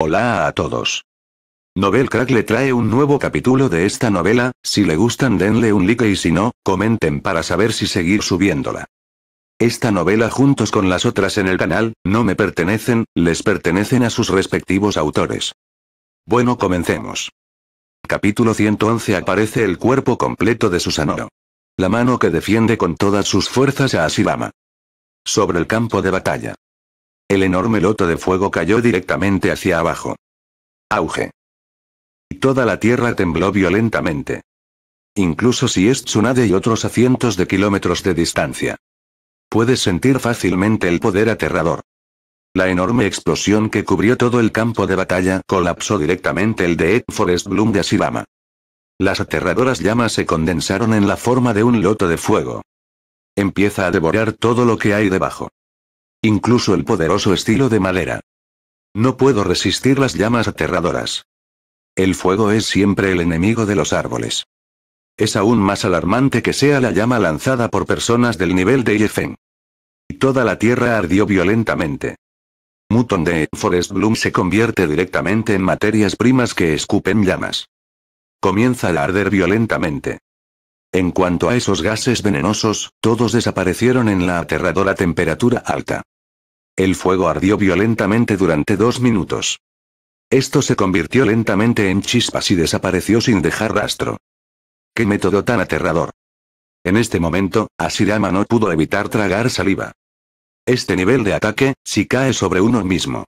Hola a todos. Novel Crack le trae un nuevo capítulo de esta novela, si le gustan denle un like y si no, comenten para saber si seguir subiéndola. Esta novela juntos con las otras en el canal, no me pertenecen, les pertenecen a sus respectivos autores. Bueno comencemos. Capítulo 111 aparece el cuerpo completo de Susanoro. La mano que defiende con todas sus fuerzas a Asirama. Sobre el campo de batalla. El enorme loto de fuego cayó directamente hacia abajo. Auge. Y toda la tierra tembló violentamente. Incluso si es Tsunade y otros a cientos de kilómetros de distancia. Puedes sentir fácilmente el poder aterrador. La enorme explosión que cubrió todo el campo de batalla colapsó directamente el de Ed Forest Bloom de Asirama. Las aterradoras llamas se condensaron en la forma de un loto de fuego. Empieza a devorar todo lo que hay debajo incluso el poderoso estilo de madera. No puedo resistir las llamas aterradoras. El fuego es siempre el enemigo de los árboles. Es aún más alarmante que sea la llama lanzada por personas del nivel de Yefen. Toda la tierra ardió violentamente. Muton de Forest Bloom se convierte directamente en materias primas que escupen llamas. Comienza a arder violentamente. En cuanto a esos gases venenosos, todos desaparecieron en la aterradora temperatura alta. El fuego ardió violentamente durante dos minutos. Esto se convirtió lentamente en chispas y desapareció sin dejar rastro. ¡Qué método tan aterrador! En este momento, Asirama no pudo evitar tragar saliva. Este nivel de ataque, si cae sobre uno mismo.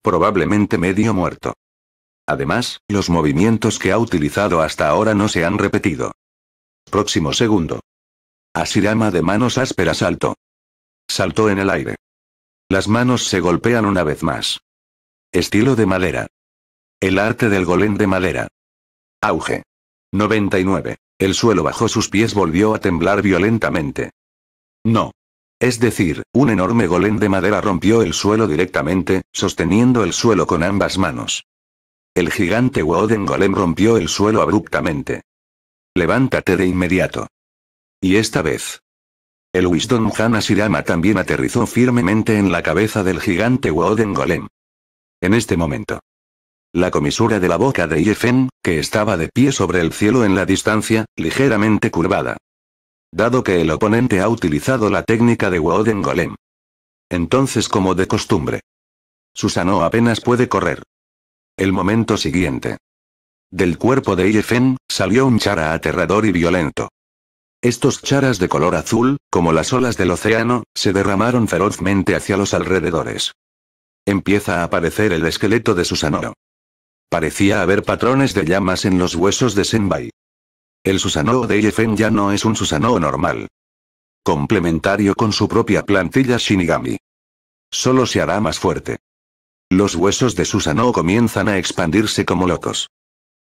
Probablemente medio muerto. Además, los movimientos que ha utilizado hasta ahora no se han repetido. Próximo segundo. Asirama de manos ásperas saltó. Saltó en el aire. Las manos se golpean una vez más. Estilo de madera. El arte del golem de madera. Auge. 99. El suelo bajo sus pies volvió a temblar violentamente. No. Es decir, un enorme golem de madera rompió el suelo directamente, sosteniendo el suelo con ambas manos. El gigante Woden Golem rompió el suelo abruptamente. Levántate de inmediato. Y esta vez, el Wisdom Hanashirama también aterrizó firmemente en la cabeza del gigante Woden Golem. En este momento. La comisura de la boca de Yefen, que estaba de pie sobre el cielo en la distancia, ligeramente curvada. Dado que el oponente ha utilizado la técnica de Woden Golem. Entonces como de costumbre. Susano apenas puede correr. El momento siguiente. Del cuerpo de Yefen, salió un chara aterrador y violento. Estos charas de color azul, como las olas del océano, se derramaron ferozmente hacia los alrededores. Empieza a aparecer el esqueleto de Susanoo. Parecía haber patrones de llamas en los huesos de Senbai. El Susanoo de Yefen ya no es un Susanoo normal. Complementario con su propia plantilla Shinigami. Solo se hará más fuerte. Los huesos de Susanoo comienzan a expandirse como locos.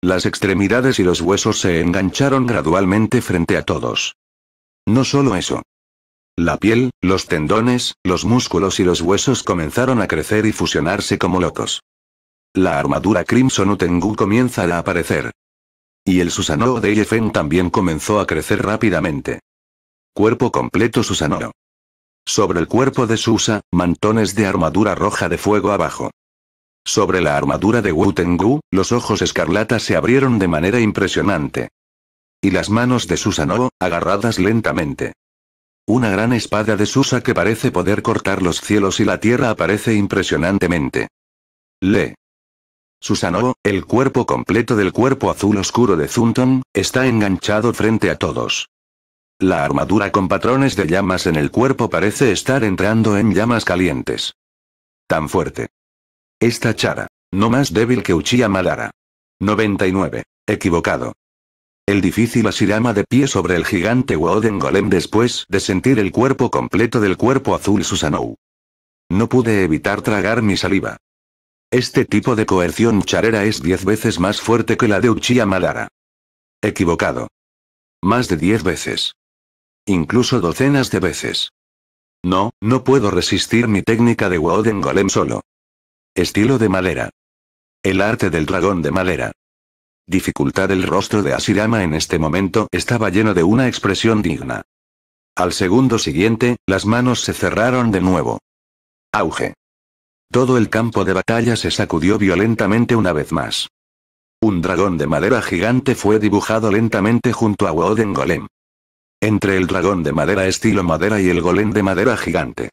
Las extremidades y los huesos se engancharon gradualmente frente a todos. No solo eso. La piel, los tendones, los músculos y los huesos comenzaron a crecer y fusionarse como locos. La armadura Crimson Utengu comienza a aparecer. Y el Susanoo de Yefen también comenzó a crecer rápidamente. Cuerpo completo Susanoo. Sobre el cuerpo de Susa, mantones de armadura roja de fuego abajo. Sobre la armadura de Wu Tengu, los ojos escarlatas se abrieron de manera impresionante. Y las manos de Susanoo, agarradas lentamente. Una gran espada de Susa que parece poder cortar los cielos y la tierra aparece impresionantemente. Le. Susanoo, el cuerpo completo del cuerpo azul oscuro de Zunton, está enganchado frente a todos. La armadura con patrones de llamas en el cuerpo parece estar entrando en llamas calientes. Tan fuerte. Esta Chara. No más débil que Uchiha Madara. 99. Equivocado. El difícil asirama de pie sobre el gigante Woden Golem después de sentir el cuerpo completo del cuerpo azul Susanoo. No pude evitar tragar mi saliva. Este tipo de coerción charera es 10 veces más fuerte que la de Uchiha Madara. Equivocado. Más de 10 veces. Incluso docenas de veces. No, no puedo resistir mi técnica de Woden Golem solo. Estilo de madera. El arte del dragón de madera. Dificultad El rostro de Asirama en este momento estaba lleno de una expresión digna. Al segundo siguiente, las manos se cerraron de nuevo. Auge. Todo el campo de batalla se sacudió violentamente una vez más. Un dragón de madera gigante fue dibujado lentamente junto a Woden Golem. Entre el dragón de madera estilo madera y el golem de madera gigante.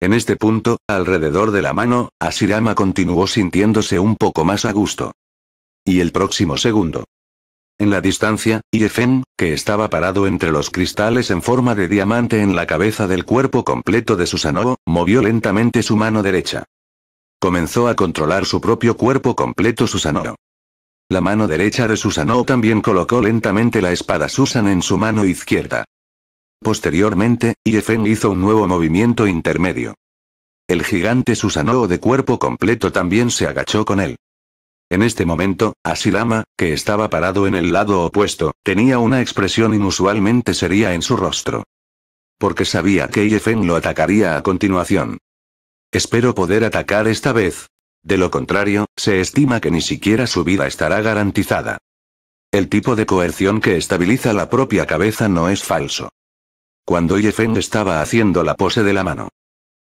En este punto, alrededor de la mano, Asirama continuó sintiéndose un poco más a gusto. Y el próximo segundo. En la distancia, Iefen, que estaba parado entre los cristales en forma de diamante en la cabeza del cuerpo completo de Susanoo, movió lentamente su mano derecha. Comenzó a controlar su propio cuerpo completo Susanoo. La mano derecha de Susanoo también colocó lentamente la espada Susan en su mano izquierda. Posteriormente, Yefeng hizo un nuevo movimiento intermedio. El gigante Susanoo de cuerpo completo también se agachó con él. En este momento, Asilama, que estaba parado en el lado opuesto, tenía una expresión inusualmente seria en su rostro. Porque sabía que Yefeng lo atacaría a continuación. Espero poder atacar esta vez. De lo contrario, se estima que ni siquiera su vida estará garantizada. El tipo de coerción que estabiliza la propia cabeza no es falso cuando Yefeng estaba haciendo la pose de la mano.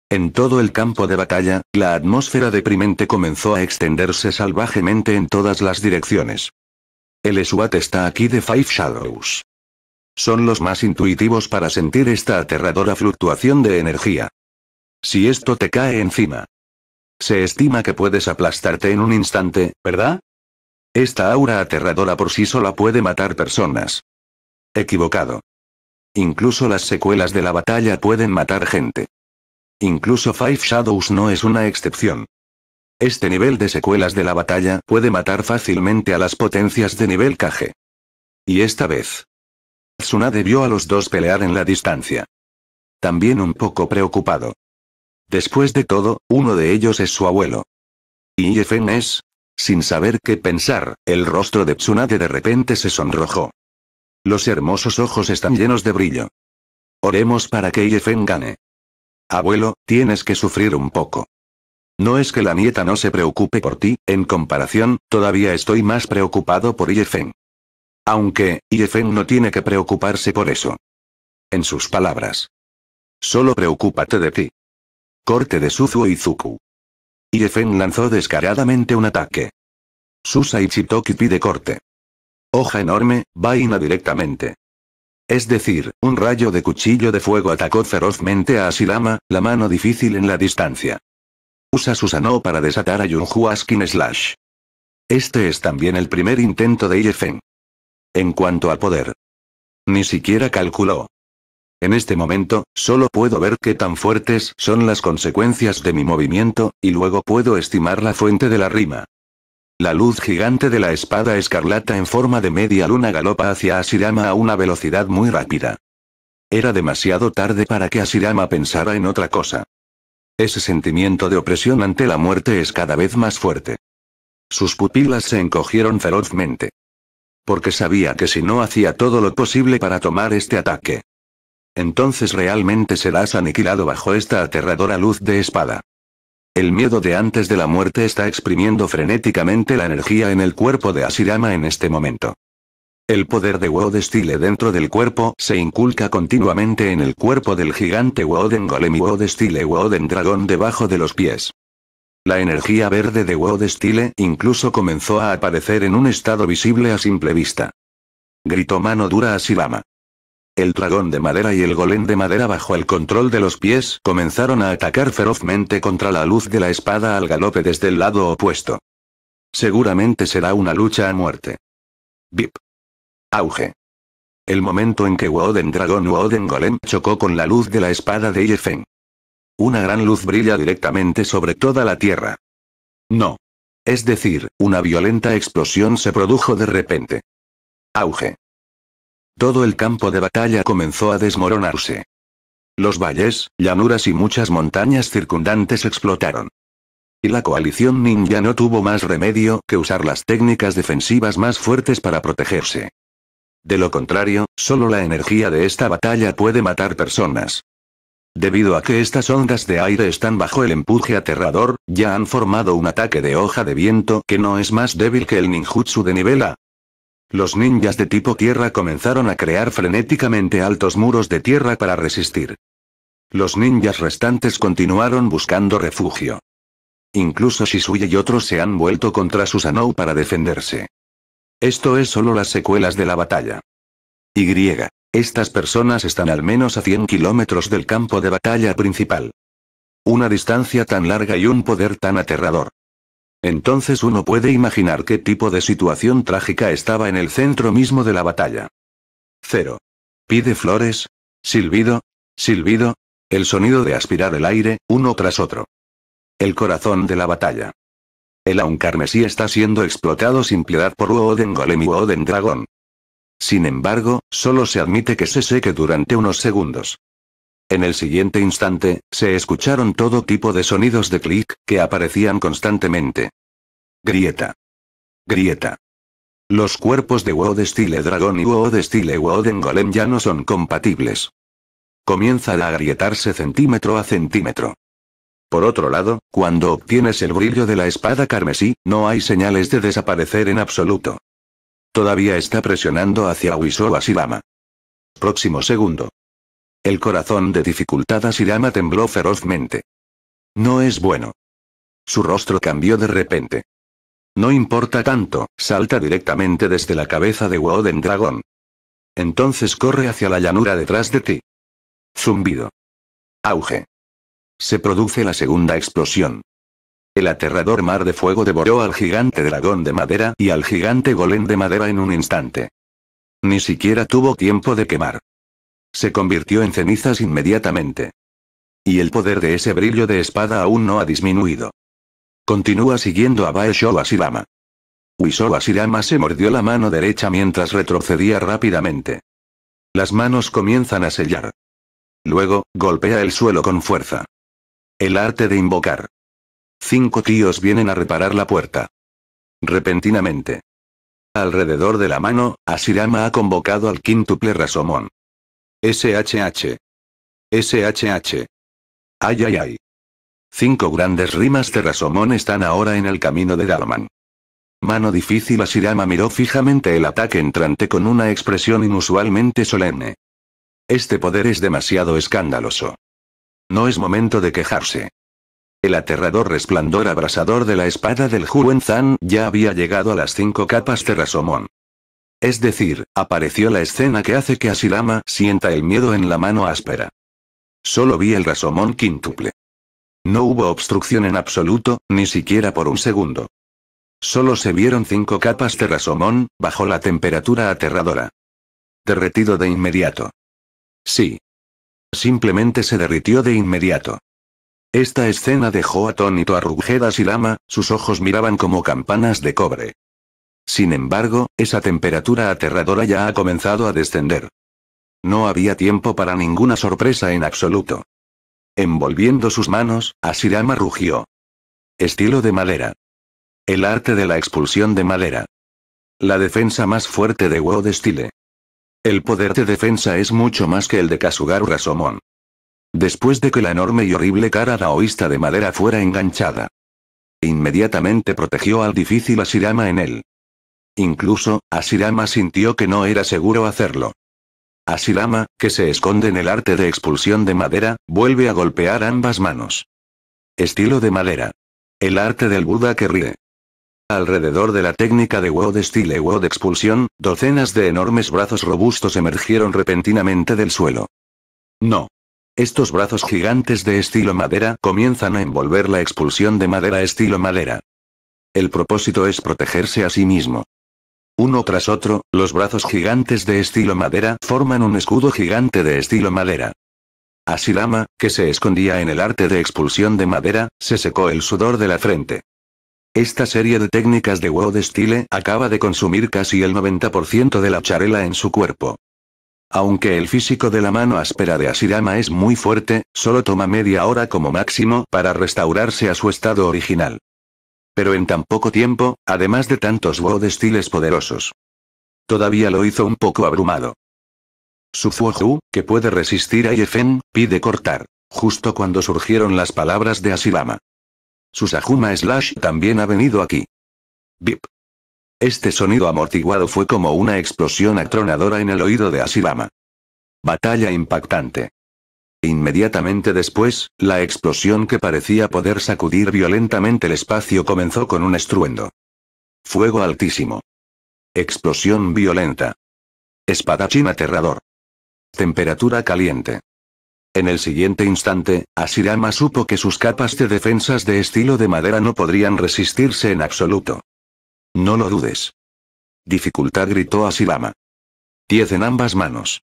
En todo el campo de batalla, la atmósfera deprimente comenzó a extenderse salvajemente en todas las direcciones. El SWAT está aquí de Five Shadows. Son los más intuitivos para sentir esta aterradora fluctuación de energía. Si esto te cae encima. Se estima que puedes aplastarte en un instante, ¿verdad? Esta aura aterradora por sí sola puede matar personas. Equivocado. Incluso las secuelas de la batalla pueden matar gente. Incluso Five Shadows no es una excepción. Este nivel de secuelas de la batalla puede matar fácilmente a las potencias de nivel Kage. Y esta vez. Tsunade vio a los dos pelear en la distancia. También un poco preocupado. Después de todo, uno de ellos es su abuelo. Y Efen es. Sin saber qué pensar, el rostro de Tsunade de repente se sonrojó. Los hermosos ojos están llenos de brillo. Oremos para que Yefen gane. Abuelo, tienes que sufrir un poco. No es que la nieta no se preocupe por ti, en comparación, todavía estoy más preocupado por Yefen. Aunque, Yefen no tiene que preocuparse por eso. En sus palabras. Solo preocúpate de ti. Corte de Suzu Izuku. Yefen lanzó descaradamente un ataque. Susa y Chitoki pide corte hoja enorme, vaina directamente. Es decir, un rayo de cuchillo de fuego atacó ferozmente a Asilama, la mano difícil en la distancia. Usa Susano para desatar a Yunhu Askin Slash. Este es también el primer intento de Yefeng. En cuanto a poder. Ni siquiera calculó. En este momento, solo puedo ver qué tan fuertes son las consecuencias de mi movimiento, y luego puedo estimar la fuente de la rima. La luz gigante de la espada escarlata en forma de media luna galopa hacia Asirama a una velocidad muy rápida. Era demasiado tarde para que Asirama pensara en otra cosa. Ese sentimiento de opresión ante la muerte es cada vez más fuerte. Sus pupilas se encogieron ferozmente. Porque sabía que si no hacía todo lo posible para tomar este ataque, entonces realmente serás aniquilado bajo esta aterradora luz de espada. El miedo de antes de la muerte está exprimiendo frenéticamente la energía en el cuerpo de Asirama en este momento. El poder de Style dentro del cuerpo se inculca continuamente en el cuerpo del gigante Woden Golem y Wodestile Woden Dragón debajo de los pies. La energía verde de Style incluso comenzó a aparecer en un estado visible a simple vista. Gritó mano dura Asirama. El dragón de madera y el golem de madera bajo el control de los pies comenzaron a atacar ferozmente contra la luz de la espada al galope desde el lado opuesto. Seguramente será una lucha a muerte. Bip. Auge. El momento en que Woden Dragon Woden Golem chocó con la luz de la espada de Yefen. Una gran luz brilla directamente sobre toda la tierra. No. Es decir, una violenta explosión se produjo de repente. Auge. Todo el campo de batalla comenzó a desmoronarse. Los valles, llanuras y muchas montañas circundantes explotaron. Y la coalición ninja no tuvo más remedio que usar las técnicas defensivas más fuertes para protegerse. De lo contrario, solo la energía de esta batalla puede matar personas. Debido a que estas ondas de aire están bajo el empuje aterrador, ya han formado un ataque de hoja de viento que no es más débil que el ninjutsu de nivel A. Los ninjas de tipo tierra comenzaron a crear frenéticamente altos muros de tierra para resistir. Los ninjas restantes continuaron buscando refugio. Incluso Shisui y otros se han vuelto contra Susanoo para defenderse. Esto es solo las secuelas de la batalla. Y. Estas personas están al menos a 100 kilómetros del campo de batalla principal. Una distancia tan larga y un poder tan aterrador. Entonces uno puede imaginar qué tipo de situación trágica estaba en el centro mismo de la batalla. Cero. Pide flores. Silbido. Silbido. El sonido de aspirar el aire, uno tras otro. El corazón de la batalla. El aun carmesí está siendo explotado sin piedad por Woden Golem y Woden Dragón. Sin embargo, solo se admite que se seque durante unos segundos. En el siguiente instante, se escucharon todo tipo de sonidos de clic, que aparecían constantemente. Grieta. Grieta. Los cuerpos de de Style Dragón y Wodestile Style Woden Golem ya no son compatibles. Comienza a agrietarse centímetro a centímetro. Por otro lado, cuando obtienes el brillo de la espada carmesí, no hay señales de desaparecer en absoluto. Todavía está presionando hacia Uisowa Silama. Próximo segundo. El corazón de dificultad Asirama tembló ferozmente. No es bueno. Su rostro cambió de repente. No importa tanto, salta directamente desde la cabeza de Woden Dragón. Entonces corre hacia la llanura detrás de ti. Zumbido. Auge. Se produce la segunda explosión. El aterrador mar de fuego devoró al gigante dragón de madera y al gigante golem de madera en un instante. Ni siquiera tuvo tiempo de quemar. Se convirtió en cenizas inmediatamente. Y el poder de ese brillo de espada aún no ha disminuido. Continúa siguiendo a Baesho Asirama. Uisho Asirama se mordió la mano derecha mientras retrocedía rápidamente. Las manos comienzan a sellar. Luego, golpea el suelo con fuerza. El arte de invocar. Cinco tíos vienen a reparar la puerta. Repentinamente. Alrededor de la mano, Asirama ha convocado al quíntuple Rasomón. SHH. SHH. Ay, ay, ay. Cinco grandes rimas de Rasomón están ahora en el camino de Darman. Mano difícil Asirama miró fijamente el ataque entrante con una expresión inusualmente solemne. Este poder es demasiado escandaloso. No es momento de quejarse. El aterrador resplandor abrasador de la espada del Ju ya había llegado a las cinco capas de Rasomón. Es decir, apareció la escena que hace que Asilama sienta el miedo en la mano áspera. Solo vi el rasomón quíntuple. No hubo obstrucción en absoluto, ni siquiera por un segundo. Solo se vieron cinco capas de rasomón, bajo la temperatura aterradora. Derretido de inmediato. Sí. Simplemente se derritió de inmediato. Esta escena dejó atónito a rugeda y sus ojos miraban como campanas de cobre. Sin embargo, esa temperatura aterradora ya ha comenzado a descender. No había tiempo para ninguna sorpresa en absoluto. Envolviendo sus manos, Asirama rugió. Estilo de madera. El arte de la expulsión de madera. La defensa más fuerte de de El poder de defensa es mucho más que el de Kasugaru Rasomon. Después de que la enorme y horrible cara daoísta de madera fuera enganchada. Inmediatamente protegió al difícil Asirama en él. Incluso, Asirama sintió que no era seguro hacerlo. Asirama, que se esconde en el arte de expulsión de madera, vuelve a golpear ambas manos. Estilo de madera. El arte del Buda que ríe. Alrededor de la técnica de Wode estilo Wode expulsión, docenas de enormes brazos robustos emergieron repentinamente del suelo. No. Estos brazos gigantes de estilo madera comienzan a envolver la expulsión de madera estilo madera. El propósito es protegerse a sí mismo. Uno tras otro, los brazos gigantes de estilo madera forman un escudo gigante de estilo madera. Asilama, que se escondía en el arte de expulsión de madera, se secó el sudor de la frente. Esta serie de técnicas de de Style acaba de consumir casi el 90% de la charela en su cuerpo. Aunque el físico de la mano áspera de Asirama es muy fuerte, solo toma media hora como máximo para restaurarse a su estado original. Pero en tan poco tiempo, además de tantos de poderosos. Todavía lo hizo un poco abrumado. Su Fuoju, que puede resistir a Yefen, pide cortar. Justo cuando surgieron las palabras de Su Sajuma Slash también ha venido aquí. Bip. Este sonido amortiguado fue como una explosión atronadora en el oído de Asilama. Batalla impactante. Inmediatamente después, la explosión que parecía poder sacudir violentamente el espacio comenzó con un estruendo. Fuego altísimo. Explosión violenta. Espadachín aterrador. Temperatura caliente. En el siguiente instante, Asirama supo que sus capas de defensas de estilo de madera no podrían resistirse en absoluto. No lo dudes. Dificultad gritó Asirama. Diez en ambas manos.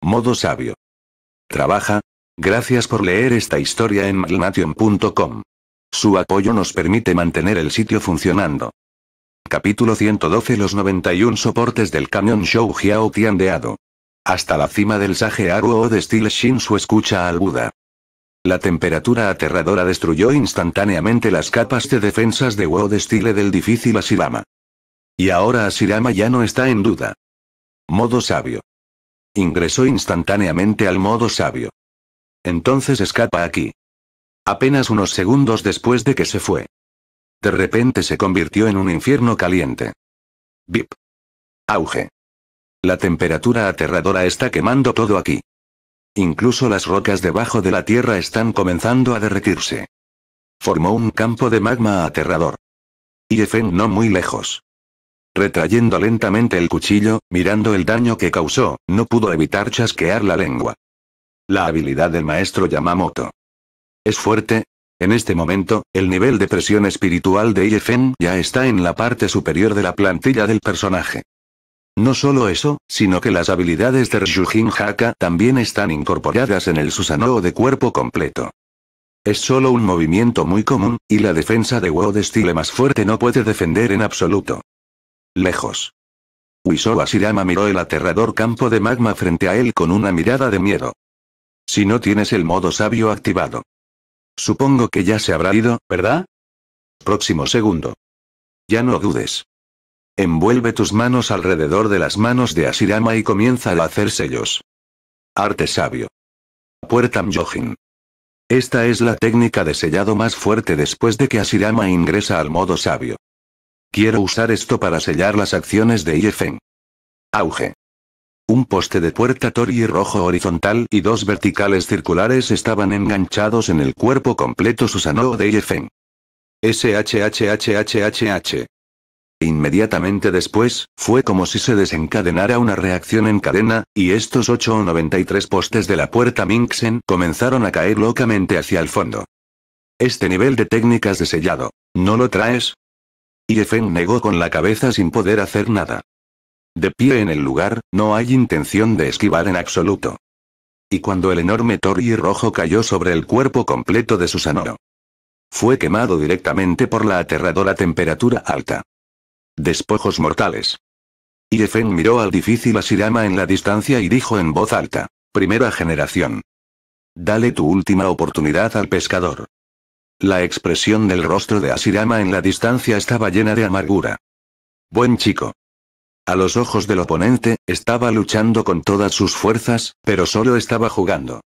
Modo sabio. Trabaja. Gracias por leer esta historia en Malmation.com. Su apoyo nos permite mantener el sitio funcionando. Capítulo 112 Los 91 soportes del camión Shou Hiao Tiandeado. Hasta la cima del Sajear o de Steel su escucha al Buda. La temperatura aterradora destruyó instantáneamente las capas de defensas de Wo de del difícil Asirama. Y ahora Asirama ya no está en duda. Modo sabio. Ingresó instantáneamente al modo sabio. Entonces escapa aquí. Apenas unos segundos después de que se fue. De repente se convirtió en un infierno caliente. Bip. Auge. La temperatura aterradora está quemando todo aquí. Incluso las rocas debajo de la Tierra están comenzando a derretirse. Formó un campo de magma aterrador. Y no muy lejos. Retrayendo lentamente el cuchillo, mirando el daño que causó, no pudo evitar chasquear la lengua. La habilidad del maestro Yamamoto. ¿Es fuerte? En este momento, el nivel de presión espiritual de Iefen ya está en la parte superior de la plantilla del personaje. No solo eso, sino que las habilidades de Ryujin Haka también están incorporadas en el Susanoo de cuerpo completo. Es solo un movimiento muy común, y la defensa de de estilo más fuerte no puede defender en absoluto. Lejos. Wiso Asirama miró el aterrador campo de magma frente a él con una mirada de miedo. Si no tienes el modo sabio activado. Supongo que ya se habrá ido, ¿verdad? Próximo segundo. Ya no dudes. Envuelve tus manos alrededor de las manos de Asirama y comienza a hacer sellos. Arte sabio. Puerta Mjohin. Esta es la técnica de sellado más fuerte después de que Asirama ingresa al modo sabio. Quiero usar esto para sellar las acciones de IFN. Auge. Un poste de puerta Tori rojo horizontal y dos verticales circulares estaban enganchados en el cuerpo completo Susanoo de IFN. SHHHHHH. Inmediatamente después, fue como si se desencadenara una reacción en cadena, y estos 8 o 93 postes de la puerta Minxen comenzaron a caer locamente hacia el fondo. Este nivel de técnicas de sellado. ¿No lo traes? Y negó con la cabeza sin poder hacer nada. De pie en el lugar, no hay intención de esquivar en absoluto. Y cuando el enorme Tori rojo cayó sobre el cuerpo completo de Susanoro. Fue quemado directamente por la aterradora temperatura alta. Despojos mortales. Efen miró al difícil Asirama en la distancia y dijo en voz alta. Primera generación. Dale tu última oportunidad al pescador. La expresión del rostro de Asirama en la distancia estaba llena de amargura. Buen chico. A los ojos del oponente, estaba luchando con todas sus fuerzas, pero solo estaba jugando.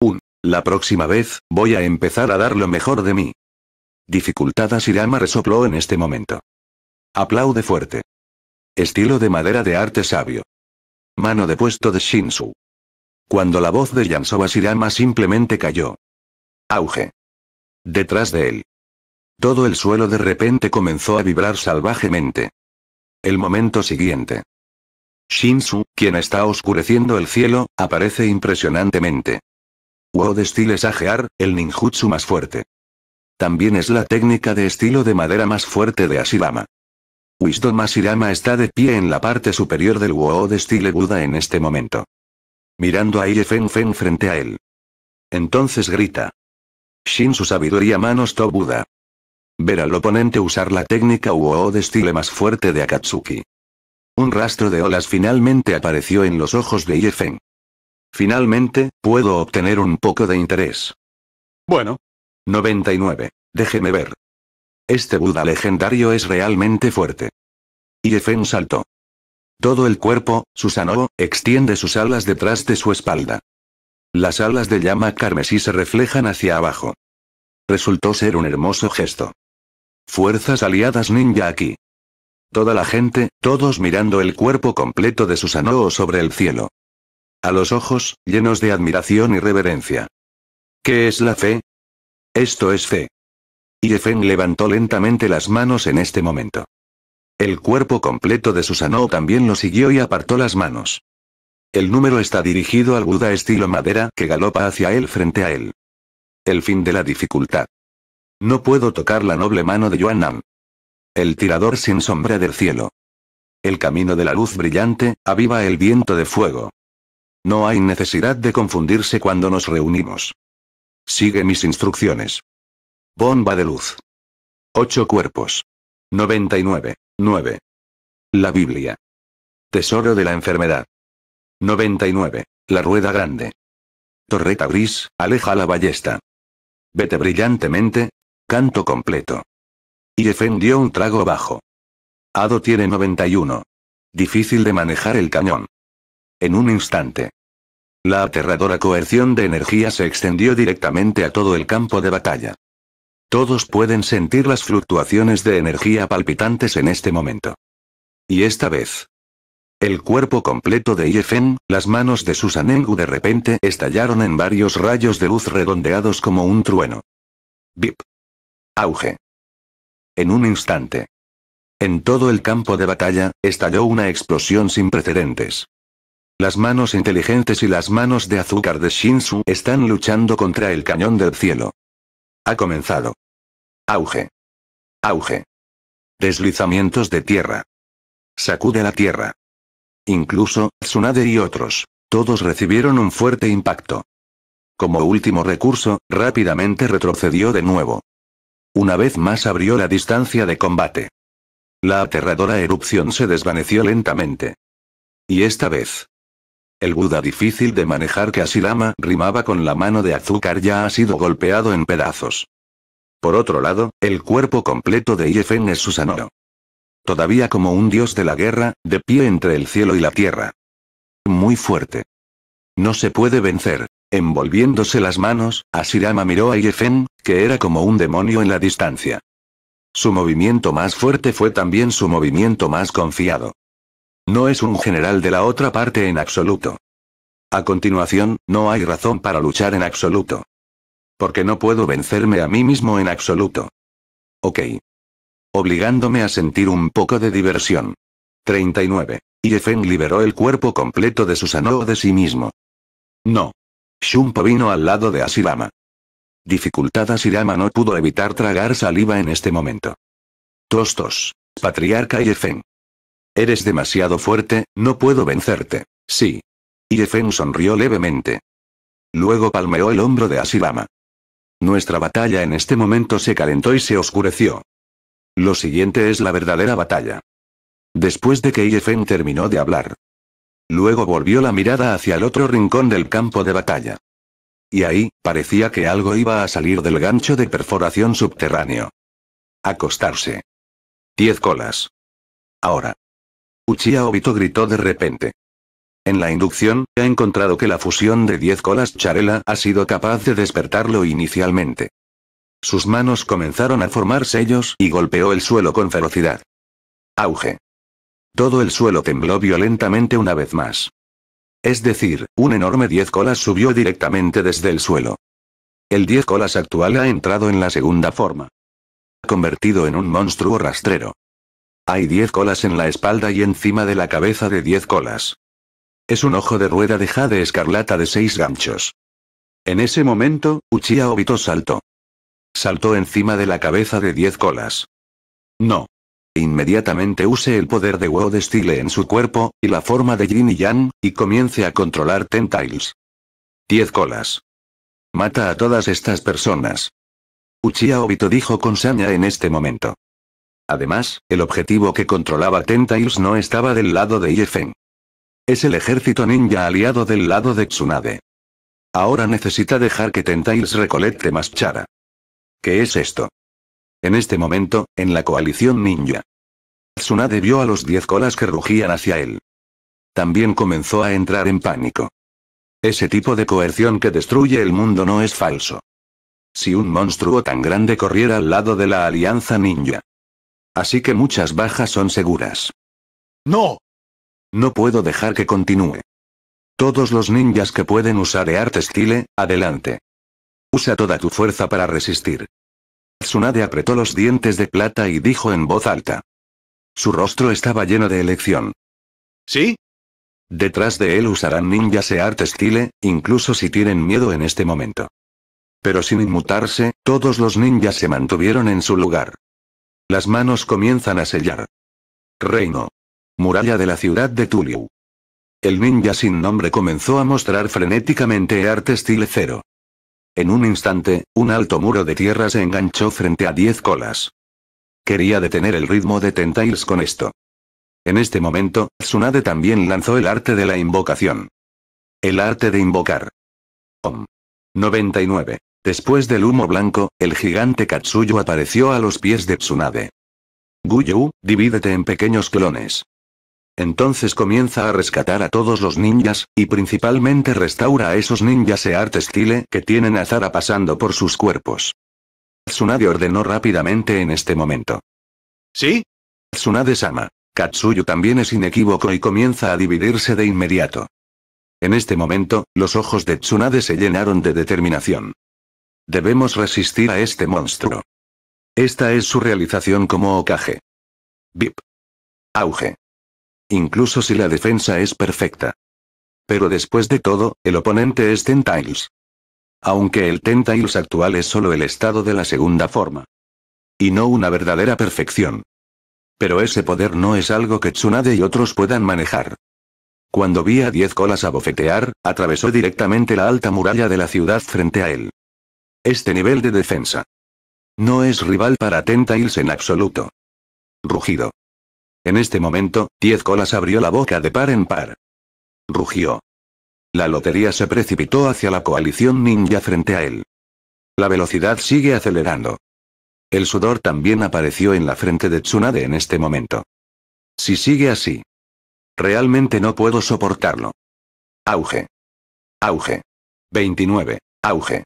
Un. La próxima vez, voy a empezar a dar lo mejor de mí. Dificultad Asirama resopló en este momento. Aplaude fuerte. Estilo de madera de arte sabio. Mano de puesto de Shinsu. Cuando la voz de Yansou Asirama simplemente cayó. Auge. Detrás de él. Todo el suelo de repente comenzó a vibrar salvajemente. El momento siguiente. Shinsu, quien está oscureciendo el cielo, aparece impresionantemente. Wow de estilo es el ninjutsu más fuerte. También es la técnica de estilo de madera más fuerte de Asirama. Wisdom Asirama está de pie en la parte superior del Wo de estilo Buda en este momento. Mirando a Iefen frente a él. Entonces grita. Shin su sabiduría manos to Buda. Ver al oponente usar la técnica UO de estilo más fuerte de Akatsuki. Un rastro de olas finalmente apareció en los ojos de Iefen. Finalmente, puedo obtener un poco de interés. Bueno. 99. Déjeme ver. Este Buda legendario es realmente fuerte. Iefen saltó. Todo el cuerpo, Susanoo, extiende sus alas detrás de su espalda. Las alas de llama carmesí se reflejan hacia abajo. Resultó ser un hermoso gesto. Fuerzas aliadas ninja aquí. Toda la gente, todos mirando el cuerpo completo de Susanoo sobre el cielo. A los ojos, llenos de admiración y reverencia. ¿Qué es la fe? Esto es fe. Y Efen levantó lentamente las manos en este momento. El cuerpo completo de Susanoo también lo siguió y apartó las manos. El número está dirigido al Buda estilo madera que galopa hacia él frente a él. El fin de la dificultad. No puedo tocar la noble mano de Yuan Nam. El tirador sin sombra del cielo. El camino de la luz brillante, aviva el viento de fuego. No hay necesidad de confundirse cuando nos reunimos. Sigue mis instrucciones. Bomba de luz. Ocho cuerpos. 99. 9. La Biblia. Tesoro de la enfermedad. 99. La rueda grande. Torreta gris, aleja la ballesta. Vete brillantemente. Canto completo. Y defendió un trago bajo. Ado tiene 91. Difícil de manejar el cañón. En un instante. La aterradora coerción de energía se extendió directamente a todo el campo de batalla. Todos pueden sentir las fluctuaciones de energía palpitantes en este momento. Y esta vez, el cuerpo completo de Yefen, las manos de Susanengu de repente estallaron en varios rayos de luz redondeados como un trueno. Bip. Auge. En un instante. En todo el campo de batalla, estalló una explosión sin precedentes. Las manos inteligentes y las manos de azúcar de Shinsu están luchando contra el cañón del cielo. Ha comenzado. Auge. Auge. Deslizamientos de tierra. Sacude la tierra. Incluso, Tsunade y otros. Todos recibieron un fuerte impacto. Como último recurso, rápidamente retrocedió de nuevo. Una vez más abrió la distancia de combate. La aterradora erupción se desvaneció lentamente. Y esta vez. El Buda difícil de manejar que Asilama rimaba con la mano de azúcar ya ha sido golpeado en pedazos. Por otro lado, el cuerpo completo de Yefen es Susanoo todavía como un dios de la guerra, de pie entre el cielo y la tierra. Muy fuerte. No se puede vencer. Envolviéndose las manos, Asirama miró a Yefen, que era como un demonio en la distancia. Su movimiento más fuerte fue también su movimiento más confiado. No es un general de la otra parte en absoluto. A continuación, no hay razón para luchar en absoluto. Porque no puedo vencerme a mí mismo en absoluto. Ok obligándome a sentir un poco de diversión. 39. Yefeng liberó el cuerpo completo de Susanoo de sí mismo. No. Shunpo vino al lado de Asirama. Dificultad Asirama no pudo evitar tragar saliva en este momento. Tostos. Patriarca Yefeng. Eres demasiado fuerte, no puedo vencerte. Sí. Yefen sonrió levemente. Luego palmeó el hombro de Asirama. Nuestra batalla en este momento se calentó y se oscureció. Lo siguiente es la verdadera batalla. Después de que Yefen terminó de hablar. Luego volvió la mirada hacia el otro rincón del campo de batalla. Y ahí, parecía que algo iba a salir del gancho de perforación subterráneo. Acostarse. Diez colas. Ahora. Uchiha Obito gritó de repente. En la inducción, ha encontrado que la fusión de 10 colas Charela ha sido capaz de despertarlo inicialmente. Sus manos comenzaron a formar sellos y golpeó el suelo con ferocidad. Auge. Todo el suelo tembló violentamente una vez más. Es decir, un enorme diez colas subió directamente desde el suelo. El diez colas actual ha entrado en la segunda forma. Ha Convertido en un monstruo rastrero. Hay diez colas en la espalda y encima de la cabeza de diez colas. Es un ojo de rueda de jade escarlata de seis ganchos. En ese momento, Uchiha Obito saltó. Saltó encima de la cabeza de diez colas. No. Inmediatamente use el poder de Wu de Style en su cuerpo, y la forma de Yin y Yang, y comience a controlar Tentails. Diez colas. Mata a todas estas personas. Uchiha Obito dijo con saña en este momento. Además, el objetivo que controlaba Tentails no estaba del lado de Yifeng. Es el ejército ninja aliado del lado de Tsunade. Ahora necesita dejar que Tentails recolecte más chara. ¿Qué es esto? En este momento, en la coalición ninja. Tsunade vio a los diez colas que rugían hacia él. También comenzó a entrar en pánico. Ese tipo de coerción que destruye el mundo no es falso. Si un monstruo tan grande corriera al lado de la Alianza Ninja. Así que muchas bajas son seguras. ¡No! No puedo dejar que continúe. Todos los ninjas que pueden usar de arte estilo adelante. Usa toda tu fuerza para resistir. Tsunade apretó los dientes de plata y dijo en voz alta. Su rostro estaba lleno de elección. ¿Sí? Detrás de él usarán ninjas e arte estile, incluso si tienen miedo en este momento. Pero sin inmutarse, todos los ninjas se mantuvieron en su lugar. Las manos comienzan a sellar. Reino. Muralla de la ciudad de Tuliu. El ninja sin nombre comenzó a mostrar frenéticamente arte estile cero. En un instante, un alto muro de tierra se enganchó frente a diez colas. Quería detener el ritmo de Tentails con esto. En este momento, Tsunade también lanzó el arte de la invocación. El arte de invocar. Om. 99. Después del humo blanco, el gigante Katsuyo apareció a los pies de Tsunade. Guyu, divídete en pequeños clones. Entonces comienza a rescatar a todos los ninjas, y principalmente restaura a esos ninjas e arte estile que tienen a pasando por sus cuerpos. Tsunade ordenó rápidamente en este momento. ¿Sí? Tsunade-sama. Katsuyu también es inequívoco y comienza a dividirse de inmediato. En este momento, los ojos de Tsunade se llenaron de determinación. Debemos resistir a este monstruo. Esta es su realización como Okage. Bip. Auge incluso si la defensa es perfecta. Pero después de todo, el oponente es Tentails. Aunque el Tentails actual es solo el estado de la segunda forma. Y no una verdadera perfección. Pero ese poder no es algo que Tsunade y otros puedan manejar. Cuando vi a diez colas abofetear, atravesó directamente la alta muralla de la ciudad frente a él. Este nivel de defensa. No es rival para Tentails en absoluto. Rugido. En este momento, Diez Colas abrió la boca de par en par. Rugió. La lotería se precipitó hacia la coalición ninja frente a él. La velocidad sigue acelerando. El sudor también apareció en la frente de Tsunade en este momento. Si sigue así. Realmente no puedo soportarlo. Auge. Auge. 29. Auge.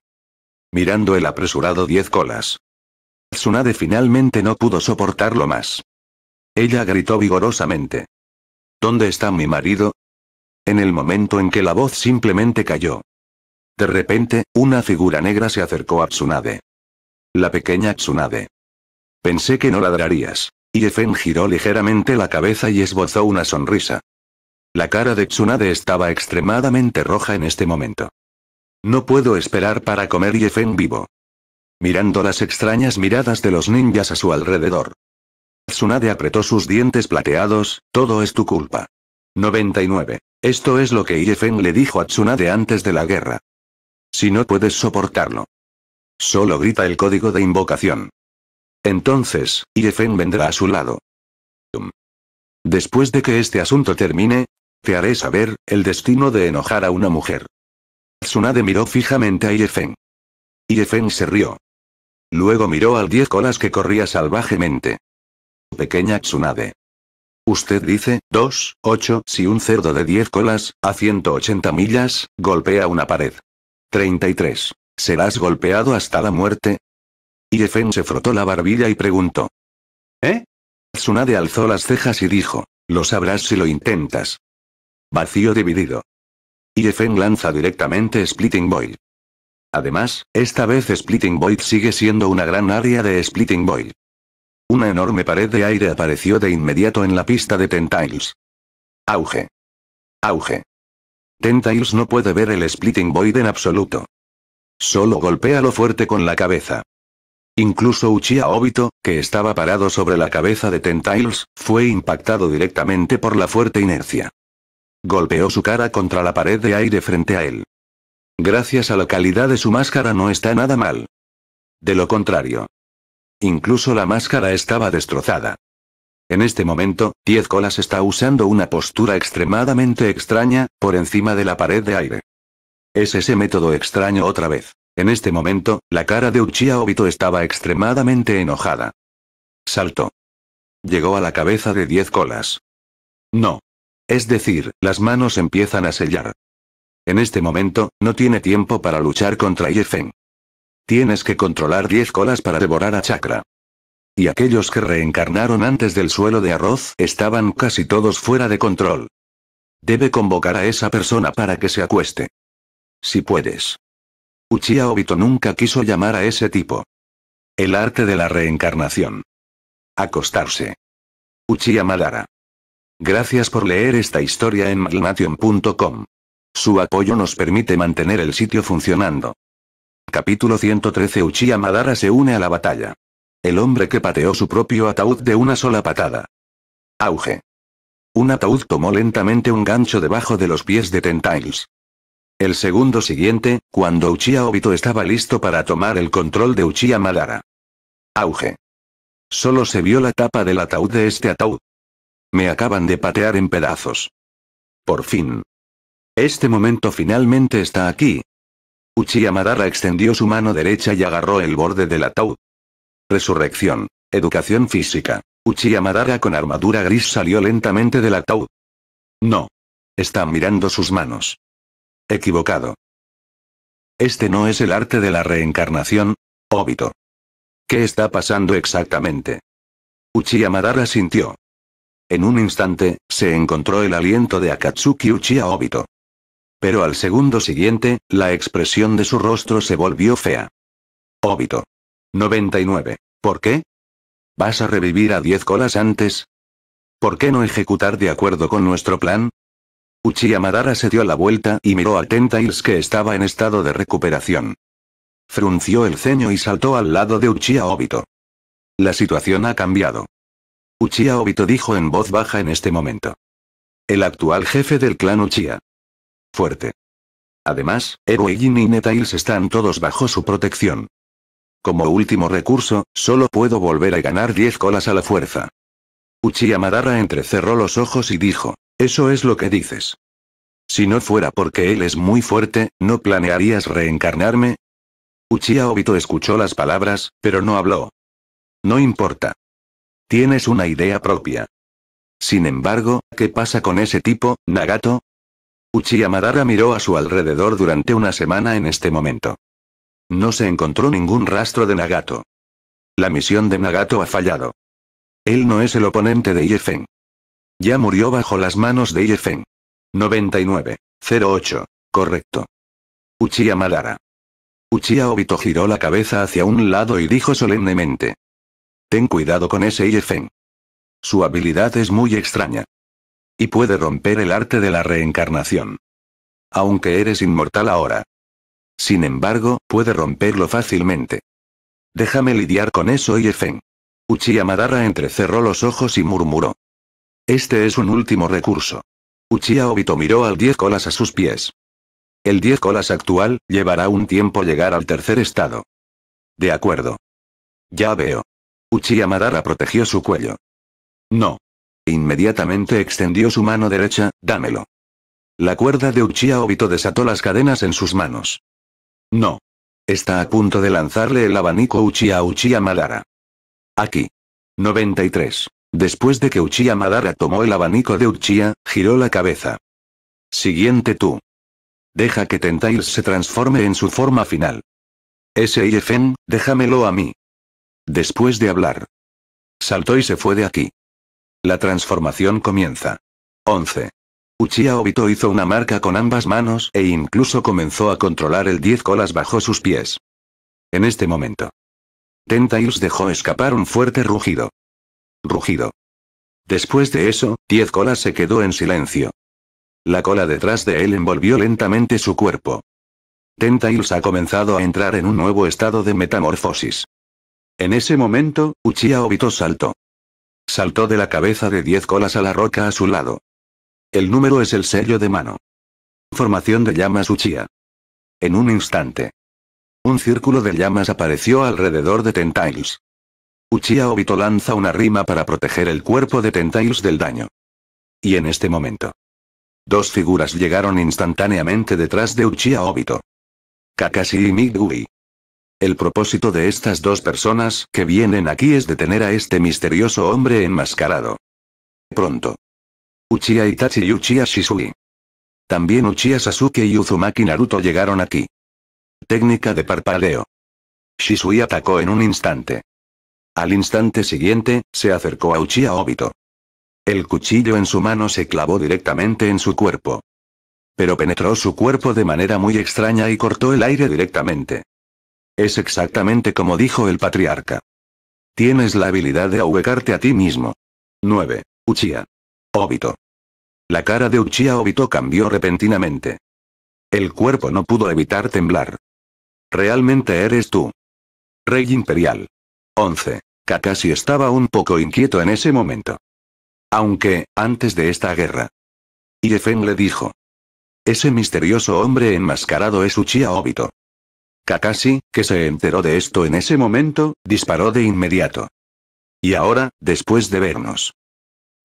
Mirando el apresurado diez colas. Tsunade finalmente no pudo soportarlo más. Ella gritó vigorosamente. ¿Dónde está mi marido? En el momento en que la voz simplemente cayó. De repente, una figura negra se acercó a Tsunade. La pequeña Tsunade. Pensé que no ladrarías. Yefen giró ligeramente la cabeza y esbozó una sonrisa. La cara de Tsunade estaba extremadamente roja en este momento. No puedo esperar para comer Yefen vivo. Mirando las extrañas miradas de los ninjas a su alrededor, Tsunade apretó sus dientes plateados, todo es tu culpa. 99. Esto es lo que Iefen le dijo a Tsunade antes de la guerra. Si no puedes soportarlo. Solo grita el código de invocación. Entonces, Iefen vendrá a su lado. Después de que este asunto termine, te haré saber, el destino de enojar a una mujer. Tsunade miró fijamente a Iefen. Iefen se rió. Luego miró al diez colas que corría salvajemente pequeña Tsunade. Usted dice, 2, 8, si un cerdo de 10 colas, a 180 millas, golpea una pared. 33. ¿Serás golpeado hasta la muerte? Yefen se frotó la barbilla y preguntó. ¿Eh? Tsunade alzó las cejas y dijo, lo sabrás si lo intentas. Vacío dividido. Yefen lanza directamente Splitting Boy. Además, esta vez Splitting Void sigue siendo una gran área de Splitting Void. Una enorme pared de aire apareció de inmediato en la pista de Tentails. Auge. Auge. Tentails no puede ver el Splitting Void en absoluto. Solo golpea lo fuerte con la cabeza. Incluso Uchiha Obito, que estaba parado sobre la cabeza de Tentails, fue impactado directamente por la fuerte inercia. Golpeó su cara contra la pared de aire frente a él. Gracias a la calidad de su máscara no está nada mal. De lo contrario, Incluso la máscara estaba destrozada. En este momento, Diez Colas está usando una postura extremadamente extraña, por encima de la pared de aire. Es ese método extraño otra vez. En este momento, la cara de Uchiha Obito estaba extremadamente enojada. Saltó. Llegó a la cabeza de diez colas. No. Es decir, las manos empiezan a sellar. En este momento, no tiene tiempo para luchar contra Yefen. Tienes que controlar 10 colas para devorar a Chakra. Y aquellos que reencarnaron antes del suelo de arroz estaban casi todos fuera de control. Debe convocar a esa persona para que se acueste. Si puedes. Uchiha Obito nunca quiso llamar a ese tipo. El arte de la reencarnación. Acostarse. Uchiha Madara. Gracias por leer esta historia en Maglnation.com. Su apoyo nos permite mantener el sitio funcionando. Capítulo 113 Uchiha Madara se une a la batalla. El hombre que pateó su propio ataúd de una sola patada. Auge. Un ataúd tomó lentamente un gancho debajo de los pies de Tentails. El segundo siguiente, cuando Uchiha Obito estaba listo para tomar el control de Uchiha Madara. Auge. Solo se vio la tapa del ataúd de este ataúd. Me acaban de patear en pedazos. Por fin. Este momento finalmente está aquí, Uchiha Madara extendió su mano derecha y agarró el borde del ataúd. Resurrección. Educación física. Uchiha Madara con armadura gris salió lentamente del ataúd. No. Está mirando sus manos. Equivocado. Este no es el arte de la reencarnación, Obito. ¿Qué está pasando exactamente? Uchiha Madara sintió. En un instante, se encontró el aliento de Akatsuki Uchiha Obito. Pero al segundo siguiente, la expresión de su rostro se volvió fea. Óbito. 99. ¿Por qué? ¿Vas a revivir a diez colas antes? ¿Por qué no ejecutar de acuerdo con nuestro plan? Uchiha Madara se dio la vuelta y miró a Tentails que estaba en estado de recuperación. Frunció el ceño y saltó al lado de Uchiha Obito. La situación ha cambiado. Uchiha Obito dijo en voz baja en este momento. El actual jefe del clan Uchiha, fuerte. Además, Ero y Netails están todos bajo su protección. Como último recurso, solo puedo volver a ganar 10 colas a la fuerza. Uchiha Madara entrecerró los ojos y dijo, eso es lo que dices. Si no fuera porque él es muy fuerte, ¿no planearías reencarnarme? Uchiha Obito escuchó las palabras, pero no habló. No importa. Tienes una idea propia. Sin embargo, ¿qué pasa con ese tipo, Nagato? Madara miró a su alrededor durante una semana en este momento. No se encontró ningún rastro de Nagato. La misión de Nagato ha fallado. Él no es el oponente de Yefen. Ya murió bajo las manos de Yefen. 99.08. Correcto. Uchiha Madara. Uchiha Obito giró la cabeza hacia un lado y dijo solemnemente. Ten cuidado con ese Yefen. Su habilidad es muy extraña. Y puede romper el arte de la reencarnación. Aunque eres inmortal ahora. Sin embargo, puede romperlo fácilmente. Déjame lidiar con eso y Efen. Uchiha Madara entrecerró los ojos y murmuró. Este es un último recurso. Uchiha Obito miró al diez colas a sus pies. El diez colas actual, llevará un tiempo llegar al tercer estado. De acuerdo. Ya veo. Uchiha Madara protegió su cuello. No. E inmediatamente extendió su mano derecha, dámelo. La cuerda de Uchiha Obito desató las cadenas en sus manos. No. Está a punto de lanzarle el abanico Uchiha Uchiha Madara. Aquí. 93. Después de que Uchiha Madara tomó el abanico de Uchiha, giró la cabeza. Siguiente tú. Deja que Tentails se transforme en su forma final. S.I.F.N., déjamelo a mí. Después de hablar. Saltó y se fue de aquí. La transformación comienza. 11. Uchiha Obito hizo una marca con ambas manos e incluso comenzó a controlar el 10 colas bajo sus pies. En este momento. Tentails dejó escapar un fuerte rugido. Rugido. Después de eso, 10 colas se quedó en silencio. La cola detrás de él envolvió lentamente su cuerpo. Tentails ha comenzado a entrar en un nuevo estado de metamorfosis. En ese momento, Uchiha Obito saltó. Saltó de la cabeza de diez colas a la roca a su lado. El número es el sello de mano. Formación de llamas Uchiha. En un instante. Un círculo de llamas apareció alrededor de Tentails. Uchiha Obito lanza una rima para proteger el cuerpo de Tentails del daño. Y en este momento. Dos figuras llegaron instantáneamente detrás de Uchiha Obito. Kakashi y Midui. El propósito de estas dos personas que vienen aquí es detener a este misterioso hombre enmascarado. Pronto. Uchiha Itachi y Uchiha Shisui. También Uchiha Sasuke y Uzumaki Naruto llegaron aquí. Técnica de parpadeo. Shisui atacó en un instante. Al instante siguiente, se acercó a Uchiha Obito. El cuchillo en su mano se clavó directamente en su cuerpo. Pero penetró su cuerpo de manera muy extraña y cortó el aire directamente. Es exactamente como dijo el patriarca. Tienes la habilidad de ahuecarte a ti mismo. 9. Uchiha. Obito. La cara de Uchiha Obito cambió repentinamente. El cuerpo no pudo evitar temblar. Realmente eres tú. Rey Imperial. 11. Kakashi estaba un poco inquieto en ese momento. Aunque, antes de esta guerra. Iefen le dijo. Ese misterioso hombre enmascarado es Uchiha Obito. Kakashi, que se enteró de esto en ese momento, disparó de inmediato. Y ahora, después de vernos.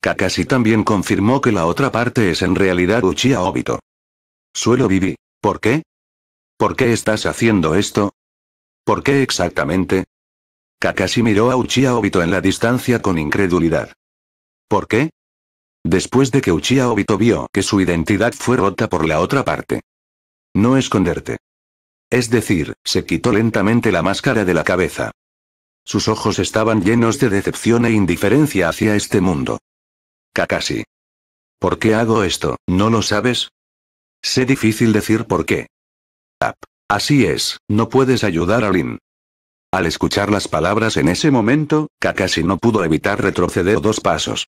Kakashi también confirmó que la otra parte es en realidad Uchiha Obito. Suelo vivir. ¿Por qué? ¿Por qué estás haciendo esto? ¿Por qué exactamente? Kakashi miró a Uchiha Obito en la distancia con incredulidad. ¿Por qué? Después de que Uchiha Obito vio que su identidad fue rota por la otra parte. No esconderte. Es decir, se quitó lentamente la máscara de la cabeza. Sus ojos estaban llenos de decepción e indiferencia hacia este mundo. Kakashi. ¿Por qué hago esto, no lo sabes? Sé difícil decir por qué. Ap, Así es, no puedes ayudar a Lin. Al escuchar las palabras en ese momento, Kakashi no pudo evitar retroceder dos pasos.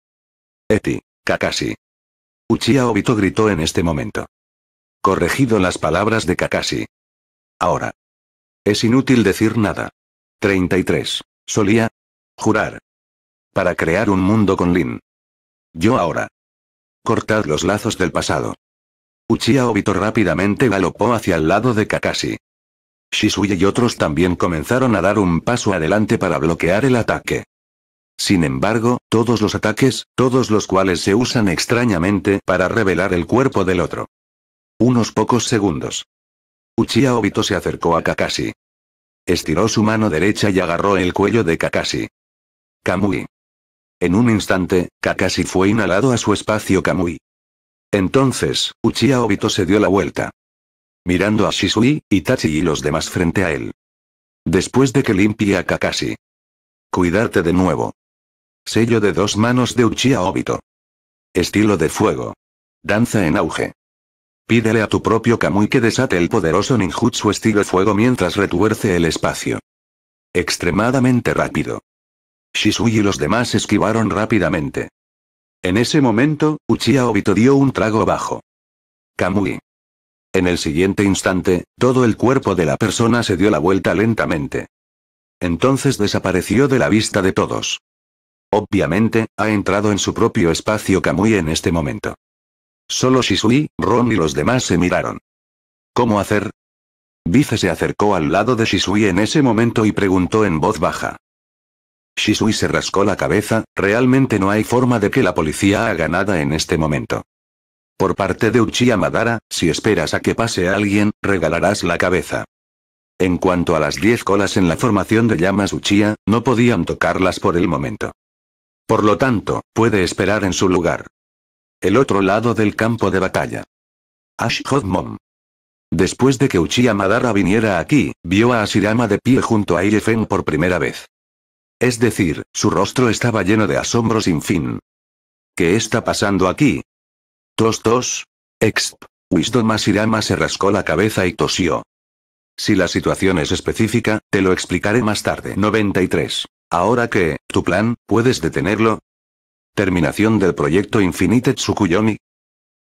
Eti, Kakashi. Uchiha Obito gritó en este momento. Corregido las palabras de Kakashi, Ahora. Es inútil decir nada. 33. Solía. Jurar. Para crear un mundo con Lin. Yo ahora. Cortad los lazos del pasado. Uchiha Obito rápidamente galopó hacia el lado de Kakashi. Shisui y otros también comenzaron a dar un paso adelante para bloquear el ataque. Sin embargo, todos los ataques, todos los cuales se usan extrañamente para revelar el cuerpo del otro. Unos pocos segundos. Uchiha Obito se acercó a Kakashi. Estiró su mano derecha y agarró el cuello de Kakashi. Kamui. En un instante, Kakashi fue inhalado a su espacio Kamui. Entonces, Uchiha Obito se dio la vuelta. Mirando a Shisui, Itachi y los demás frente a él. Después de que limpie a Kakashi. Cuidarte de nuevo. Sello de dos manos de Uchiha Obito. Estilo de fuego. Danza en auge. Pídele a tu propio Kamui que desate el poderoso ninjutsu estilo fuego mientras retuerce el espacio. Extremadamente rápido. Shisui y los demás esquivaron rápidamente. En ese momento, Uchiha Obito dio un trago bajo. Kamui. En el siguiente instante, todo el cuerpo de la persona se dio la vuelta lentamente. Entonces desapareció de la vista de todos. Obviamente, ha entrado en su propio espacio Kamui en este momento. Solo Shisui, Ron y los demás se miraron. ¿Cómo hacer? Bife se acercó al lado de Shisui en ese momento y preguntó en voz baja. Shisui se rascó la cabeza, realmente no hay forma de que la policía haga nada en este momento. Por parte de Uchiha Madara, si esperas a que pase alguien, regalarás la cabeza. En cuanto a las 10 colas en la formación de llamas Uchiha, no podían tocarlas por el momento. Por lo tanto, puede esperar en su lugar el otro lado del campo de batalla. Ash Mom. Después de que Uchiha Madara viniera aquí, vio a Asirama de pie junto a Irefen por primera vez. Es decir, su rostro estaba lleno de asombro sin fin. ¿Qué está pasando aquí? Tos tos. Exp. Wisdom Asirama se rascó la cabeza y tosió. Si la situación es específica, te lo explicaré más tarde. 93. Ahora que, tu plan, puedes detenerlo, Terminación del proyecto Infinite Tsukuyomi.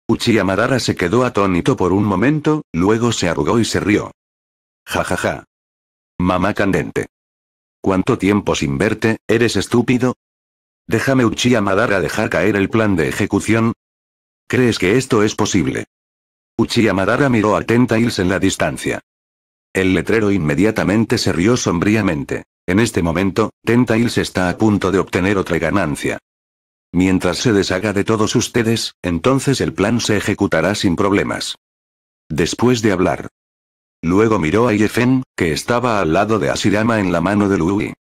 Uchiha se quedó atónito por un momento, luego se arrugó y se rió. Ja ja ja. Mamá candente. ¿Cuánto tiempo sin verte, eres estúpido? Déjame Uchiha dejar caer el plan de ejecución. ¿Crees que esto es posible? Uchiha miró a Tentails en la distancia. El letrero inmediatamente se rió sombríamente. En este momento, Tentails está a punto de obtener otra ganancia. Mientras se deshaga de todos ustedes, entonces el plan se ejecutará sin problemas. Después de hablar. Luego miró a Yefen, que estaba al lado de Asirama en la mano de Lui.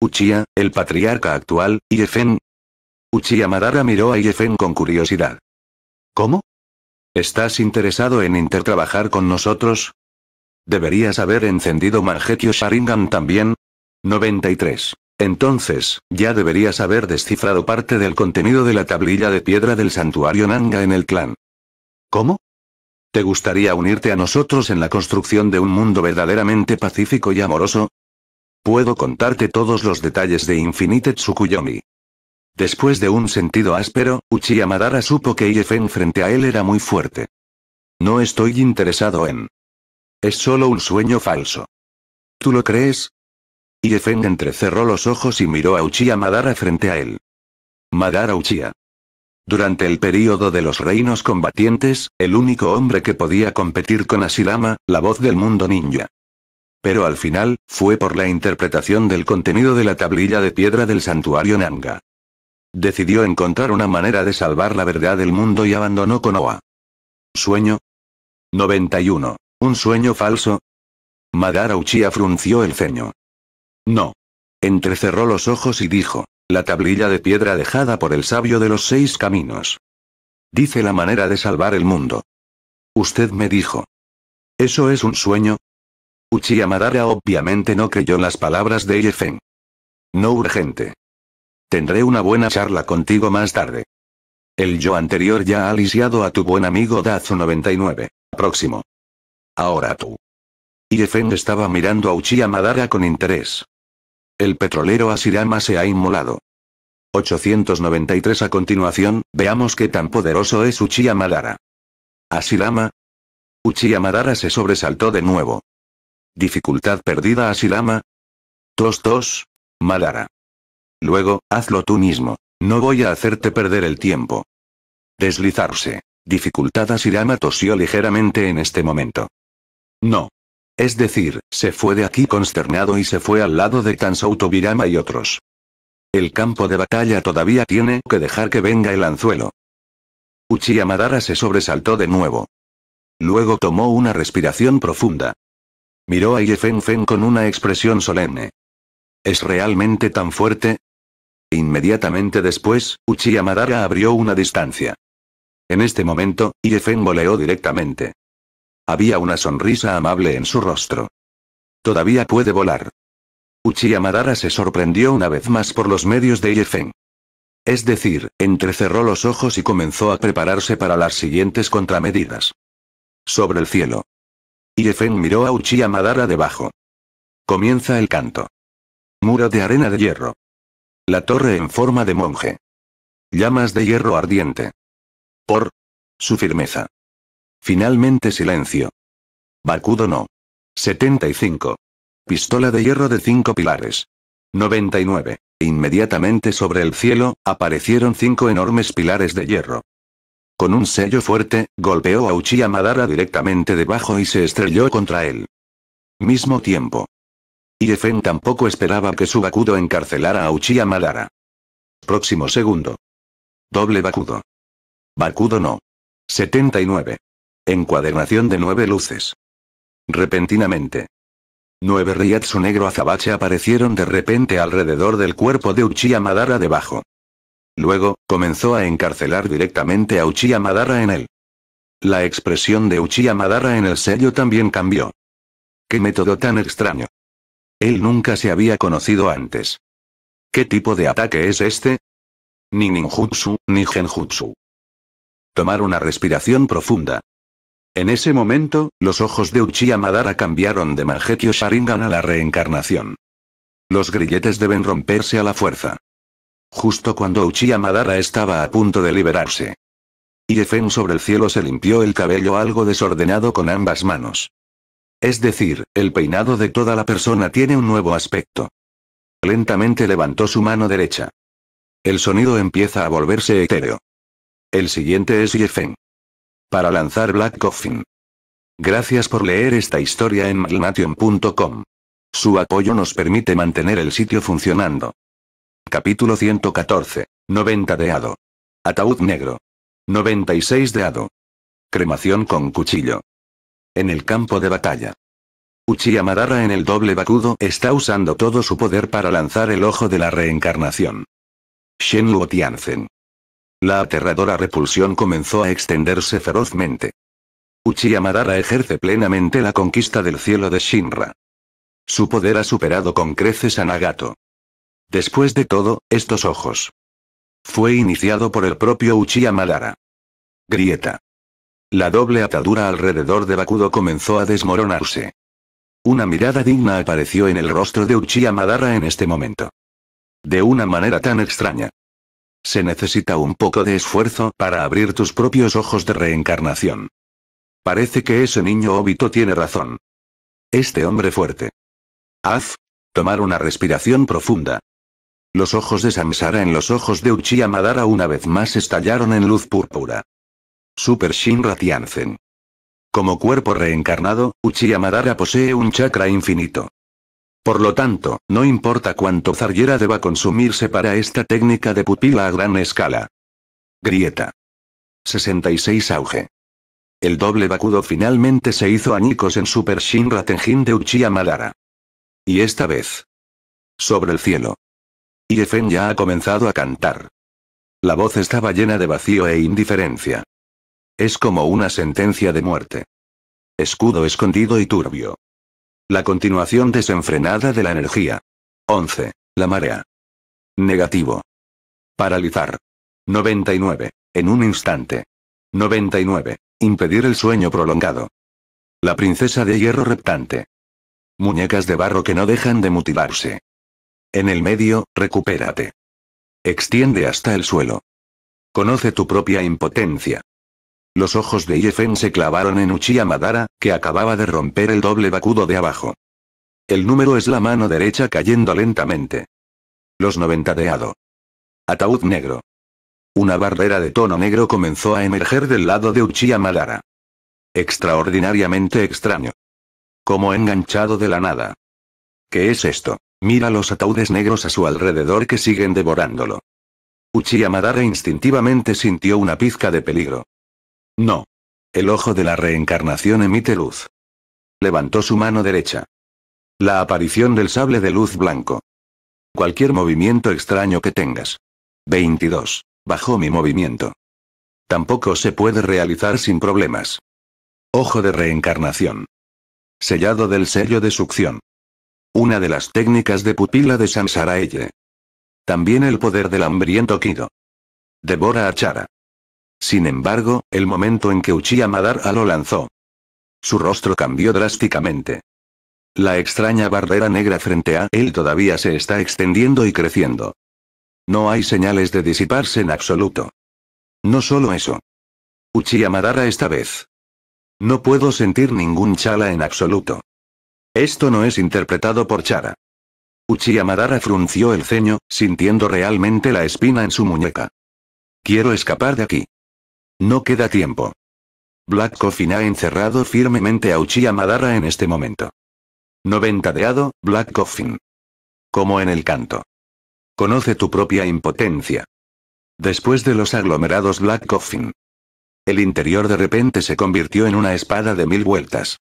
Uchiha, el patriarca actual, Yefen. Uchiha Madara miró a Yefen con curiosidad. ¿Cómo? ¿Estás interesado en intertrabajar con nosotros? Deberías haber encendido Mangekyo Sharingan también. 93. Entonces, ya deberías haber descifrado parte del contenido de la tablilla de piedra del santuario Nanga en el clan. ¿Cómo? ¿Te gustaría unirte a nosotros en la construcción de un mundo verdaderamente pacífico y amoroso? Puedo contarte todos los detalles de Infinite Tsukuyomi. Después de un sentido áspero, Uchiha Madara supo que Iefen frente a él era muy fuerte. No estoy interesado en... Es solo un sueño falso. ¿Tú lo crees? entre entrecerró los ojos y miró a Uchiha Madara frente a él. Madara Uchiha. Durante el período de los reinos combatientes, el único hombre que podía competir con Asilama, la voz del mundo ninja. Pero al final, fue por la interpretación del contenido de la tablilla de piedra del santuario Nanga. Decidió encontrar una manera de salvar la verdad del mundo y abandonó Konoha. ¿Sueño? 91. ¿Un sueño falso? Madara Uchiha frunció el ceño. No. Entrecerró los ojos y dijo, la tablilla de piedra dejada por el sabio de los seis caminos. Dice la manera de salvar el mundo. Usted me dijo. ¿Eso es un sueño? Uchiha obviamente no creyó las palabras de Yefeng. No urgente. Tendré una buena charla contigo más tarde. El yo anterior ya ha lisiado a tu buen amigo Dazo 99. Próximo. Ahora tú defend estaba mirando a Uchiha Madara con interés. El petrolero Asirama se ha inmolado. 893 A continuación, veamos qué tan poderoso es Uchiha Madara. Asirama. Uchiha Madara se sobresaltó de nuevo. Dificultad perdida Asirama. Tos tos. Madara. Luego, hazlo tú mismo. No voy a hacerte perder el tiempo. Deslizarse. Dificultad Asirama tosió ligeramente en este momento. No. Es decir, se fue de aquí consternado y se fue al lado de Tan Tobirama y otros. El campo de batalla todavía tiene que dejar que venga el anzuelo. Uchiha Madara se sobresaltó de nuevo. Luego tomó una respiración profunda. Miró a Yefen Fen con una expresión solemne. ¿Es realmente tan fuerte? Inmediatamente después, Uchiha Madara abrió una distancia. En este momento, Yefen voleó directamente. Había una sonrisa amable en su rostro. Todavía puede volar. Uchiha Madara se sorprendió una vez más por los medios de Yefen. Es decir, entrecerró los ojos y comenzó a prepararse para las siguientes contramedidas. Sobre el cielo. Yefen miró a Uchiha Madara debajo. Comienza el canto. Muro de arena de hierro. La torre en forma de monje. Llamas de hierro ardiente. Por su firmeza. Finalmente silencio. Bakudo no. 75. Pistola de hierro de cinco pilares. 99. Inmediatamente sobre el cielo, aparecieron cinco enormes pilares de hierro. Con un sello fuerte, golpeó a Uchiha Madara directamente debajo y se estrelló contra él. Mismo tiempo. Iefen tampoco esperaba que su Bakudo encarcelara a Uchiha Madara. Próximo segundo. Doble Bakudo. Bakudo no. 79. Encuadernación de nueve luces. Repentinamente. Nueve Riatsu negro azabache aparecieron de repente alrededor del cuerpo de Uchiha Madara debajo. Luego, comenzó a encarcelar directamente a Uchiha Madara en él. La expresión de Uchiha Madara en el sello también cambió. ¡Qué método tan extraño! Él nunca se había conocido antes. ¿Qué tipo de ataque es este? Ni ninjutsu, ni genjutsu. Tomar una respiración profunda, en ese momento, los ojos de Uchiha Madara cambiaron de Mangekyo Sharingan a la reencarnación. Los grilletes deben romperse a la fuerza. Justo cuando Uchiha Madara estaba a punto de liberarse. Yefeng sobre el cielo se limpió el cabello algo desordenado con ambas manos. Es decir, el peinado de toda la persona tiene un nuevo aspecto. Lentamente levantó su mano derecha. El sonido empieza a volverse etéreo. El siguiente es Yefeng para lanzar Black Coffin. Gracias por leer esta historia en magnation.com. Su apoyo nos permite mantener el sitio funcionando. Capítulo 114. 90 de Ado. Ataúd negro. 96 de Ado. Cremación con cuchillo. En el campo de batalla. Uchiha Madara en el doble Bakudo está usando todo su poder para lanzar el ojo de la reencarnación. Shen Luo Tianzen. La aterradora repulsión comenzó a extenderse ferozmente. Uchiha Madara ejerce plenamente la conquista del cielo de Shinra. Su poder ha superado con creces a Nagato. Después de todo, estos ojos. Fue iniciado por el propio Uchiha Madara. Grieta. La doble atadura alrededor de Bakudo comenzó a desmoronarse. Una mirada digna apareció en el rostro de Uchiha Madara en este momento. De una manera tan extraña. Se necesita un poco de esfuerzo para abrir tus propios ojos de reencarnación. Parece que ese niño óbito tiene razón. Este hombre fuerte. Haz. Tomar una respiración profunda. Los ojos de Samsara en los ojos de Uchiha Madara una vez más estallaron en luz púrpura. Super Shinra Tianzen. Como cuerpo reencarnado, Uchiha Madara posee un chakra infinito. Por lo tanto, no importa cuánto zarguera deba consumirse para esta técnica de pupila a gran escala. Grieta. 66 auge. El doble vacudo finalmente se hizo a Nicos en Super Shinra Tenjin de Uchiha Madara. Y esta vez. Sobre el cielo. Iefen ya ha comenzado a cantar. La voz estaba llena de vacío e indiferencia. Es como una sentencia de muerte. Escudo escondido y turbio. La continuación desenfrenada de la energía. 11. La marea. Negativo. Paralizar. 99. En un instante. 99. Impedir el sueño prolongado. La princesa de hierro reptante. Muñecas de barro que no dejan de mutilarse. En el medio, recupérate. Extiende hasta el suelo. Conoce tu propia impotencia. Los ojos de Yefen se clavaron en Uchiha Madara, que acababa de romper el doble bacudo de abajo. El número es la mano derecha cayendo lentamente. Los 90 ado Ataúd negro. Una barrera de tono negro comenzó a emerger del lado de Uchiha Madara. Extraordinariamente extraño. Como enganchado de la nada. ¿Qué es esto? Mira los ataúdes negros a su alrededor que siguen devorándolo. Uchiha Madara instintivamente sintió una pizca de peligro. No. El ojo de la reencarnación emite luz. Levantó su mano derecha. La aparición del sable de luz blanco. Cualquier movimiento extraño que tengas. 22. Bajó mi movimiento. Tampoco se puede realizar sin problemas. Ojo de reencarnación. Sellado del sello de succión. Una de las técnicas de pupila de Eye. También el poder del hambriento Kido. Devora a Chara. Sin embargo, el momento en que Uchiha Madara lo lanzó. Su rostro cambió drásticamente. La extraña barrera negra frente a él todavía se está extendiendo y creciendo. No hay señales de disiparse en absoluto. No solo eso. Uchiha Madara esta vez. No puedo sentir ningún chala en absoluto. Esto no es interpretado por Chara. Uchiha Madara frunció el ceño, sintiendo realmente la espina en su muñeca. Quiero escapar de aquí. No queda tiempo. Black Coffin ha encerrado firmemente a Uchiha Madara en este momento. 90 deado, Black Coffin. Como en el canto. Conoce tu propia impotencia. Después de los aglomerados Black Coffin. El interior de repente se convirtió en una espada de mil vueltas.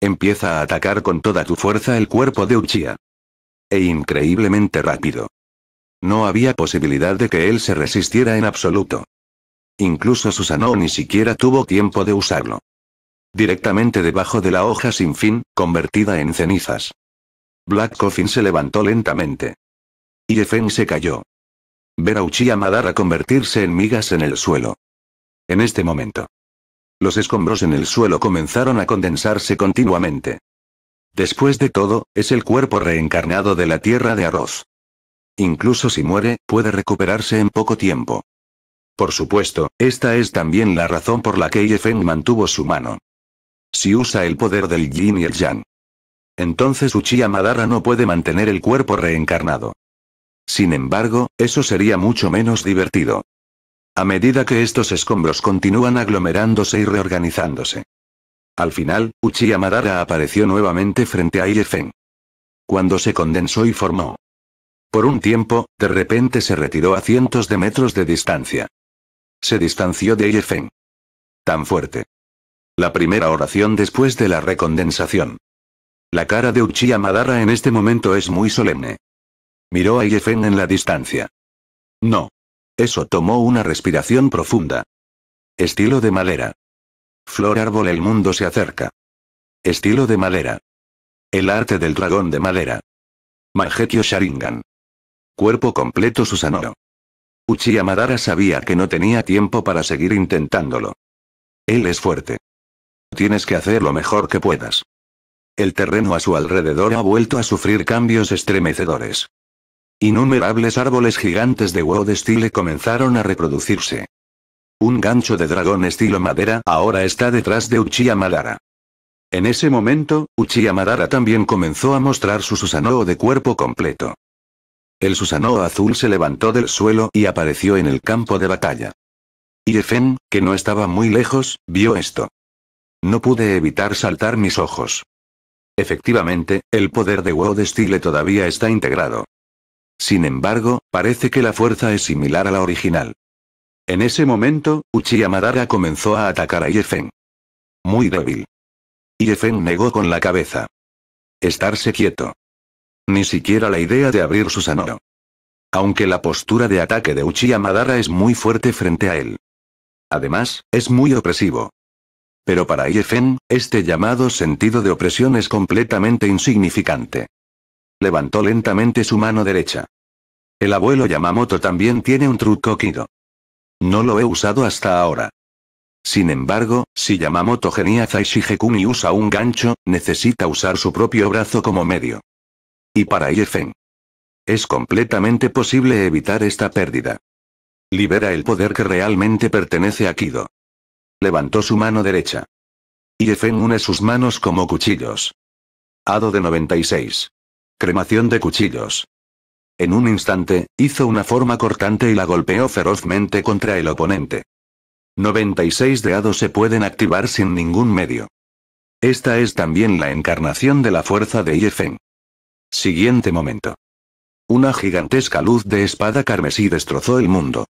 Empieza a atacar con toda tu fuerza el cuerpo de Uchiha. E increíblemente rápido. No había posibilidad de que él se resistiera en absoluto. Incluso Susano ni siquiera tuvo tiempo de usarlo. Directamente debajo de la hoja sin fin, convertida en cenizas. Black Coffin se levantó lentamente. Y Efen se cayó. Ver a Uchiha Madara convertirse en migas en el suelo. En este momento. Los escombros en el suelo comenzaron a condensarse continuamente. Después de todo, es el cuerpo reencarnado de la tierra de arroz. Incluso si muere, puede recuperarse en poco tiempo. Por supuesto, esta es también la razón por la que Yefen mantuvo su mano. Si usa el poder del yin y el yang. Entonces Uchiha Madara no puede mantener el cuerpo reencarnado. Sin embargo, eso sería mucho menos divertido. A medida que estos escombros continúan aglomerándose y reorganizándose. Al final, Uchiha Madara apareció nuevamente frente a Iefen. Cuando se condensó y formó. Por un tiempo, de repente se retiró a cientos de metros de distancia. Se distanció de Yefeng. Tan fuerte. La primera oración después de la recondensación. La cara de Uchiha Madara en este momento es muy solemne. Miró a Yefeng en la distancia. No. Eso tomó una respiración profunda. Estilo de madera. Flor árbol el mundo se acerca. Estilo de madera. El arte del dragón de madera. Mangekyo Sharingan. Cuerpo completo Susanoo. Madara sabía que no tenía tiempo para seguir intentándolo. Él es fuerte. Tienes que hacer lo mejor que puedas. El terreno a su alrededor ha vuelto a sufrir cambios estremecedores. Innumerables árboles gigantes de huevo de estilo comenzaron a reproducirse. Un gancho de dragón estilo madera ahora está detrás de Uchiha Madara. En ese momento, Uchiha Madara también comenzó a mostrar su Susanoo de cuerpo completo. El Susanoo azul se levantó del suelo y apareció en el campo de batalla. Yefen, que no estaba muy lejos, vio esto. No pude evitar saltar mis ojos. Efectivamente, el poder de wode Style todavía está integrado. Sin embargo, parece que la fuerza es similar a la original. En ese momento, Uchiha Madara comenzó a atacar a Yefen. Muy débil. Yefen negó con la cabeza. Estarse quieto. Ni siquiera la idea de abrir su sanoro. Aunque la postura de ataque de Uchiha Madara es muy fuerte frente a él. Además, es muy opresivo. Pero para Iefen, este llamado sentido de opresión es completamente insignificante. Levantó lentamente su mano derecha. El abuelo Yamamoto también tiene un truco Kido. No lo he usado hasta ahora. Sin embargo, si Yamamoto Genia Shigekuni usa un gancho, necesita usar su propio brazo como medio. Y para Yefen. Es completamente posible evitar esta pérdida. Libera el poder que realmente pertenece a Kido. Levantó su mano derecha. Yefen une sus manos como cuchillos. Hado de 96. Cremación de cuchillos. En un instante, hizo una forma cortante y la golpeó ferozmente contra el oponente. 96 de Hado se pueden activar sin ningún medio. Esta es también la encarnación de la fuerza de Yefen. Siguiente momento. Una gigantesca luz de espada carmesí destrozó el mundo.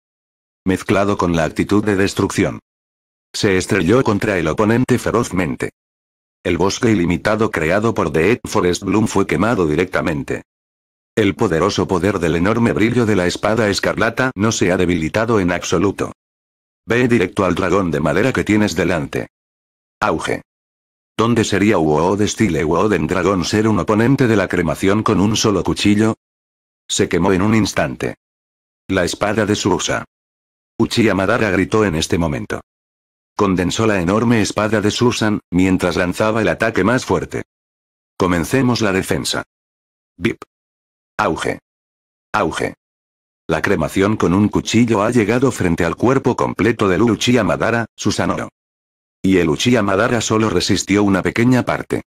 Mezclado con la actitud de destrucción. Se estrelló contra el oponente ferozmente. El bosque ilimitado creado por The Forest Bloom fue quemado directamente. El poderoso poder del enorme brillo de la espada escarlata no se ha debilitado en absoluto. Ve directo al dragón de madera que tienes delante. Auge. ¿Dónde sería Uo de Uo de dragón ser un oponente de la cremación con un solo cuchillo? Se quemó en un instante. La espada de Susan Uchiha Madara gritó en este momento. Condensó la enorme espada de Susan, mientras lanzaba el ataque más fuerte. Comencemos la defensa. Bip. Auge. Auge. La cremación con un cuchillo ha llegado frente al cuerpo completo de Uchiha Madara, Susanoo y el Uchiha Madara solo resistió una pequeña parte.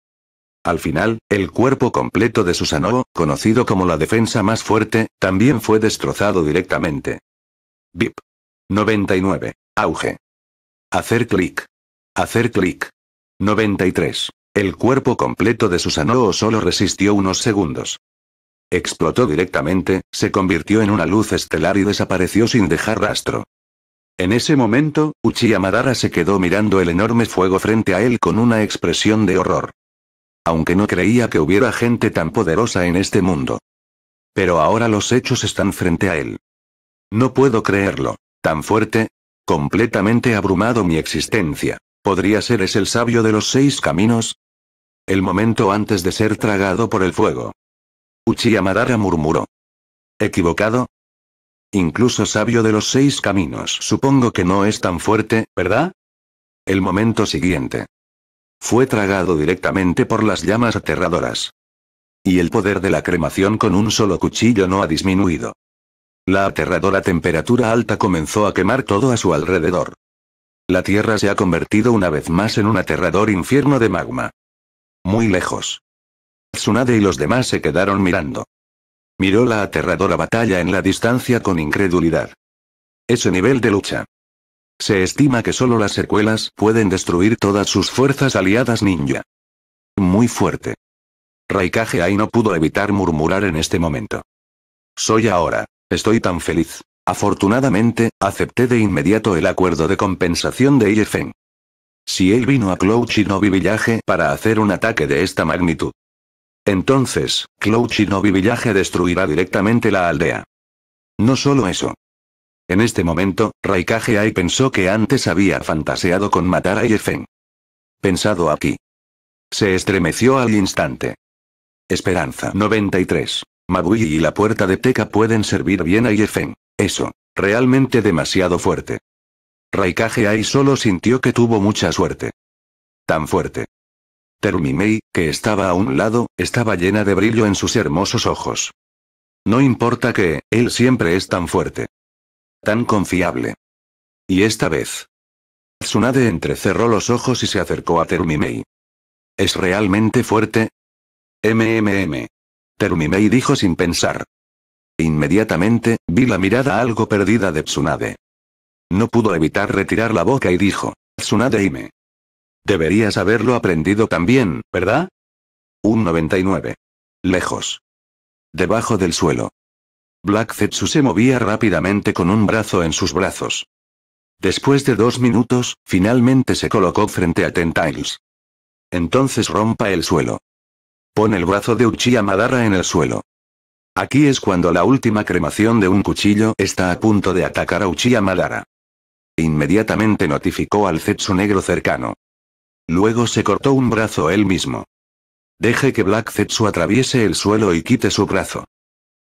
Al final, el cuerpo completo de Susanoo, conocido como la defensa más fuerte, también fue destrozado directamente. VIP. 99. Auge. Hacer clic. Hacer clic. 93. El cuerpo completo de Susanoo solo resistió unos segundos. Explotó directamente, se convirtió en una luz estelar y desapareció sin dejar rastro. En ese momento, Uchiha Madara se quedó mirando el enorme fuego frente a él con una expresión de horror. Aunque no creía que hubiera gente tan poderosa en este mundo. Pero ahora los hechos están frente a él. No puedo creerlo. Tan fuerte. Completamente abrumado mi existencia. ¿Podría ser ese el sabio de los seis caminos? El momento antes de ser tragado por el fuego. Uchiha Madara murmuró. ¿Equivocado? incluso sabio de los seis caminos. Supongo que no es tan fuerte, ¿verdad? El momento siguiente. Fue tragado directamente por las llamas aterradoras. Y el poder de la cremación con un solo cuchillo no ha disminuido. La aterradora temperatura alta comenzó a quemar todo a su alrededor. La Tierra se ha convertido una vez más en un aterrador infierno de magma. Muy lejos. Tsunade y los demás se quedaron mirando. Miró la aterradora batalla en la distancia con incredulidad. Ese nivel de lucha. Se estima que solo las secuelas pueden destruir todas sus fuerzas aliadas ninja. Muy fuerte. Raikage ahí no pudo evitar murmurar en este momento. Soy ahora. Estoy tan feliz. Afortunadamente, acepté de inmediato el acuerdo de compensación de Iefen. Si él vino a Cloud no Village para hacer un ataque de esta magnitud, entonces, Cloud Shinobi Villaje destruirá directamente la aldea. No solo eso. En este momento, Raikage Ai pensó que antes había fantaseado con matar a Yefeng. Pensado aquí. Se estremeció al instante. Esperanza 93. Mabui y la puerta de Teca pueden servir bien a Yefeng. Eso. Realmente demasiado fuerte. Raikage Ai solo sintió que tuvo mucha suerte. Tan fuerte. Terumimei, que estaba a un lado, estaba llena de brillo en sus hermosos ojos. No importa que, él siempre es tan fuerte. Tan confiable. Y esta vez. Tsunade entrecerró los ojos y se acercó a Terumimei. ¿Es realmente fuerte? MMM. Terumimei dijo sin pensar. Inmediatamente, vi la mirada algo perdida de Tsunade. No pudo evitar retirar la boca y dijo, Tsunade me. Deberías haberlo aprendido también, ¿verdad? Un 99. Lejos. Debajo del suelo. Black Zetsu se movía rápidamente con un brazo en sus brazos. Después de dos minutos, finalmente se colocó frente a Tentiles. Entonces rompa el suelo. Pon el brazo de Uchiha Madara en el suelo. Aquí es cuando la última cremación de un cuchillo está a punto de atacar a Uchiha Madara. Inmediatamente notificó al Zetsu negro cercano. Luego se cortó un brazo él mismo. Deje que Black Zetsu atraviese el suelo y quite su brazo.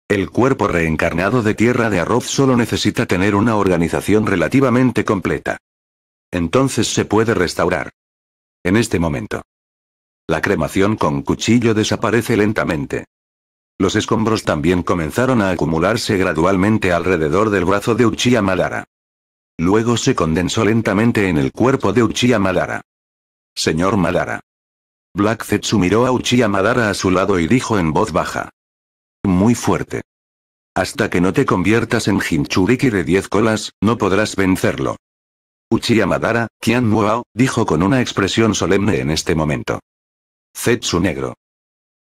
El cuerpo reencarnado de tierra de arroz solo necesita tener una organización relativamente completa. Entonces se puede restaurar. En este momento. La cremación con cuchillo desaparece lentamente. Los escombros también comenzaron a acumularse gradualmente alrededor del brazo de Uchiha Madara. Luego se condensó lentamente en el cuerpo de Uchiha Madara. Señor Madara. Black Zetsu miró a Uchiha Madara a su lado y dijo en voz baja. Muy fuerte. Hasta que no te conviertas en Jinchuriki de diez colas, no podrás vencerlo. Uchiha Madara, Kian dijo con una expresión solemne en este momento. Zetsu negro.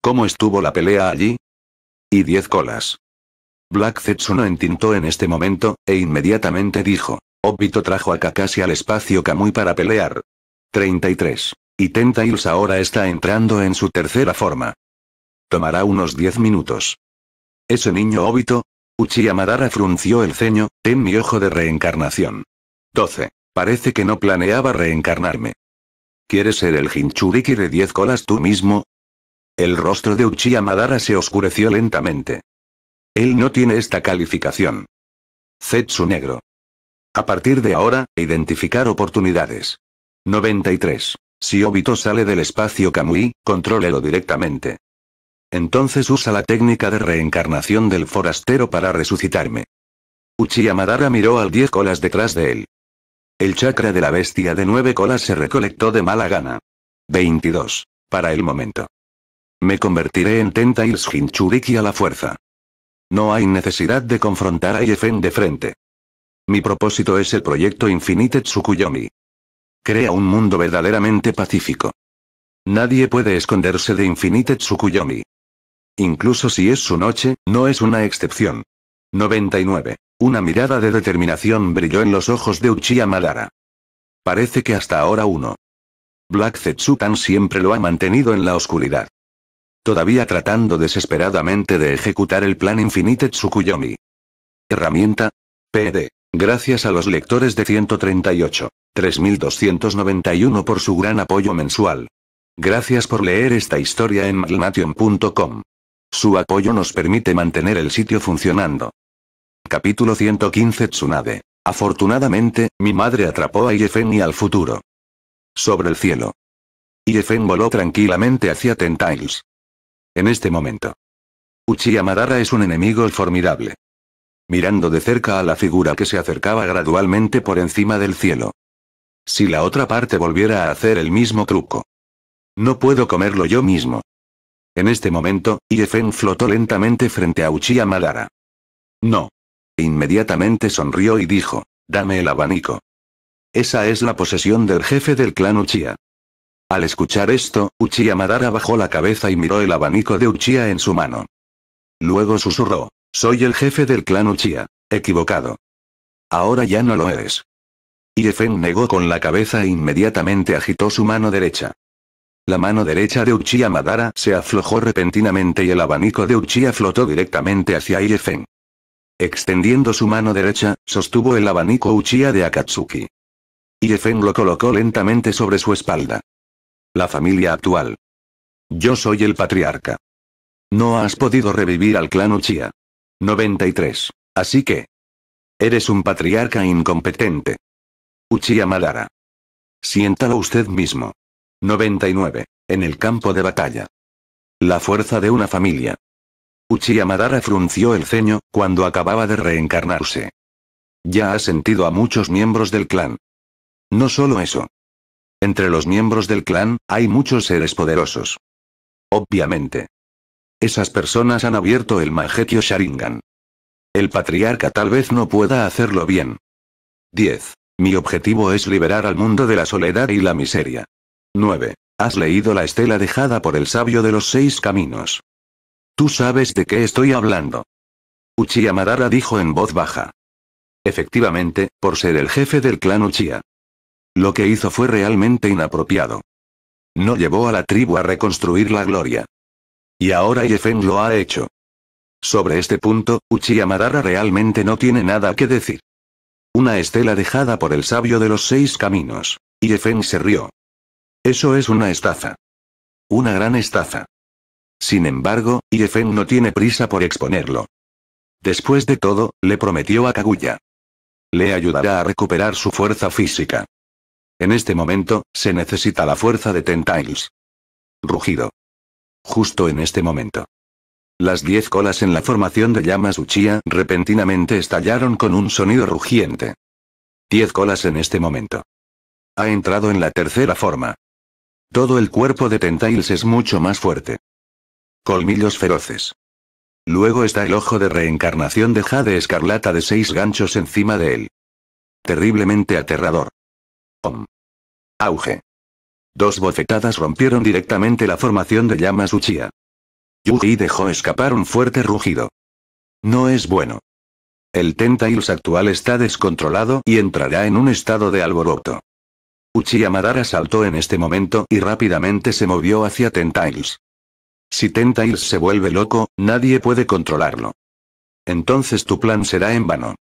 ¿Cómo estuvo la pelea allí? Y diez colas. Black Zetsu no entintó en este momento, e inmediatamente dijo. Obito trajo a Kakashi al espacio Kamui para pelear, 33. Y Tentails ahora está entrando en su tercera forma. Tomará unos 10 minutos. Ese niño óbito. Uchiha Madara frunció el ceño, ten mi ojo de reencarnación. 12. Parece que no planeaba reencarnarme. ¿Quieres ser el Hinchuriki de 10 colas tú mismo? El rostro de Uchiha Madara se oscureció lentamente. Él no tiene esta calificación. Zetsu negro. A partir de ahora, identificar oportunidades. 93. Si Obito sale del espacio Kamui, contrólelo directamente. Entonces usa la técnica de reencarnación del forastero para resucitarme. Uchiha Madara miró al 10 colas detrás de él. El chakra de la bestia de 9 colas se recolectó de mala gana. 22. Para el momento. Me convertiré en Tentails Hinchuriki a la fuerza. No hay necesidad de confrontar a Yefen de frente. Mi propósito es el proyecto Infinite Tsukuyomi. Crea un mundo verdaderamente pacífico. Nadie puede esconderse de Infinite Tsukuyomi. Incluso si es su noche, no es una excepción. 99. Una mirada de determinación brilló en los ojos de Uchiha Madara. Parece que hasta ahora uno. Black Zetsutan siempre lo ha mantenido en la oscuridad. Todavía tratando desesperadamente de ejecutar el plan Infinite Tsukuyomi. Herramienta. PD. Gracias a los lectores de 138. 3291 por su gran apoyo mensual. Gracias por leer esta historia en malnation.com. Su apoyo nos permite mantener el sitio funcionando. Capítulo 115 Tsunade. Afortunadamente, mi madre atrapó a Yefen y al futuro. Sobre el cielo. Yefen voló tranquilamente hacia Tentails. En este momento. Uchiha Madara es un enemigo formidable. Mirando de cerca a la figura que se acercaba gradualmente por encima del cielo, si la otra parte volviera a hacer el mismo truco. No puedo comerlo yo mismo. En este momento, Iefen flotó lentamente frente a Uchiha Madara. No. E inmediatamente sonrió y dijo, dame el abanico. Esa es la posesión del jefe del clan Uchiha. Al escuchar esto, Uchiha Madara bajó la cabeza y miró el abanico de Uchiha en su mano. Luego susurró, soy el jefe del clan Uchiha, equivocado. Ahora ya no lo eres. Y negó con la cabeza e inmediatamente agitó su mano derecha. La mano derecha de Uchiha Madara se aflojó repentinamente y el abanico de Uchiha flotó directamente hacia Iefen. Extendiendo su mano derecha, sostuvo el abanico Uchiha de Akatsuki. Iefen lo colocó lentamente sobre su espalda. La familia actual. Yo soy el patriarca. No has podido revivir al clan Uchiha. 93. Así que. Eres un patriarca incompetente. Uchiha Madara. Siéntalo usted mismo. 99. En el campo de batalla. La fuerza de una familia. Uchiha Madara frunció el ceño, cuando acababa de reencarnarse. Ya ha sentido a muchos miembros del clan. No solo eso. Entre los miembros del clan, hay muchos seres poderosos. Obviamente. Esas personas han abierto el Magetio Sharingan. El patriarca tal vez no pueda hacerlo bien. 10. Mi objetivo es liberar al mundo de la soledad y la miseria. 9. Has leído la estela dejada por el sabio de los seis caminos. Tú sabes de qué estoy hablando. Uchiha dijo en voz baja. Efectivamente, por ser el jefe del clan Uchiha. Lo que hizo fue realmente inapropiado. No llevó a la tribu a reconstruir la gloria. Y ahora Yefeng lo ha hecho. Sobre este punto, Uchiha realmente no tiene nada que decir. Una estela dejada por el sabio de los seis caminos. Y se rió. Eso es una estafa. Una gran estafa. Sin embargo, Iefen no tiene prisa por exponerlo. Después de todo, le prometió a Kaguya. Le ayudará a recuperar su fuerza física. En este momento, se necesita la fuerza de Tentails. Rugido. Justo en este momento. Las diez colas en la formación de llamas Uchiha repentinamente estallaron con un sonido rugiente. Diez colas en este momento. Ha entrado en la tercera forma. Todo el cuerpo de Tentails es mucho más fuerte. Colmillos feroces. Luego está el ojo de reencarnación de Jade Escarlata de seis ganchos encima de él. Terriblemente aterrador. Om. Auge. Dos bofetadas rompieron directamente la formación de llamas Uchiha. Yuji dejó escapar un fuerte rugido. No es bueno. El Tentails actual está descontrolado y entrará en un estado de alboroto. Uchiha Madara saltó en este momento y rápidamente se movió hacia Tentails. Si Tentails se vuelve loco, nadie puede controlarlo. Entonces tu plan será en vano.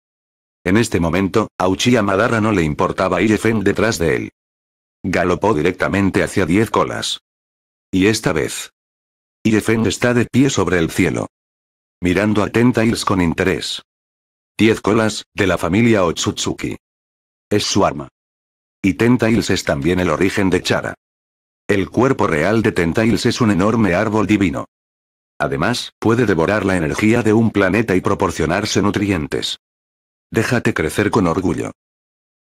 En este momento, a Uchiha Madara no le importaba ir detrás de él. Galopó directamente hacia Diez Colas. Y esta vez, Efen está de pie sobre el cielo. Mirando a Tentails con interés. Diez colas, de la familia Otsutsuki. Es su arma. Y Tentails es también el origen de Chara. El cuerpo real de Tentails es un enorme árbol divino. Además, puede devorar la energía de un planeta y proporcionarse nutrientes. Déjate crecer con orgullo.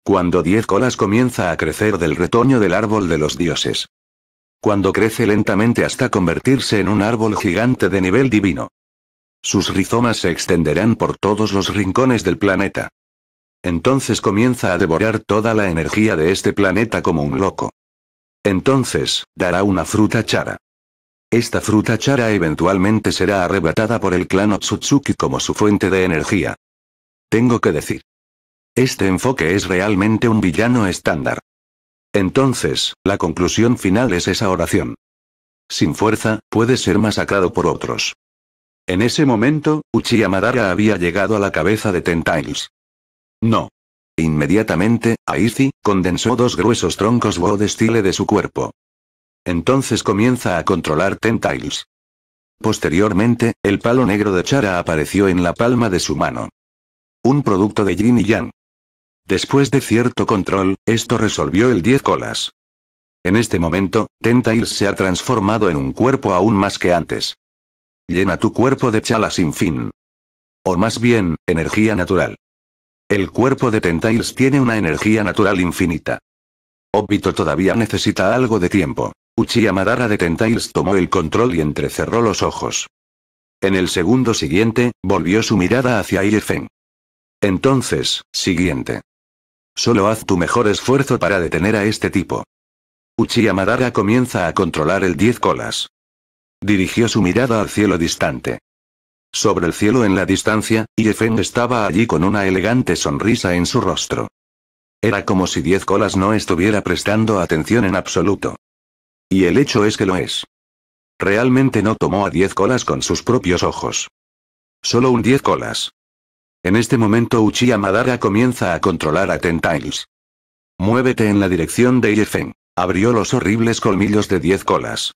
Cuando Diez Colas comienza a crecer del retoño del árbol de los dioses, cuando crece lentamente hasta convertirse en un árbol gigante de nivel divino. Sus rizomas se extenderán por todos los rincones del planeta. Entonces comienza a devorar toda la energía de este planeta como un loco. Entonces, dará una fruta chara. Esta fruta chara eventualmente será arrebatada por el clan Otsutsuki como su fuente de energía. Tengo que decir. Este enfoque es realmente un villano estándar. Entonces, la conclusión final es esa oración. Sin fuerza, puede ser masacrado por otros. En ese momento, Uchiha Madara había llegado a la cabeza de Tentails. No. Inmediatamente, Aizi, condensó dos gruesos troncos Bo de de su cuerpo. Entonces comienza a controlar Tentails. Posteriormente, el palo negro de Chara apareció en la palma de su mano. Un producto de Yin y Yang. Después de cierto control, esto resolvió el 10 colas. En este momento, Tentails se ha transformado en un cuerpo aún más que antes. Llena tu cuerpo de chala sin fin. O más bien, energía natural. El cuerpo de Tentails tiene una energía natural infinita. Obito todavía necesita algo de tiempo. Uchiha Madara de Tentails tomó el control y entrecerró los ojos. En el segundo siguiente, volvió su mirada hacia Iefen. Entonces, siguiente. Solo haz tu mejor esfuerzo para detener a este tipo. Uchiha Madara comienza a controlar el 10 colas. Dirigió su mirada al cielo distante. Sobre el cielo en la distancia, Yefeng estaba allí con una elegante sonrisa en su rostro. Era como si 10 Colas no estuviera prestando atención en absoluto. Y el hecho es que lo es. Realmente no tomó a 10 Colas con sus propios ojos. Solo un Diez Colas. En este momento Uchiha Madara comienza a controlar a Tentails. Muévete en la dirección de Iefen. Abrió los horribles colmillos de diez colas.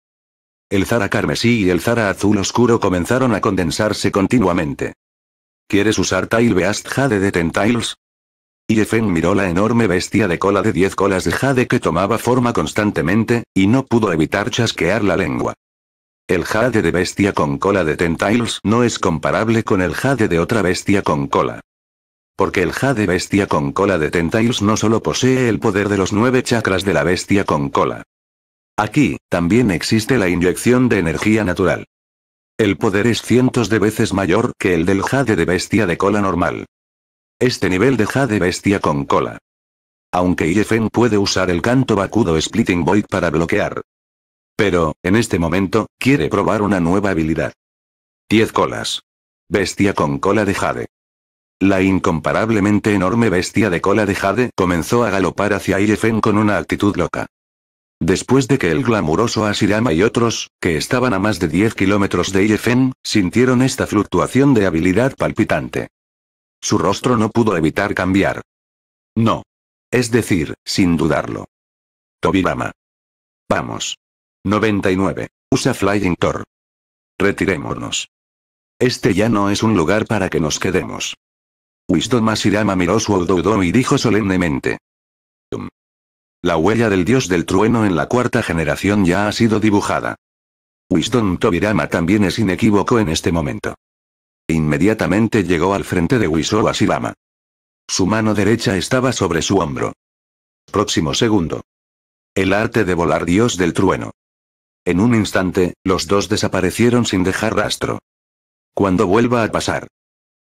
El Zara carmesí y el Zara azul oscuro comenzaron a condensarse continuamente. ¿Quieres usar Tail Beast Jade de Tentails? Iefen miró la enorme bestia de cola de diez colas de Jade que tomaba forma constantemente, y no pudo evitar chasquear la lengua. El jade de bestia con cola de Tentails no es comparable con el jade de otra bestia con cola. Porque el jade bestia con cola de Tentails no solo posee el poder de los nueve chakras de la bestia con cola. Aquí, también existe la inyección de energía natural. El poder es cientos de veces mayor que el del jade de bestia de cola normal. Este nivel de jade bestia con cola. Aunque Yefen puede usar el canto Bakudo Splitting Void para bloquear pero, en este momento, quiere probar una nueva habilidad. 10 colas. Bestia con cola de jade. La incomparablemente enorme bestia de cola de jade comenzó a galopar hacia Irefen con una actitud loca. Después de que el glamuroso Asirama y otros, que estaban a más de 10 kilómetros de Irefen, sintieron esta fluctuación de habilidad palpitante. Su rostro no pudo evitar cambiar. No. Es decir, sin dudarlo. Tobirama. Vamos. 99. Usa Flying Thor. Retirémonos. Este ya no es un lugar para que nos quedemos. Wisdom Asirama miró su Oudoudo y dijo solemnemente. La huella del dios del trueno en la cuarta generación ya ha sido dibujada. Wisdom Tobirama también es inequívoco en este momento. Inmediatamente llegó al frente de Wisdom Asirama. Su mano derecha estaba sobre su hombro. Próximo segundo. El arte de volar dios del trueno. En un instante, los dos desaparecieron sin dejar rastro. Cuando vuelva a pasar.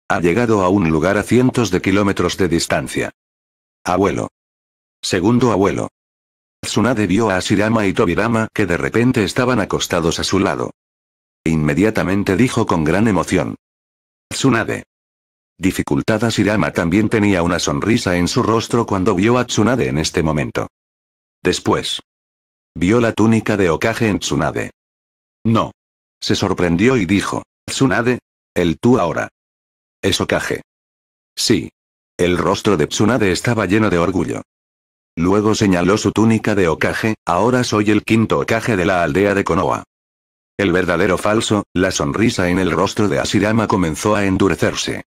Ha llegado a un lugar a cientos de kilómetros de distancia. Abuelo. Segundo abuelo. Tsunade vio a Shirama y Tobirama que de repente estaban acostados a su lado. Inmediatamente dijo con gran emoción. Tsunade. Dificultad Shirama también tenía una sonrisa en su rostro cuando vio a Tsunade en este momento. Después. Vio la túnica de Okage en Tsunade. No. Se sorprendió y dijo, Tsunade, el tú ahora. Es Okage. Sí. El rostro de Tsunade estaba lleno de orgullo. Luego señaló su túnica de Okage, ahora soy el quinto Okage de la aldea de Konoha. El verdadero falso, la sonrisa en el rostro de Asirama comenzó a endurecerse.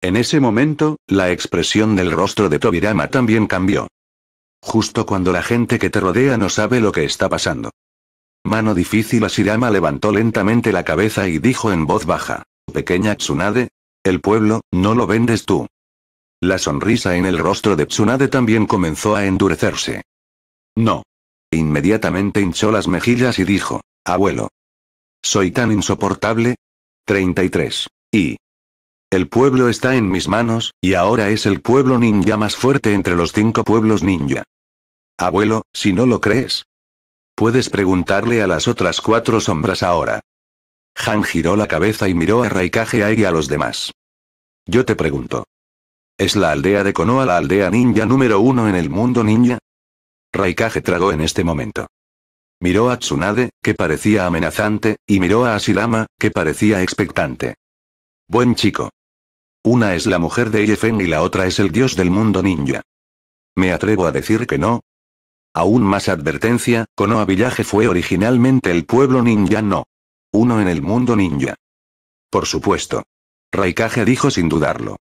En ese momento, la expresión del rostro de Tobirama también cambió. Justo cuando la gente que te rodea no sabe lo que está pasando. Mano difícil Asirama levantó lentamente la cabeza y dijo en voz baja. Pequeña Tsunade. El pueblo, no lo vendes tú. La sonrisa en el rostro de Tsunade también comenzó a endurecerse. No. Inmediatamente hinchó las mejillas y dijo. Abuelo. ¿Soy tan insoportable? 33. Y. El pueblo está en mis manos, y ahora es el pueblo ninja más fuerte entre los cinco pueblos ninja. Abuelo, si no lo crees. Puedes preguntarle a las otras cuatro sombras ahora. Han giró la cabeza y miró a Raikage y a los demás. Yo te pregunto. ¿Es la aldea de Konoha la aldea ninja número uno en el mundo ninja? Raikage tragó en este momento. Miró a Tsunade, que parecía amenazante, y miró a Asilama, que parecía expectante. Buen chico. Una es la mujer de Yefen y la otra es el dios del mundo ninja. Me atrevo a decir que no, Aún más advertencia, Konoha Village fue originalmente el pueblo ninja no. Uno en el mundo ninja. Por supuesto. Raikage dijo sin dudarlo.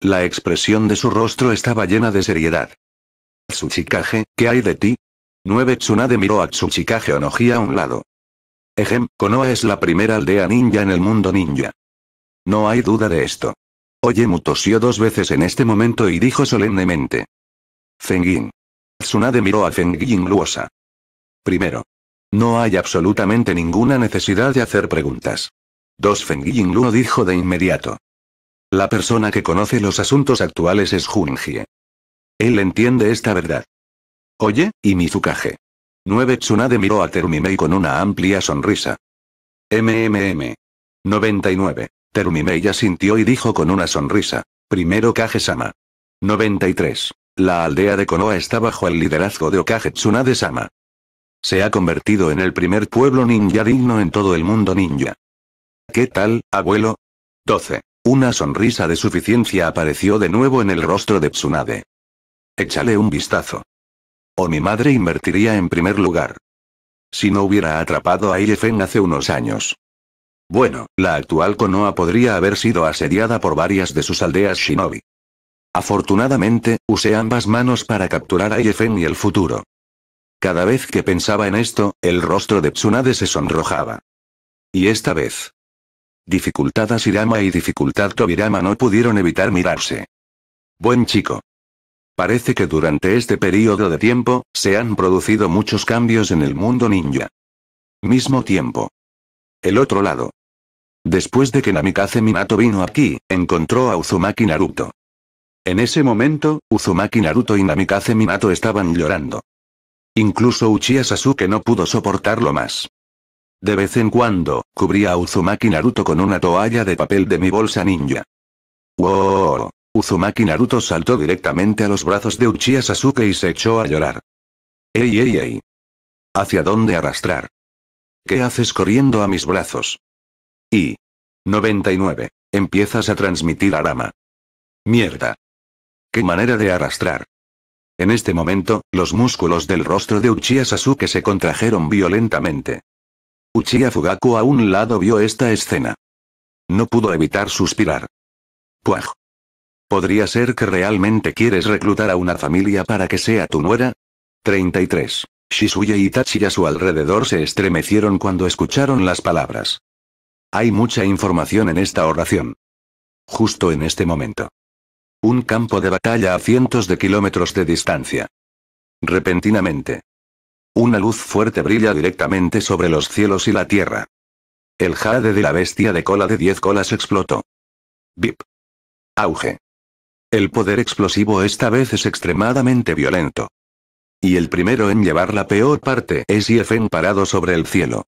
La expresión de su rostro estaba llena de seriedad. Tsuchikage, ¿qué hay de ti? Nueve Tsunade miró a Tsuchikage Onoji a un lado. Ejem, Konoha es la primera aldea ninja en el mundo ninja. No hay duda de esto. Oye Mutosió dos veces en este momento y dijo solemnemente. Zengin. Tsunade miró a Feng Yingluosa. Primero. No hay absolutamente ninguna necesidad de hacer preguntas. Dos Feng Yingluo dijo de inmediato. La persona que conoce los asuntos actuales es Junjie. Él entiende esta verdad. Oye, y Mizukage. 9 Tsunade miró a Terumimei con una amplia sonrisa. MMM. 99. Terumimei asintió y dijo con una sonrisa. Primero Kage-sama. 93. La aldea de Konoha está bajo el liderazgo de Okage Tsunade-sama. Se ha convertido en el primer pueblo ninja digno en todo el mundo ninja. ¿Qué tal, abuelo? 12. Una sonrisa de suficiencia apareció de nuevo en el rostro de Tsunade. Échale un vistazo. O mi madre invertiría en primer lugar. Si no hubiera atrapado a Irefen hace unos años. Bueno, la actual Konoha podría haber sido asediada por varias de sus aldeas shinobi. Afortunadamente, usé ambas manos para capturar a Yefen y el futuro. Cada vez que pensaba en esto, el rostro de Tsunade se sonrojaba. Y esta vez. Dificultad Asirama y dificultad Tobirama no pudieron evitar mirarse. Buen chico. Parece que durante este periodo de tiempo, se han producido muchos cambios en el mundo ninja. Mismo tiempo. El otro lado. Después de que Namikaze Minato vino aquí, encontró a Uzumaki Naruto. En ese momento, Uzumaki Naruto y Namikaze Minato estaban llorando. Incluso Uchiha Sasuke no pudo soportarlo más. De vez en cuando, cubría a Uzumaki Naruto con una toalla de papel de mi bolsa ninja. ¡Wow! Uzumaki Naruto saltó directamente a los brazos de Uchiha Sasuke y se echó a llorar. ¡Ey, ey, ey! ¿Hacia dónde arrastrar? ¿Qué haces corriendo a mis brazos? Y. 99. Empiezas a transmitir arama. Mierda manera de arrastrar! En este momento, los músculos del rostro de Uchiha Sasuke se contrajeron violentamente. Uchiha Fugaku a un lado vio esta escena. No pudo evitar suspirar. Puaj. ¿Podría ser que realmente quieres reclutar a una familia para que sea tu nuera? 33. Shisuya y Itachi a su alrededor se estremecieron cuando escucharon las palabras. Hay mucha información en esta oración. Justo en este momento. Un campo de batalla a cientos de kilómetros de distancia. Repentinamente. Una luz fuerte brilla directamente sobre los cielos y la tierra. El jade de la bestia de cola de diez colas explotó. Bip. Auge. El poder explosivo esta vez es extremadamente violento. Y el primero en llevar la peor parte es Yefen parado sobre el cielo.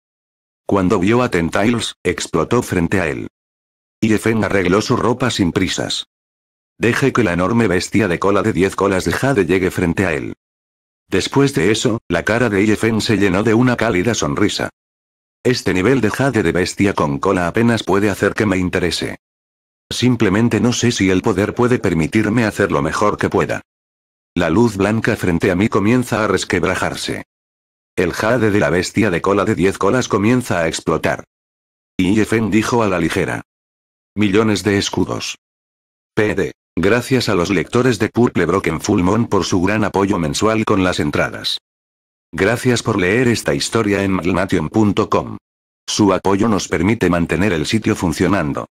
Cuando vio a Tentails, explotó frente a él. Yefen arregló su ropa sin prisas. Deje que la enorme bestia de cola de diez colas de Jade llegue frente a él. Después de eso, la cara de Yefen se llenó de una cálida sonrisa. Este nivel de Jade de bestia con cola apenas puede hacer que me interese. Simplemente no sé si el poder puede permitirme hacer lo mejor que pueda. La luz blanca frente a mí comienza a resquebrajarse. El jade de la bestia de cola de diez colas comienza a explotar. Y Yefen dijo a la ligera. Millones de escudos. PD. Gracias a los lectores de Purple Broken Full Moon por su gran apoyo mensual con las entradas. Gracias por leer esta historia en maglnation.com. Su apoyo nos permite mantener el sitio funcionando.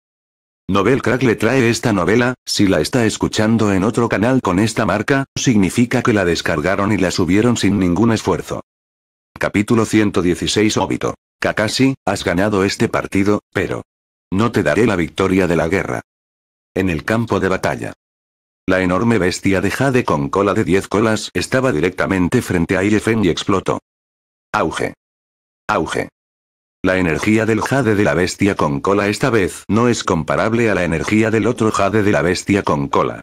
Novel Crack le trae esta novela, si la está escuchando en otro canal con esta marca, significa que la descargaron y la subieron sin ningún esfuerzo. Capítulo 116 Óbito. Kakashi, has ganado este partido, pero... No te daré la victoria de la guerra. En el campo de batalla. La enorme bestia de Jade con cola de 10 colas estaba directamente frente a Irefen y explotó. Auge. Auge. La energía del jade de la bestia con cola esta vez no es comparable a la energía del otro jade de la bestia con cola.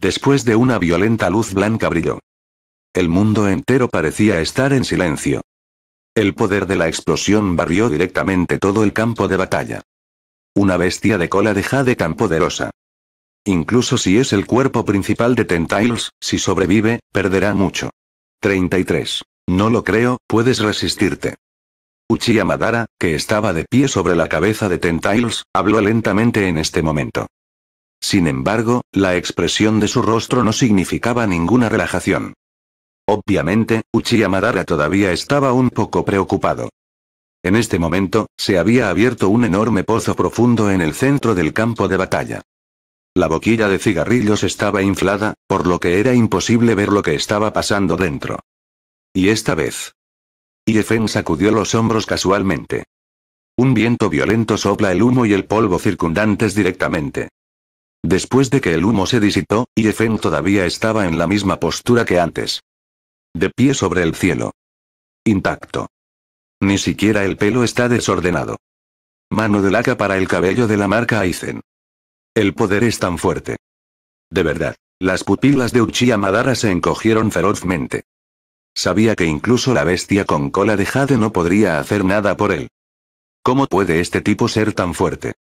Después de una violenta luz blanca brilló. El mundo entero parecía estar en silencio. El poder de la explosión barrió directamente todo el campo de batalla. Una bestia de cola de jade tan poderosa. Incluso si es el cuerpo principal de Tentails, si sobrevive, perderá mucho. 33. No lo creo, puedes resistirte. Uchiha que estaba de pie sobre la cabeza de Tentails, habló lentamente en este momento. Sin embargo, la expresión de su rostro no significaba ninguna relajación. Obviamente, Uchiha todavía estaba un poco preocupado. En este momento, se había abierto un enorme pozo profundo en el centro del campo de batalla. La boquilla de cigarrillos estaba inflada, por lo que era imposible ver lo que estaba pasando dentro. Y esta vez. Yefen sacudió los hombros casualmente. Un viento violento sopla el humo y el polvo circundantes directamente. Después de que el humo se disipó, Yefen todavía estaba en la misma postura que antes. De pie sobre el cielo. Intacto. Ni siquiera el pelo está desordenado. Mano de laca para el cabello de la marca Aizen. El poder es tan fuerte. De verdad, las pupilas de Uchiha Madara se encogieron ferozmente. Sabía que incluso la bestia con cola de Jade no podría hacer nada por él. ¿Cómo puede este tipo ser tan fuerte?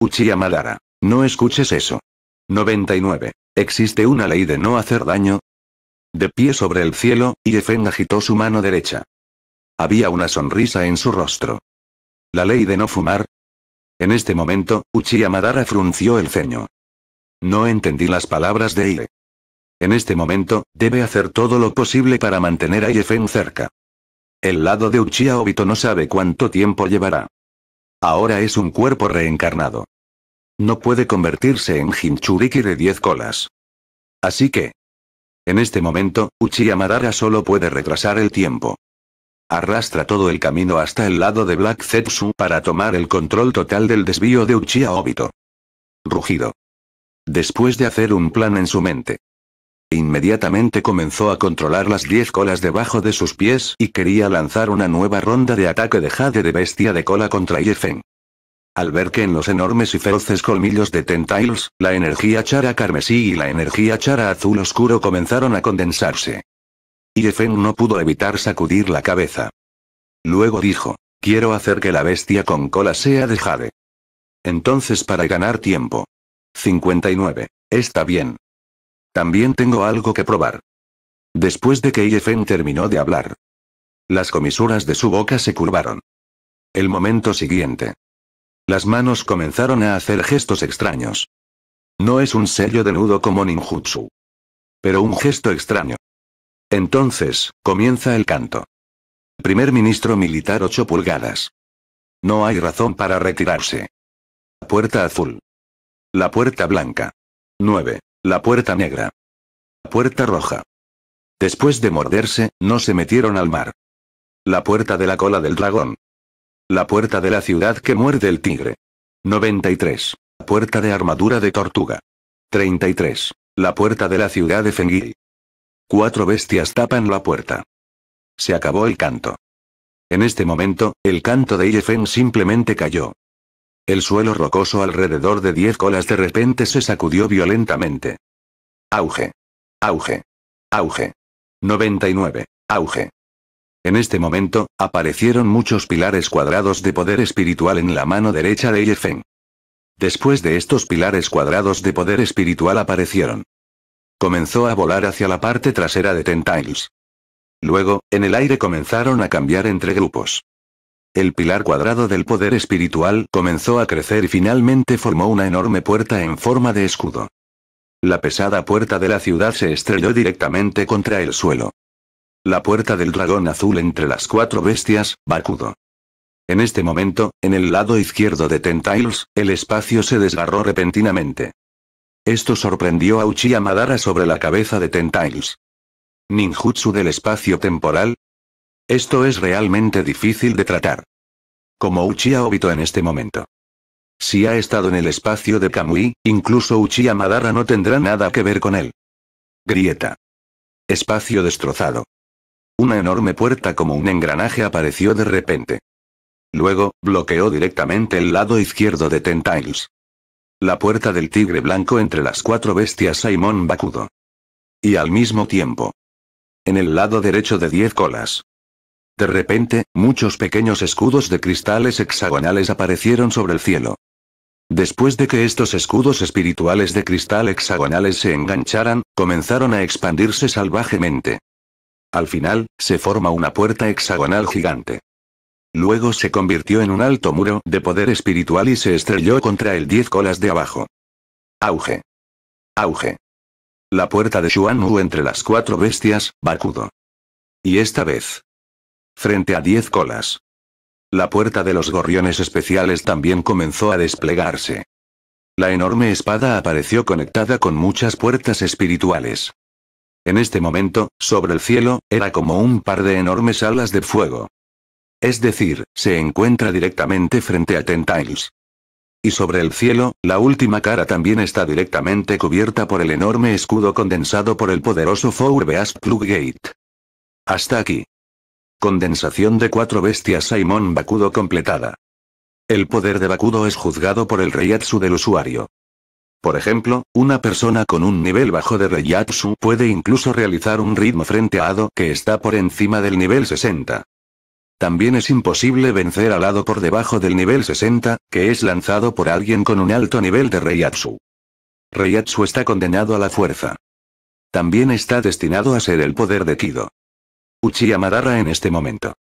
Uchiha Madara, no escuches eso. 99. ¿Existe una ley de no hacer daño? De pie sobre el cielo, Yefen agitó su mano derecha. Había una sonrisa en su rostro. ¿La ley de no fumar? En este momento, Uchiha Madara frunció el ceño. No entendí las palabras de Ile. En este momento, debe hacer todo lo posible para mantener a Yefen cerca. El lado de Uchiha Obito no sabe cuánto tiempo llevará. Ahora es un cuerpo reencarnado. No puede convertirse en Jinchuriki de diez colas. Así que... En este momento, Uchiha Madara solo puede retrasar el tiempo. Arrastra todo el camino hasta el lado de Black Zetsu para tomar el control total del desvío de Uchiha Obito. Rugido. Después de hacer un plan en su mente. Inmediatamente comenzó a controlar las 10 colas debajo de sus pies y quería lanzar una nueva ronda de ataque de Jade de bestia de cola contra Yefen. Al ver que en los enormes y feroces colmillos de Tentails, la energía chara carmesí y la energía chara azul oscuro comenzaron a condensarse. Y no pudo evitar sacudir la cabeza. Luego dijo, quiero hacer que la bestia con cola sea de jade. Entonces para ganar tiempo. 59. Está bien. También tengo algo que probar. Después de que Yefeng terminó de hablar. Las comisuras de su boca se curvaron. El momento siguiente. Las manos comenzaron a hacer gestos extraños. No es un sello de nudo como ninjutsu. Pero un gesto extraño. Entonces, comienza el canto. Primer ministro militar 8 pulgadas. No hay razón para retirarse. Puerta azul. La puerta blanca. 9. La puerta negra. Puerta roja. Después de morderse, no se metieron al mar. La puerta de la cola del dragón. La puerta de la ciudad que muerde el tigre. 93. Puerta de armadura de tortuga. 33. La puerta de la ciudad de Fengil. Cuatro bestias tapan la puerta. Se acabó el canto. En este momento, el canto de Yefen simplemente cayó. El suelo rocoso alrededor de diez colas de repente se sacudió violentamente. Auge. Auge. Auge. 99. Auge. En este momento, aparecieron muchos pilares cuadrados de poder espiritual en la mano derecha de Yefen. Después de estos pilares cuadrados de poder espiritual aparecieron Comenzó a volar hacia la parte trasera de Tentails. Luego, en el aire comenzaron a cambiar entre grupos. El pilar cuadrado del poder espiritual comenzó a crecer y finalmente formó una enorme puerta en forma de escudo. La pesada puerta de la ciudad se estrelló directamente contra el suelo. La puerta del dragón azul entre las cuatro bestias, Bakudo. En este momento, en el lado izquierdo de Tentails, el espacio se desgarró repentinamente. Esto sorprendió a Uchiha Madara sobre la cabeza de Tentails. ¿Ninjutsu del espacio temporal? Esto es realmente difícil de tratar. Como Uchiha Obito en este momento. Si ha estado en el espacio de Kamui, incluso Uchiha Madara no tendrá nada que ver con él. Grieta. Espacio destrozado. Una enorme puerta como un engranaje apareció de repente. Luego, bloqueó directamente el lado izquierdo de Tentails. La puerta del tigre blanco entre las cuatro bestias Simón Bakudo. Y al mismo tiempo. En el lado derecho de diez colas. De repente, muchos pequeños escudos de cristales hexagonales aparecieron sobre el cielo. Después de que estos escudos espirituales de cristal hexagonales se engancharan, comenzaron a expandirse salvajemente. Al final, se forma una puerta hexagonal gigante. Luego se convirtió en un alto muro de poder espiritual y se estrelló contra el diez colas de abajo. Auge. Auge. La puerta de Wu entre las cuatro bestias, Bakudo. Y esta vez. Frente a diez colas. La puerta de los gorriones especiales también comenzó a desplegarse. La enorme espada apareció conectada con muchas puertas espirituales. En este momento, sobre el cielo, era como un par de enormes alas de fuego. Es decir, se encuentra directamente frente a Tentiles. Y sobre el cielo, la última cara también está directamente cubierta por el enorme escudo condensado por el poderoso four Plug Gate. Hasta aquí. Condensación de cuatro bestias Simon Bakudo completada. El poder de Bakudo es juzgado por el Reyatsu del usuario. Por ejemplo, una persona con un nivel bajo de Reyatsu puede incluso realizar un ritmo frente a Ado que está por encima del nivel 60. También es imposible vencer al lado por debajo del nivel 60, que es lanzado por alguien con un alto nivel de Reiatsu. Reiatsu está condenado a la fuerza. También está destinado a ser el poder de Kido. Uchiha Madara en este momento.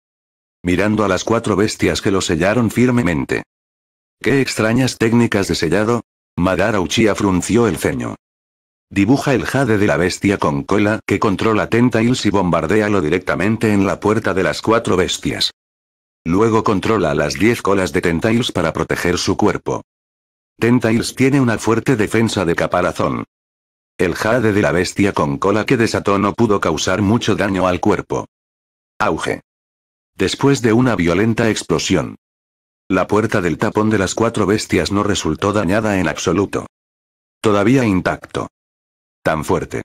Mirando a las cuatro bestias que lo sellaron firmemente. ¿Qué extrañas técnicas de sellado? Madara Uchiha frunció el ceño. Dibuja el jade de la bestia con cola que controla Tentails y bombardéalo directamente en la puerta de las cuatro bestias. Luego controla las 10 colas de Tentails para proteger su cuerpo. Tentails tiene una fuerte defensa de caparazón. El jade de la bestia con cola que desató no pudo causar mucho daño al cuerpo. Auge. Después de una violenta explosión. La puerta del tapón de las cuatro bestias no resultó dañada en absoluto. Todavía intacto tan fuerte.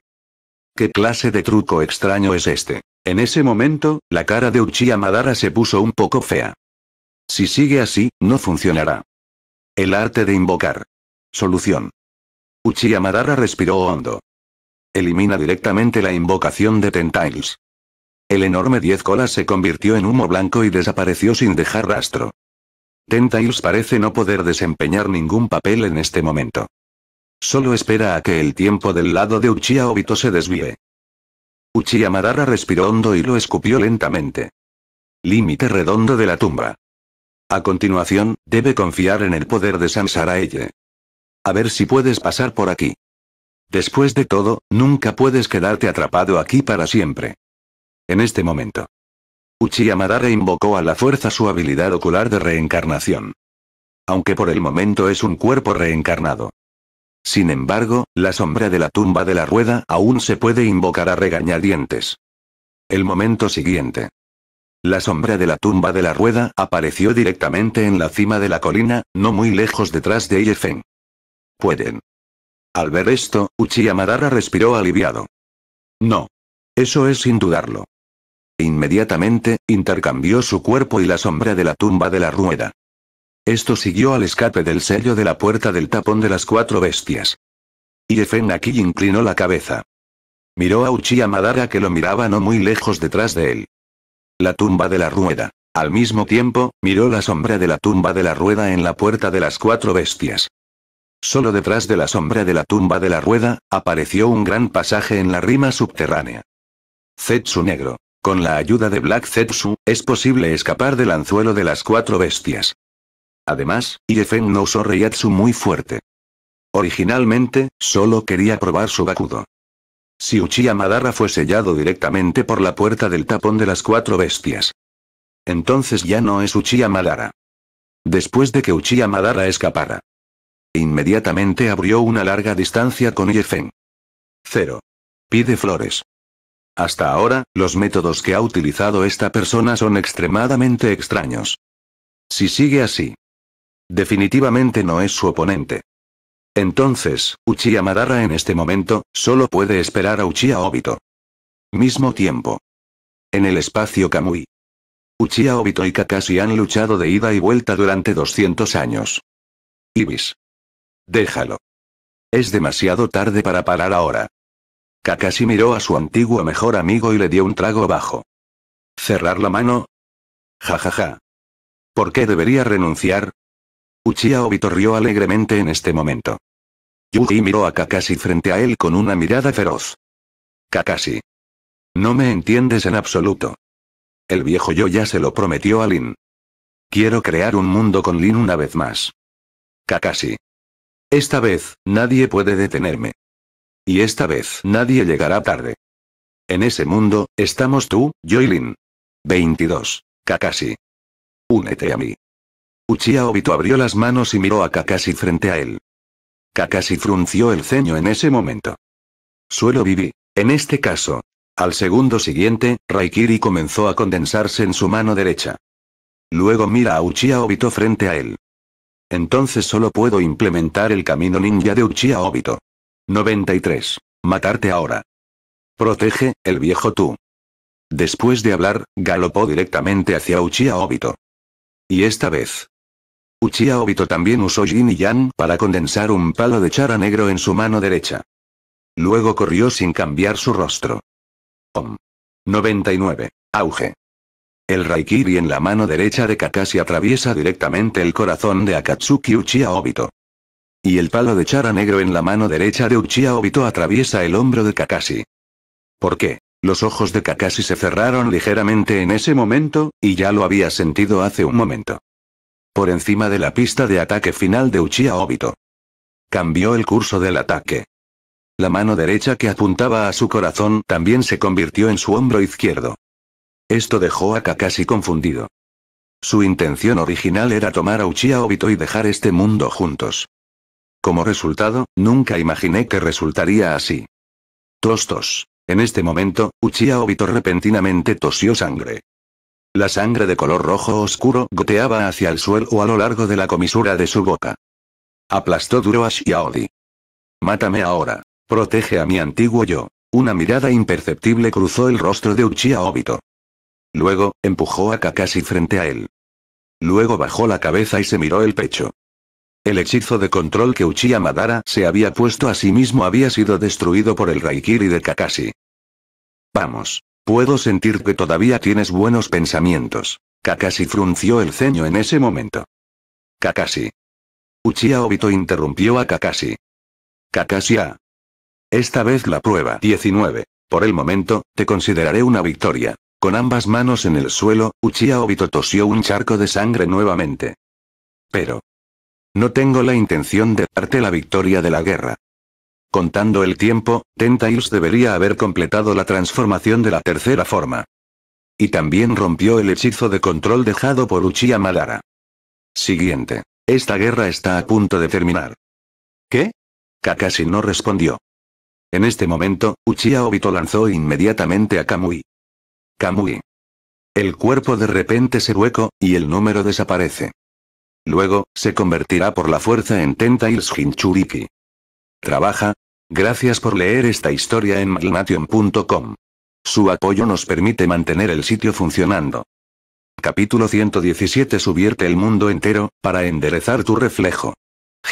¿Qué clase de truco extraño es este? En ese momento, la cara de Uchiha Madara se puso un poco fea. Si sigue así, no funcionará. El arte de invocar. Solución. Uchiha Madara respiró hondo. Elimina directamente la invocación de Tentails. El enorme diez colas se convirtió en humo blanco y desapareció sin dejar rastro. Tentails parece no poder desempeñar ningún papel en este momento. Solo espera a que el tiempo del lado de Uchiha Obito se desvíe. Uchiha Madara respiró hondo y lo escupió lentamente. Límite redondo de la tumba. A continuación, debe confiar en el poder de Sansaraeye. A ver si puedes pasar por aquí. Después de todo, nunca puedes quedarte atrapado aquí para siempre. En este momento. Uchiha Madara invocó a la fuerza su habilidad ocular de reencarnación. Aunque por el momento es un cuerpo reencarnado. Sin embargo, la sombra de la tumba de la rueda aún se puede invocar a regañadientes. El momento siguiente. La sombra de la tumba de la rueda apareció directamente en la cima de la colina, no muy lejos detrás de Iefen. Pueden. Al ver esto, Uchiha Madara respiró aliviado. No. Eso es sin dudarlo. Inmediatamente, intercambió su cuerpo y la sombra de la tumba de la rueda. Esto siguió al escape del sello de la puerta del tapón de las cuatro bestias. Y aquí inclinó la cabeza. Miró a Uchiha Madara que lo miraba no muy lejos detrás de él. La tumba de la rueda. Al mismo tiempo, miró la sombra de la tumba de la rueda en la puerta de las cuatro bestias. Solo detrás de la sombra de la tumba de la rueda, apareció un gran pasaje en la rima subterránea. Zetsu negro. Con la ayuda de Black Zetsu, es posible escapar del anzuelo de las cuatro bestias. Además, Iefen no usó Reiatsu muy fuerte. Originalmente, solo quería probar su Bakudo. Si Uchiha Madara fue sellado directamente por la puerta del tapón de las cuatro bestias. Entonces ya no es Uchiha Madara. Después de que Uchiha Madara escapara. Inmediatamente abrió una larga distancia con Iefen. Cero. Pide flores. Hasta ahora, los métodos que ha utilizado esta persona son extremadamente extraños. Si sigue así, Definitivamente no es su oponente. Entonces, Uchiha Madara en este momento, solo puede esperar a Uchiha Obito. Mismo tiempo. En el espacio Kamui. Uchiha Obito y Kakashi han luchado de ida y vuelta durante 200 años. Ibis. Déjalo. Es demasiado tarde para parar ahora. Kakashi miró a su antiguo mejor amigo y le dio un trago bajo. ¿Cerrar la mano? Ja ja ja. ¿Por qué debería renunciar? Uchiha rió alegremente en este momento. Yuji miró a Kakashi frente a él con una mirada feroz. Kakashi. No me entiendes en absoluto. El viejo yo ya se lo prometió a Lin. Quiero crear un mundo con Lin una vez más. Kakashi. Esta vez, nadie puede detenerme. Y esta vez, nadie llegará tarde. En ese mundo, estamos tú, yo y Lin. 22. Kakashi. Únete a mí. Uchiha Obito abrió las manos y miró a Kakashi frente a él. Kakashi frunció el ceño en ese momento. Suelo vivir. En este caso. Al segundo siguiente, Raikiri comenzó a condensarse en su mano derecha. Luego mira a Uchiha Obito frente a él. Entonces solo puedo implementar el camino ninja de Uchiha Obito. 93. Matarte ahora. Protege, el viejo tú. Después de hablar, galopó directamente hacia Uchiha Obito. Y esta vez, Uchiha Obito también usó Yin y Yang para condensar un palo de chara negro en su mano derecha. Luego corrió sin cambiar su rostro. Om. 99. Auge. El Raikiri en la mano derecha de Kakashi atraviesa directamente el corazón de Akatsuki Uchiha Obito. Y el palo de chara negro en la mano derecha de Uchiha Obito atraviesa el hombro de Kakashi. ¿Por qué? Los ojos de Kakashi se cerraron ligeramente en ese momento, y ya lo había sentido hace un momento por encima de la pista de ataque final de Uchiha Obito. Cambió el curso del ataque. La mano derecha que apuntaba a su corazón también se convirtió en su hombro izquierdo. Esto dejó a Kakashi confundido. Su intención original era tomar a Uchiha Obito y dejar este mundo juntos. Como resultado, nunca imaginé que resultaría así. Tostos. En este momento, Uchiha Obito repentinamente tosió sangre. La sangre de color rojo oscuro goteaba hacia el suelo o a lo largo de la comisura de su boca. Aplastó duro a Xiaodi. Mátame ahora. Protege a mi antiguo yo. Una mirada imperceptible cruzó el rostro de Uchiha Obito. Luego, empujó a Kakashi frente a él. Luego bajó la cabeza y se miró el pecho. El hechizo de control que Uchiha Madara se había puesto a sí mismo había sido destruido por el Raikiri de Kakashi. Vamos. Puedo sentir que todavía tienes buenos pensamientos. Kakashi frunció el ceño en ese momento. Kakashi. Uchiha Obito interrumpió a Kakashi. Kakashi A. Esta vez la prueba 19. Por el momento, te consideraré una victoria. Con ambas manos en el suelo, Uchiha Obito tosió un charco de sangre nuevamente. Pero. No tengo la intención de darte la victoria de la guerra. Contando el tiempo, Tentails debería haber completado la transformación de la tercera forma. Y también rompió el hechizo de control dejado por Uchiha Madara. Siguiente. Esta guerra está a punto de terminar. ¿Qué? Kakashi no respondió. En este momento, Uchiha Obito lanzó inmediatamente a Kamui. Kamui. El cuerpo de repente se hueco, y el número desaparece. Luego, se convertirá por la fuerza en Tentails Hinchuriki. Trabaja, Gracias por leer esta historia en maglnation.com. Su apoyo nos permite mantener el sitio funcionando. Capítulo 117 Subierte el mundo entero, para enderezar tu reflejo.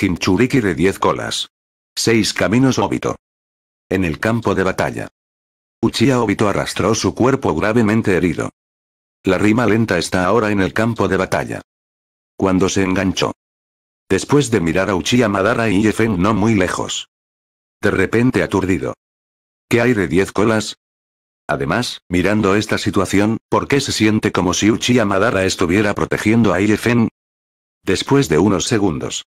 Hinchuriki de 10 colas. 6 caminos Obito. En el campo de batalla. Uchiha Obito arrastró su cuerpo gravemente herido. La rima lenta está ahora en el campo de batalla. Cuando se enganchó. Después de mirar a Uchiha Madara y Yefen no muy lejos. De repente aturdido. ¿Qué hay de diez colas? Además, mirando esta situación, ¿por qué se siente como si Uchiha Madara estuviera protegiendo a Iefen? Después de unos segundos.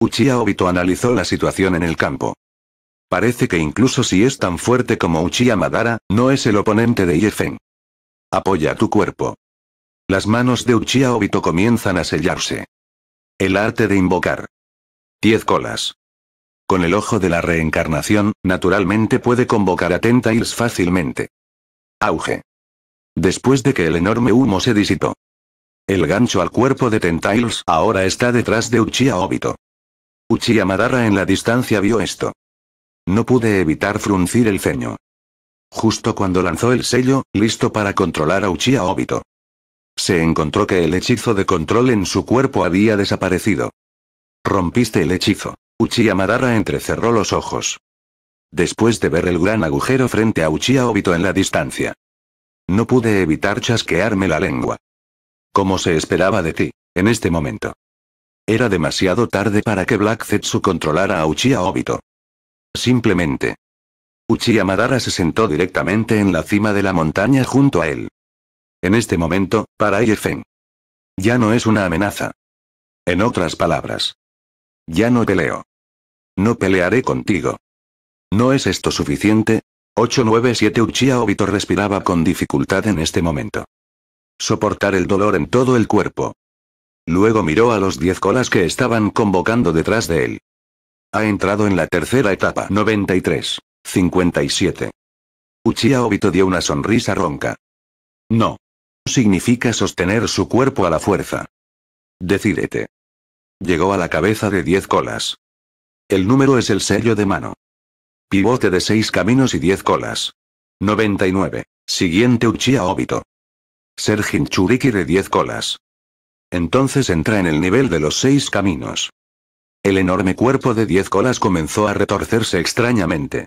Uchiha Obito analizó la situación en el campo. Parece que incluso si es tan fuerte como Uchiha Madara, no es el oponente de Iefen. Apoya tu cuerpo. Las manos de Uchiha Obito comienzan a sellarse. El arte de invocar. Diez colas. Con el ojo de la reencarnación, naturalmente puede convocar a Tentails fácilmente. Auge. Después de que el enorme humo se disipó. El gancho al cuerpo de Tentails ahora está detrás de Uchiha Obito. Uchiha Madara en la distancia vio esto. No pude evitar fruncir el ceño. Justo cuando lanzó el sello, listo para controlar a Uchiha Obito. Se encontró que el hechizo de control en su cuerpo había desaparecido. Rompiste el hechizo. Uchiha Madara entrecerró los ojos. Después de ver el gran agujero frente a Uchiha Obito en la distancia. No pude evitar chasquearme la lengua. Como se esperaba de ti, en este momento. Era demasiado tarde para que Black Zetsu controlara a Uchiha Obito. Simplemente. Uchiha Madara se sentó directamente en la cima de la montaña junto a él. En este momento, para IFN. Ya no es una amenaza. En otras palabras. Ya no peleo. No pelearé contigo. ¿No es esto suficiente? 897 Uchiha Obito respiraba con dificultad en este momento. Soportar el dolor en todo el cuerpo. Luego miró a los diez colas que estaban convocando detrás de él. Ha entrado en la tercera etapa 93. 57. Uchiha Obito dio una sonrisa ronca. No. Significa sostener su cuerpo a la fuerza. Decídete. Llegó a la cabeza de diez colas. El número es el sello de mano. Pivote de seis caminos y 10 colas. 99. Siguiente Uchiha Obito. Ser Hinchuriki de 10 colas. Entonces entra en el nivel de los seis caminos. El enorme cuerpo de 10 colas comenzó a retorcerse extrañamente.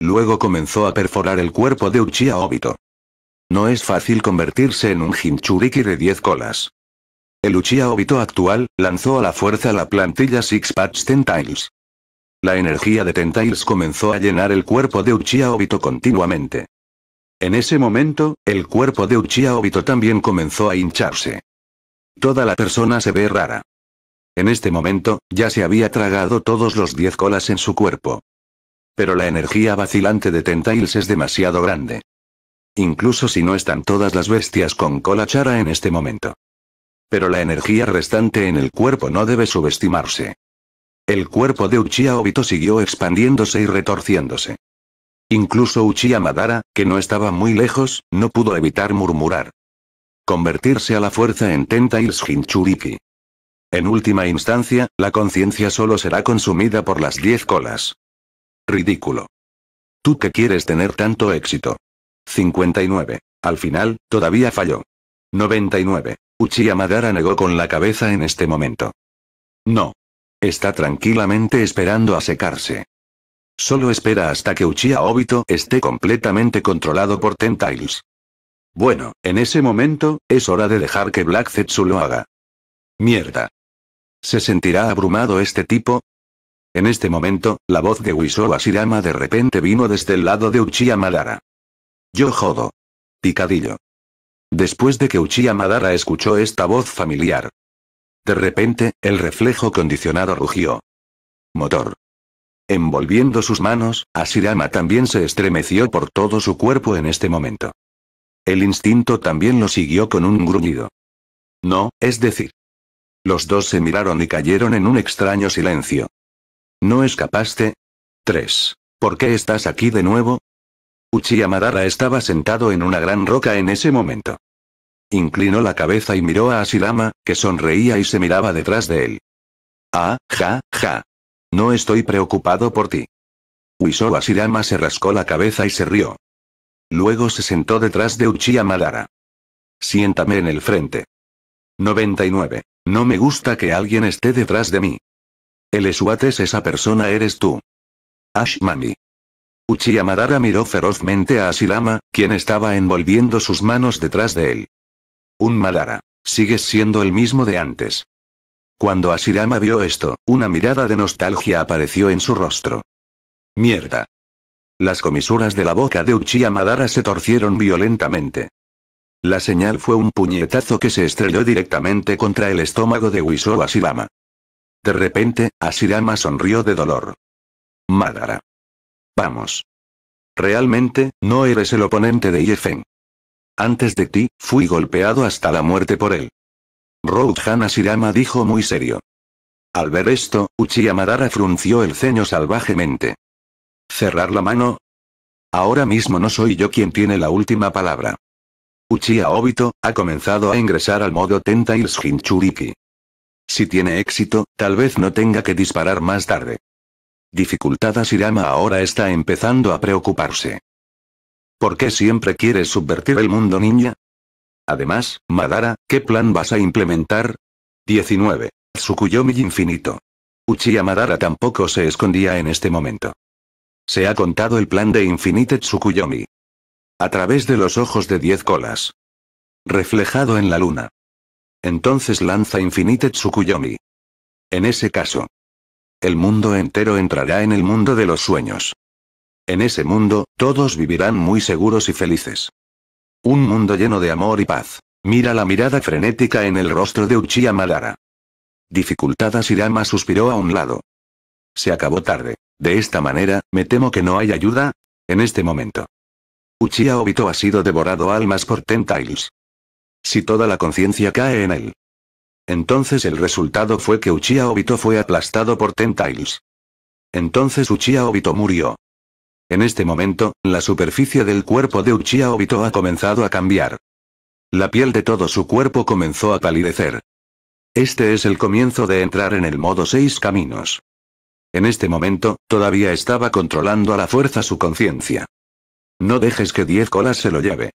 Luego comenzó a perforar el cuerpo de Uchiha Obito. No es fácil convertirse en un Jinchuriki de 10 colas. El Uchiha Obito actual, lanzó a la fuerza la plantilla Six Patch Tiles. La energía de Tentails comenzó a llenar el cuerpo de Uchiha Obito continuamente. En ese momento, el cuerpo de Uchiha Obito también comenzó a hincharse. Toda la persona se ve rara. En este momento, ya se había tragado todos los diez colas en su cuerpo. Pero la energía vacilante de Tentails es demasiado grande. Incluso si no están todas las bestias con cola chara en este momento. Pero la energía restante en el cuerpo no debe subestimarse. El cuerpo de Uchiha Obito siguió expandiéndose y retorciéndose. Incluso Uchiha Madara, que no estaba muy lejos, no pudo evitar murmurar. Convertirse a la fuerza en Tentails Hinchuriki. En última instancia, la conciencia solo será consumida por las diez colas. Ridículo. ¿Tú que quieres tener tanto éxito? 59. Al final, todavía falló. 99. Uchiha Madara negó con la cabeza en este momento. No. Está tranquilamente esperando a secarse. Solo espera hasta que Uchiha Obito esté completamente controlado por Tentails. Bueno, en ese momento, es hora de dejar que Black Zetsu lo haga. Mierda. ¿Se sentirá abrumado este tipo? En este momento, la voz de Wiso Asirama de repente vino desde el lado de Uchiha Madara. Yo jodo. Picadillo. Después de que Uchiha Madara escuchó esta voz familiar, de repente, el reflejo condicionado rugió. Motor. Envolviendo sus manos, Asirama también se estremeció por todo su cuerpo en este momento. El instinto también lo siguió con un gruñido. No, es decir. Los dos se miraron y cayeron en un extraño silencio. ¿No escapaste? 3. ¿Por qué estás aquí de nuevo? Uchiyamadara estaba sentado en una gran roca en ese momento. Inclinó la cabeza y miró a Asirama, que sonreía y se miraba detrás de él. Ah, ja, ja. No estoy preocupado por ti. Uiso Asirama se rascó la cabeza y se rió. Luego se sentó detrás de Uchiha Madara. Siéntame en el frente. 99. No me gusta que alguien esté detrás de mí. El es esa persona eres tú. Ash Mami. Uchiha miró ferozmente a Asilama, quien estaba envolviendo sus manos detrás de él. Un Madara. Sigues siendo el mismo de antes. Cuando Asirama vio esto, una mirada de nostalgia apareció en su rostro. Mierda. Las comisuras de la boca de Uchiha Madara se torcieron violentamente. La señal fue un puñetazo que se estrelló directamente contra el estómago de Wisou Asirama. De repente, Asirama sonrió de dolor. Madara. Vamos. Realmente, no eres el oponente de Yefen. Antes de ti, fui golpeado hasta la muerte por él. Rohan Asirama dijo muy serio. Al ver esto, Uchiha Madara frunció el ceño salvajemente. ¿Cerrar la mano? Ahora mismo no soy yo quien tiene la última palabra. Uchiha Obito, ha comenzado a ingresar al modo Tentails Hinchuriki. Si tiene éxito, tal vez no tenga que disparar más tarde. Dificultad Asirama ahora está empezando a preocuparse. ¿Por qué siempre quieres subvertir el mundo, niña? Además, Madara, ¿qué plan vas a implementar? 19. Tsukuyomi infinito. Uchiha Madara tampoco se escondía en este momento. Se ha contado el plan de Infinite Tsukuyomi. A través de los ojos de diez colas. Reflejado en la luna. Entonces lanza Infinite Tsukuyomi. En ese caso. El mundo entero entrará en el mundo de los sueños. En ese mundo, todos vivirán muy seguros y felices. Un mundo lleno de amor y paz. Mira la mirada frenética en el rostro de Uchiha Madara. Dificultada Sirama suspiró a un lado. Se acabó tarde. De esta manera, me temo que no hay ayuda. En este momento. Uchiha Obito ha sido devorado almas por Tentails. Si toda la conciencia cae en él. Entonces el resultado fue que Uchiha Obito fue aplastado por Tentails. Entonces Uchiha Obito murió. En este momento, la superficie del cuerpo de Uchiha Obito ha comenzado a cambiar. La piel de todo su cuerpo comenzó a palidecer. Este es el comienzo de entrar en el modo seis caminos. En este momento, todavía estaba controlando a la fuerza su conciencia. No dejes que diez colas se lo lleve.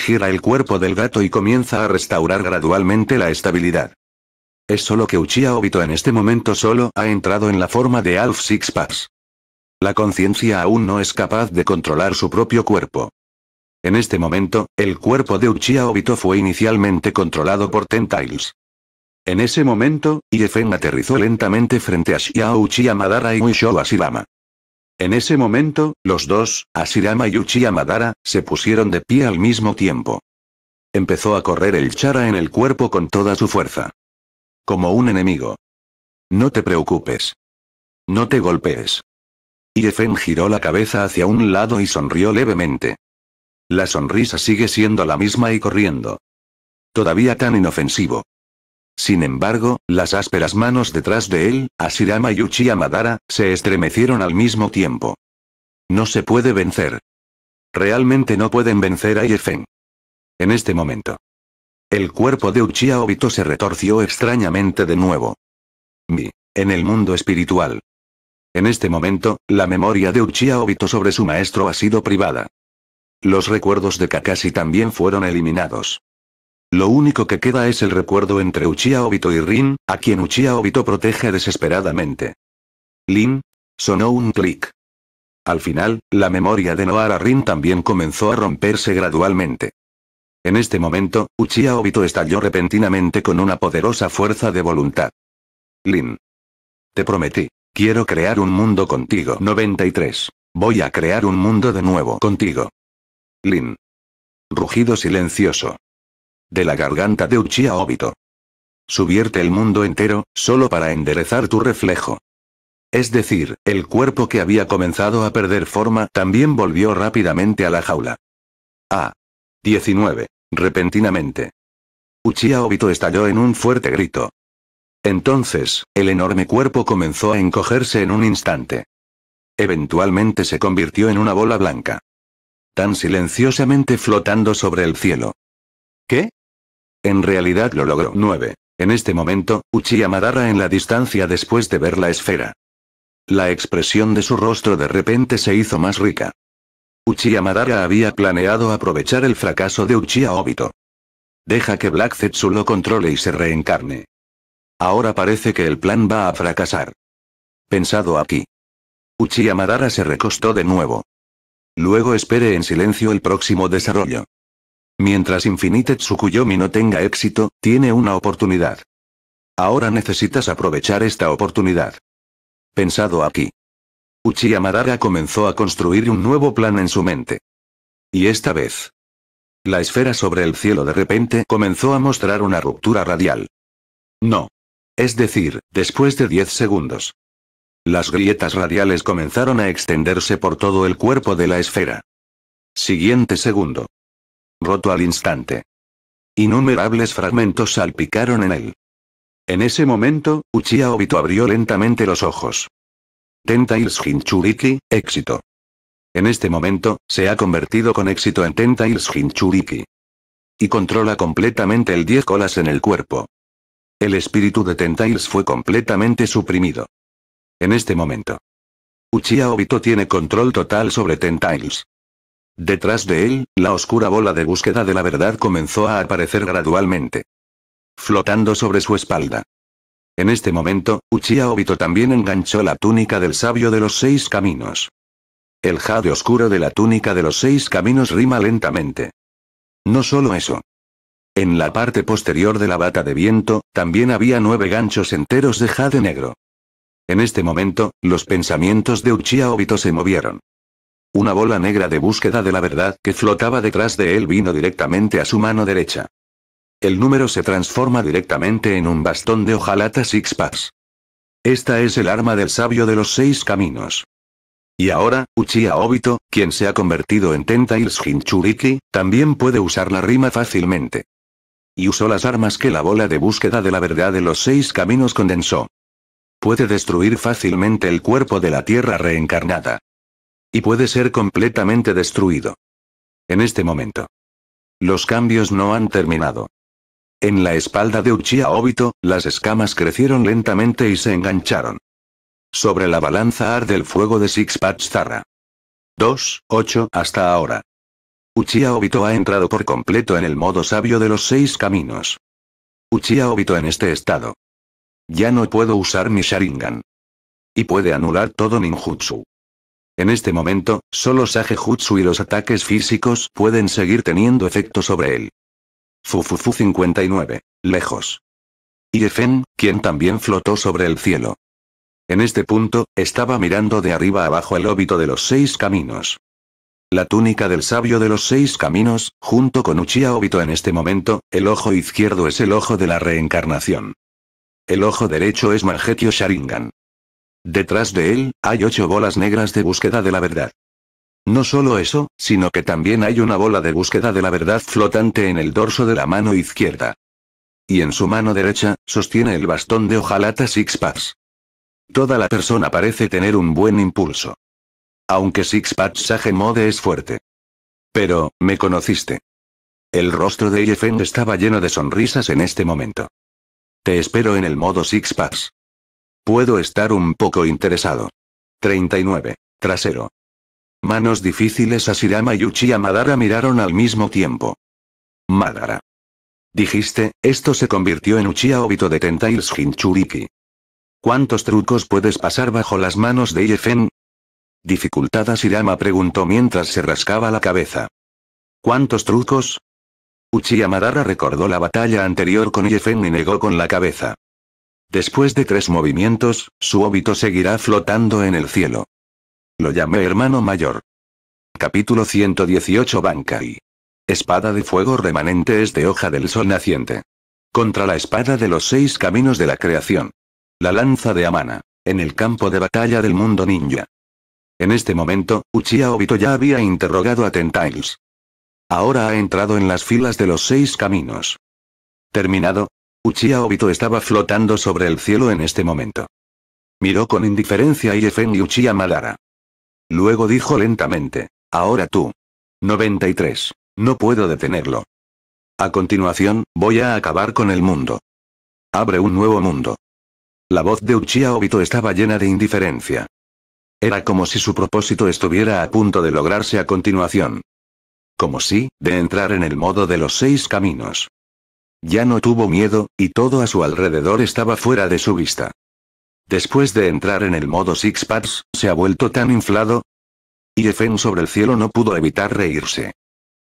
Gira el cuerpo del gato y comienza a restaurar gradualmente la estabilidad. Es solo que Uchiha Obito en este momento solo ha entrado en la forma de Alf Paths. La conciencia aún no es capaz de controlar su propio cuerpo. En este momento, el cuerpo de Uchiha Obito fue inicialmente controlado por Tentails. En ese momento, Iefen aterrizó lentamente frente a Shiao Uchiha Madara y Ushio Asirama. En ese momento, los dos, Asirama y Uchiha Madara, se pusieron de pie al mismo tiempo. Empezó a correr el chara en el cuerpo con toda su fuerza. Como un enemigo. No te preocupes. No te golpees. Iefen giró la cabeza hacia un lado y sonrió levemente. La sonrisa sigue siendo la misma y corriendo. Todavía tan inofensivo. Sin embargo, las ásperas manos detrás de él, Ashirama y Uchiha Madara, se estremecieron al mismo tiempo. No se puede vencer. Realmente no pueden vencer a Yefen. En este momento. El cuerpo de Uchiha Obito se retorció extrañamente de nuevo. Mi. En el mundo espiritual. En este momento, la memoria de Uchiha Obito sobre su maestro ha sido privada. Los recuerdos de Kakashi también fueron eliminados. Lo único que queda es el recuerdo entre Uchiha Obito y Rin, a quien Uchiha Obito protege desesperadamente. Lin. Sonó un clic. Al final, la memoria de Noara Rin también comenzó a romperse gradualmente. En este momento, Uchiha Obito estalló repentinamente con una poderosa fuerza de voluntad. Lin. Te prometí. Quiero crear un mundo contigo. 93. Voy a crear un mundo de nuevo contigo. Lin. Rugido silencioso. De la garganta de Uchiha Obito. Subierte el mundo entero, solo para enderezar tu reflejo. Es decir, el cuerpo que había comenzado a perder forma también volvió rápidamente a la jaula. A. Ah. 19. Repentinamente. Uchiha Obito estalló en un fuerte grito. Entonces, el enorme cuerpo comenzó a encogerse en un instante. Eventualmente se convirtió en una bola blanca. Tan silenciosamente flotando sobre el cielo. ¿Qué? En realidad lo logró. 9. En este momento, Uchiha Madara en la distancia después de ver la esfera. La expresión de su rostro de repente se hizo más rica. Uchiha Madara había planeado aprovechar el fracaso de Uchiha Obito. Deja que Black Zetsu lo controle y se reencarne. Ahora parece que el plan va a fracasar. Pensado aquí. Uchiha Madara se recostó de nuevo. Luego espere en silencio el próximo desarrollo. Mientras Infinite Tsukuyomi no tenga éxito, tiene una oportunidad. Ahora necesitas aprovechar esta oportunidad. Pensado aquí. Uchiha Madara comenzó a construir un nuevo plan en su mente. Y esta vez. La esfera sobre el cielo de repente comenzó a mostrar una ruptura radial. No. Es decir, después de 10 segundos. Las grietas radiales comenzaron a extenderse por todo el cuerpo de la esfera. Siguiente segundo. Roto al instante. Innumerables fragmentos salpicaron en él. En ese momento, Uchiha Obito abrió lentamente los ojos. Tentails Hinchuriki, éxito. En este momento, se ha convertido con éxito en Tentails Hinchuriki. Y controla completamente el 10 colas en el cuerpo. El espíritu de Tentails fue completamente suprimido. En este momento. Uchiha Obito tiene control total sobre Tentails. Detrás de él, la oscura bola de búsqueda de la verdad comenzó a aparecer gradualmente. Flotando sobre su espalda. En este momento, Uchiha Obito también enganchó la túnica del sabio de los seis caminos. El jade oscuro de la túnica de los seis caminos rima lentamente. No solo eso, en la parte posterior de la bata de viento, también había nueve ganchos enteros de jade negro. En este momento, los pensamientos de Uchiha Obito se movieron. Una bola negra de búsqueda de la verdad que flotaba detrás de él vino directamente a su mano derecha. El número se transforma directamente en un bastón de hojalata Six Packs. Esta es el arma del sabio de los seis caminos. Y ahora, Uchiha Obito, quien se ha convertido en Tentails Hinchuriki, también puede usar la rima fácilmente y usó las armas que la bola de búsqueda de la verdad de los seis caminos condensó. Puede destruir fácilmente el cuerpo de la Tierra reencarnada. Y puede ser completamente destruido. En este momento. Los cambios no han terminado. En la espalda de Uchiha Obito, las escamas crecieron lentamente y se engancharon. Sobre la balanza arde el fuego de Sixpatch Zara. 2, 8, hasta ahora. Uchiha Obito ha entrado por completo en el modo sabio de los seis caminos. Uchiha Obito en este estado. Ya no puedo usar mi Sharingan. Y puede anular todo ninjutsu. En este momento, solo Jutsu y los ataques físicos pueden seguir teniendo efecto sobre él. Fufufu 59. Lejos. Efen, quien también flotó sobre el cielo. En este punto, estaba mirando de arriba abajo el óbito de los seis caminos. La túnica del sabio de los seis caminos, junto con Uchiha Obito en este momento, el ojo izquierdo es el ojo de la reencarnación. El ojo derecho es Mangekyo Sharingan. Detrás de él, hay ocho bolas negras de búsqueda de la verdad. No solo eso, sino que también hay una bola de búsqueda de la verdad flotante en el dorso de la mano izquierda. Y en su mano derecha, sostiene el bastón de hojalata Six paths Toda la persona parece tener un buen impulso. Aunque Sage Mode es fuerte. Pero, me conociste. El rostro de Yefeng estaba lleno de sonrisas en este momento. Te espero en el modo Sixpacks. Puedo estar un poco interesado. 39. Trasero. Manos difíciles Asirama y Uchiha Madara miraron al mismo tiempo. Madara. Dijiste, esto se convirtió en Uchiha Obito de Tentails Hinchuriki. ¿Cuántos trucos puedes pasar bajo las manos de Yefeng? Dificultadas, Irama preguntó mientras se rascaba la cabeza. ¿Cuántos trucos? Uchiyamadara recordó la batalla anterior con Yefen y negó con la cabeza. Después de tres movimientos, su óbito seguirá flotando en el cielo. Lo llamé hermano mayor. Capítulo 118 Bankai. Espada de fuego remanente es de hoja del sol naciente. Contra la espada de los seis caminos de la creación. La lanza de Amana. En el campo de batalla del mundo ninja. En este momento, Uchiha Obito ya había interrogado a Tentails. Ahora ha entrado en las filas de los seis caminos. Terminado. Uchiha Obito estaba flotando sobre el cielo en este momento. Miró con indiferencia a Iefen y Uchiha Madara. Luego dijo lentamente, ahora tú. 93. No puedo detenerlo. A continuación, voy a acabar con el mundo. Abre un nuevo mundo. La voz de Uchiha Obito estaba llena de indiferencia. Era como si su propósito estuviera a punto de lograrse a continuación. Como si, de entrar en el modo de los seis caminos. Ya no tuvo miedo, y todo a su alrededor estaba fuera de su vista. Después de entrar en el modo Six ¿se ha vuelto tan inflado? Y Efen sobre el cielo no pudo evitar reírse.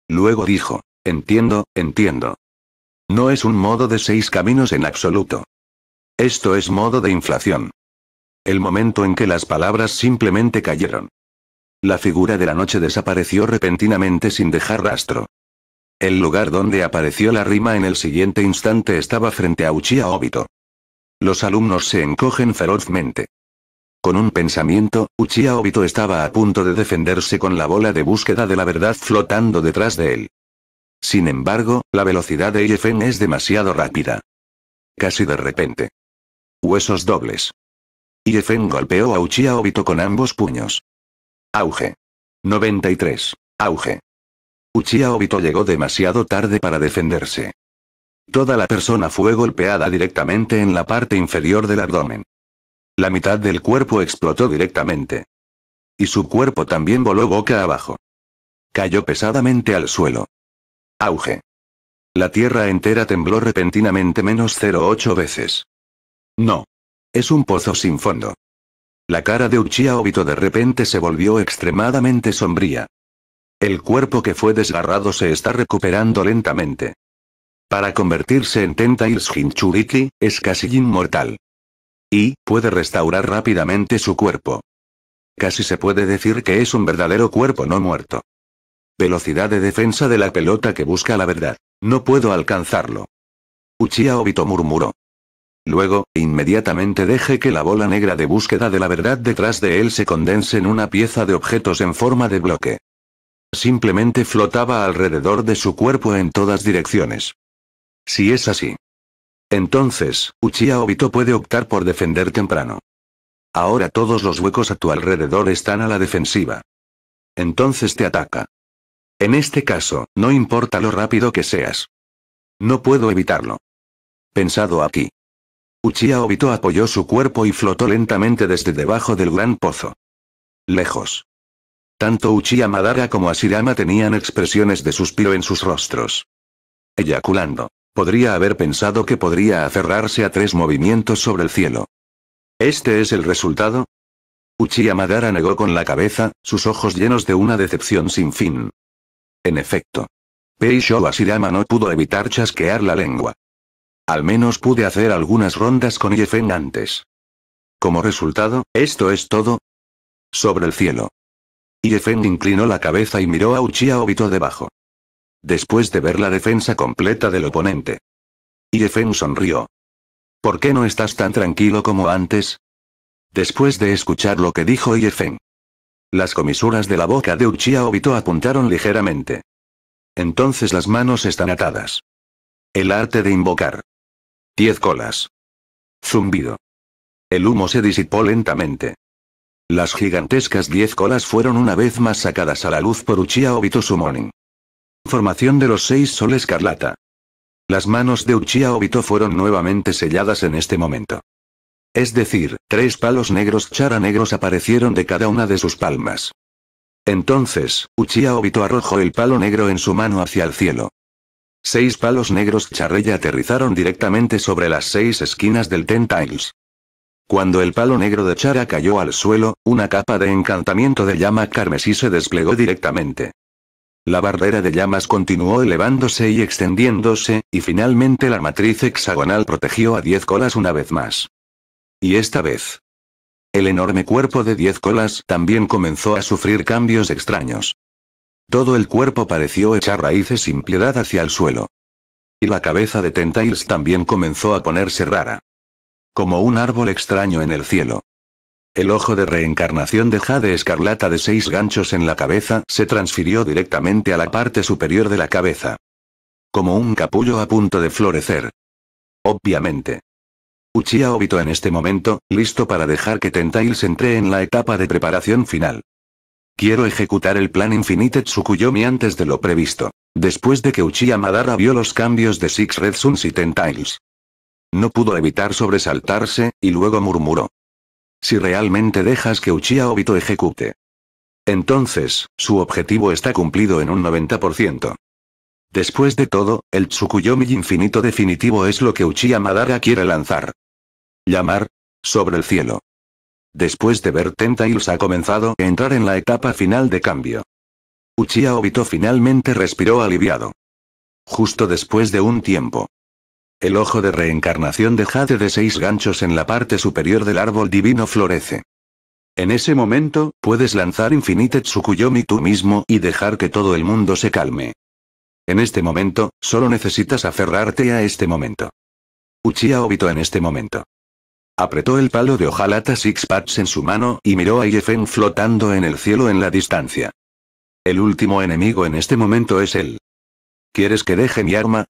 Luego dijo, entiendo, entiendo. No es un modo de seis caminos en absoluto. Esto es modo de inflación el momento en que las palabras simplemente cayeron. La figura de la noche desapareció repentinamente sin dejar rastro. El lugar donde apareció la rima en el siguiente instante estaba frente a Uchiha Obito. Los alumnos se encogen ferozmente. Con un pensamiento, Uchiha Obito estaba a punto de defenderse con la bola de búsqueda de la verdad flotando detrás de él. Sin embargo, la velocidad de Yefen es demasiado rápida. Casi de repente. Huesos dobles. Y Efen golpeó a Uchiha Obito con ambos puños. Auge. 93. Auge. Uchiha Obito llegó demasiado tarde para defenderse. Toda la persona fue golpeada directamente en la parte inferior del abdomen. La mitad del cuerpo explotó directamente. Y su cuerpo también voló boca abajo. Cayó pesadamente al suelo. Auge. La tierra entera tembló repentinamente menos 0,8 veces. No. Es un pozo sin fondo. La cara de Uchiha Obito de repente se volvió extremadamente sombría. El cuerpo que fue desgarrado se está recuperando lentamente. Para convertirse en Tentails Hinchuriki, es casi inmortal. Y, puede restaurar rápidamente su cuerpo. Casi se puede decir que es un verdadero cuerpo no muerto. Velocidad de defensa de la pelota que busca la verdad. No puedo alcanzarlo. Uchiha Obito murmuró. Luego, inmediatamente deje que la bola negra de búsqueda de la verdad detrás de él se condense en una pieza de objetos en forma de bloque. Simplemente flotaba alrededor de su cuerpo en todas direcciones. Si es así. Entonces, Uchiha Obito puede optar por defender temprano. Ahora todos los huecos a tu alrededor están a la defensiva. Entonces te ataca. En este caso, no importa lo rápido que seas. No puedo evitarlo. Pensado aquí. Uchiha Obito apoyó su cuerpo y flotó lentamente desde debajo del gran pozo. Lejos. Tanto Uchiha Madara como Asirama tenían expresiones de suspiro en sus rostros. Eyaculando. Podría haber pensado que podría aferrarse a tres movimientos sobre el cielo. ¿Este es el resultado? Uchiha Madara negó con la cabeza, sus ojos llenos de una decepción sin fin. En efecto. Peisho Asirama no pudo evitar chasquear la lengua. Al menos pude hacer algunas rondas con Yefeng antes. Como resultado, esto es todo. Sobre el cielo. Yefeng inclinó la cabeza y miró a Uchiha Obito debajo. Después de ver la defensa completa del oponente. Yefeng sonrió. ¿Por qué no estás tan tranquilo como antes? Después de escuchar lo que dijo Yefeng. Las comisuras de la boca de Uchiha Obito apuntaron ligeramente. Entonces las manos están atadas. El arte de invocar. Diez colas. Zumbido. El humo se disipó lentamente. Las gigantescas diez colas fueron una vez más sacadas a la luz por Uchiha Obito Summoning. Formación de los seis soles Carlata. Las manos de Uchiha Obito fueron nuevamente selladas en este momento. Es decir, tres palos negros chara negros aparecieron de cada una de sus palmas. Entonces, Uchiha Obito arrojó el palo negro en su mano hacia el cielo. Seis palos negros charrella aterrizaron directamente sobre las seis esquinas del Tiles. Cuando el palo negro de Chara cayó al suelo, una capa de encantamiento de llama carmesí se desplegó directamente. La barrera de llamas continuó elevándose y extendiéndose, y finalmente la matriz hexagonal protegió a diez colas una vez más. Y esta vez. El enorme cuerpo de diez colas también comenzó a sufrir cambios extraños. Todo el cuerpo pareció echar raíces sin piedad hacia el suelo. Y la cabeza de Tentails también comenzó a ponerse rara. Como un árbol extraño en el cielo. El ojo de reencarnación de Jade Escarlata de seis ganchos en la cabeza se transfirió directamente a la parte superior de la cabeza. Como un capullo a punto de florecer. Obviamente. Uchiha Obito en este momento, listo para dejar que Tentails entre en la etapa de preparación final. Quiero ejecutar el plan Infinite Tsukuyomi antes de lo previsto. Después de que Uchiha Madara vio los cambios de Six Red Suns y Tiles. No pudo evitar sobresaltarse, y luego murmuró. Si realmente dejas que Uchiha Obito ejecute. Entonces, su objetivo está cumplido en un 90%. Después de todo, el Tsukuyomi infinito definitivo es lo que Uchiha Madara quiere lanzar. Llamar. Sobre el cielo. Después de ver Tentails ha comenzado a entrar en la etapa final de cambio. Uchiha Obito finalmente respiró aliviado. Justo después de un tiempo. El ojo de reencarnación de Jade de seis ganchos en la parte superior del árbol divino florece. En ese momento, puedes lanzar Infinite Tsukuyomi tú mismo y dejar que todo el mundo se calme. En este momento, solo necesitas aferrarte a este momento. Uchiha Obito en este momento. Apretó el palo de hojalata Six Pats en su mano y miró a Yefen flotando en el cielo en la distancia. El último enemigo en este momento es él. ¿Quieres que deje mi arma?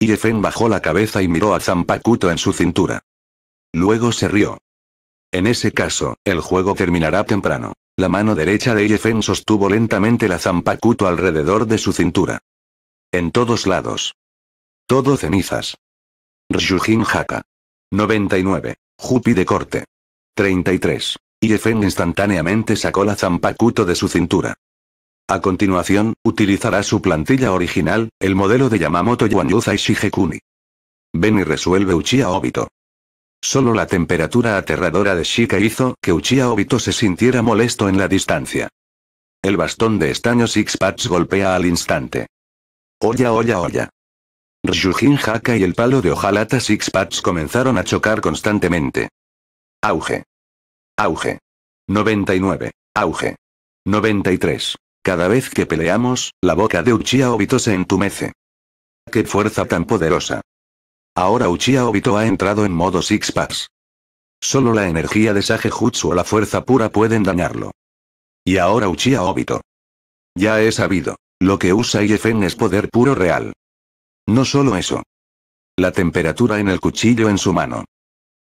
Yefen bajó la cabeza y miró a Zampakuto en su cintura. Luego se rió. En ese caso, el juego terminará temprano. La mano derecha de Yefen sostuvo lentamente la Zampakuto alrededor de su cintura. En todos lados. Todo cenizas. Ryujin Haka. 99. Jupi de corte. 33. defiende instantáneamente sacó la zampacuto de su cintura. A continuación, utilizará su plantilla original, el modelo de Yamamoto Yuanyuza y Shigekuni. Ven y resuelve Uchiha Obito. Solo la temperatura aterradora de Shika hizo que Uchiha Obito se sintiera molesto en la distancia. El bastón de estaño Six golpea al instante. Oya Oya Oya. Ryujin Haka y el palo de hojalata Sixpats comenzaron a chocar constantemente. Auge. Auge. 99. Auge. 93. Cada vez que peleamos, la boca de Uchiha Obito se entumece. ¡Qué fuerza tan poderosa! Ahora Uchiha Obito ha entrado en modo Sixpats. Solo la energía de Sage o la fuerza pura pueden dañarlo. Y ahora Uchiha Obito. Ya he sabido. Lo que usa Yefen es poder puro real. No solo eso. La temperatura en el cuchillo en su mano.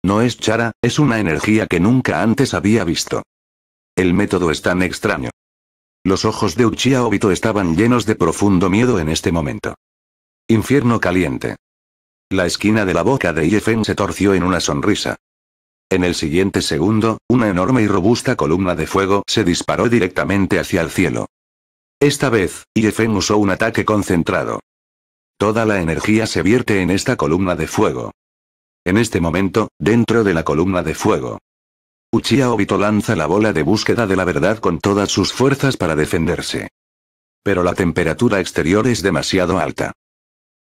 No es chara, es una energía que nunca antes había visto. El método es tan extraño. Los ojos de Uchiha Obito estaban llenos de profundo miedo en este momento. Infierno caliente. La esquina de la boca de Yefen se torció en una sonrisa. En el siguiente segundo, una enorme y robusta columna de fuego se disparó directamente hacia el cielo. Esta vez, Yefen usó un ataque concentrado. Toda la energía se vierte en esta columna de fuego. En este momento, dentro de la columna de fuego. Uchiha Obito lanza la bola de búsqueda de la verdad con todas sus fuerzas para defenderse. Pero la temperatura exterior es demasiado alta.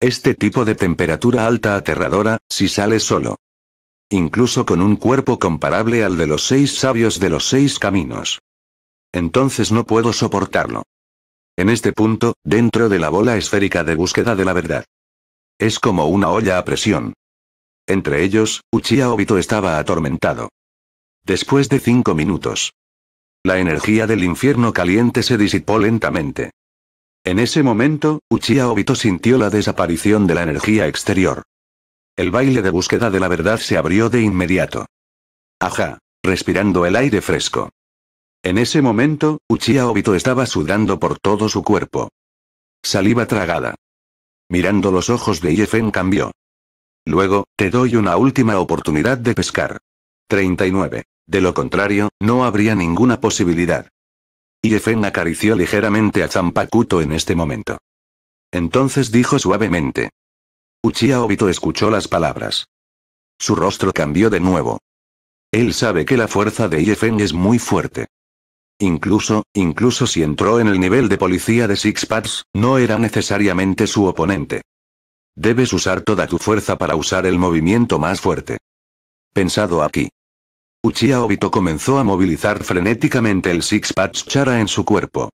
Este tipo de temperatura alta aterradora, si sale solo. Incluso con un cuerpo comparable al de los seis sabios de los seis caminos. Entonces no puedo soportarlo. En este punto, dentro de la bola esférica de búsqueda de la verdad. Es como una olla a presión. Entre ellos, Uchiha Obito estaba atormentado. Después de cinco minutos. La energía del infierno caliente se disipó lentamente. En ese momento, Uchiha Obito sintió la desaparición de la energía exterior. El baile de búsqueda de la verdad se abrió de inmediato. Ajá, respirando el aire fresco. En ese momento, Uchiha Obito estaba sudando por todo su cuerpo. Saliva tragada. Mirando los ojos de Iefen cambió. Luego, te doy una última oportunidad de pescar. 39. De lo contrario, no habría ninguna posibilidad. Iefen acarició ligeramente a Zampakuto en este momento. Entonces dijo suavemente. Uchiha Obito escuchó las palabras. Su rostro cambió de nuevo. Él sabe que la fuerza de Iefen es muy fuerte. Incluso, incluso si entró en el nivel de policía de Six no era necesariamente su oponente. Debes usar toda tu fuerza para usar el movimiento más fuerte. Pensado aquí. Uchiha Obito comenzó a movilizar frenéticamente el Six Chara en su cuerpo.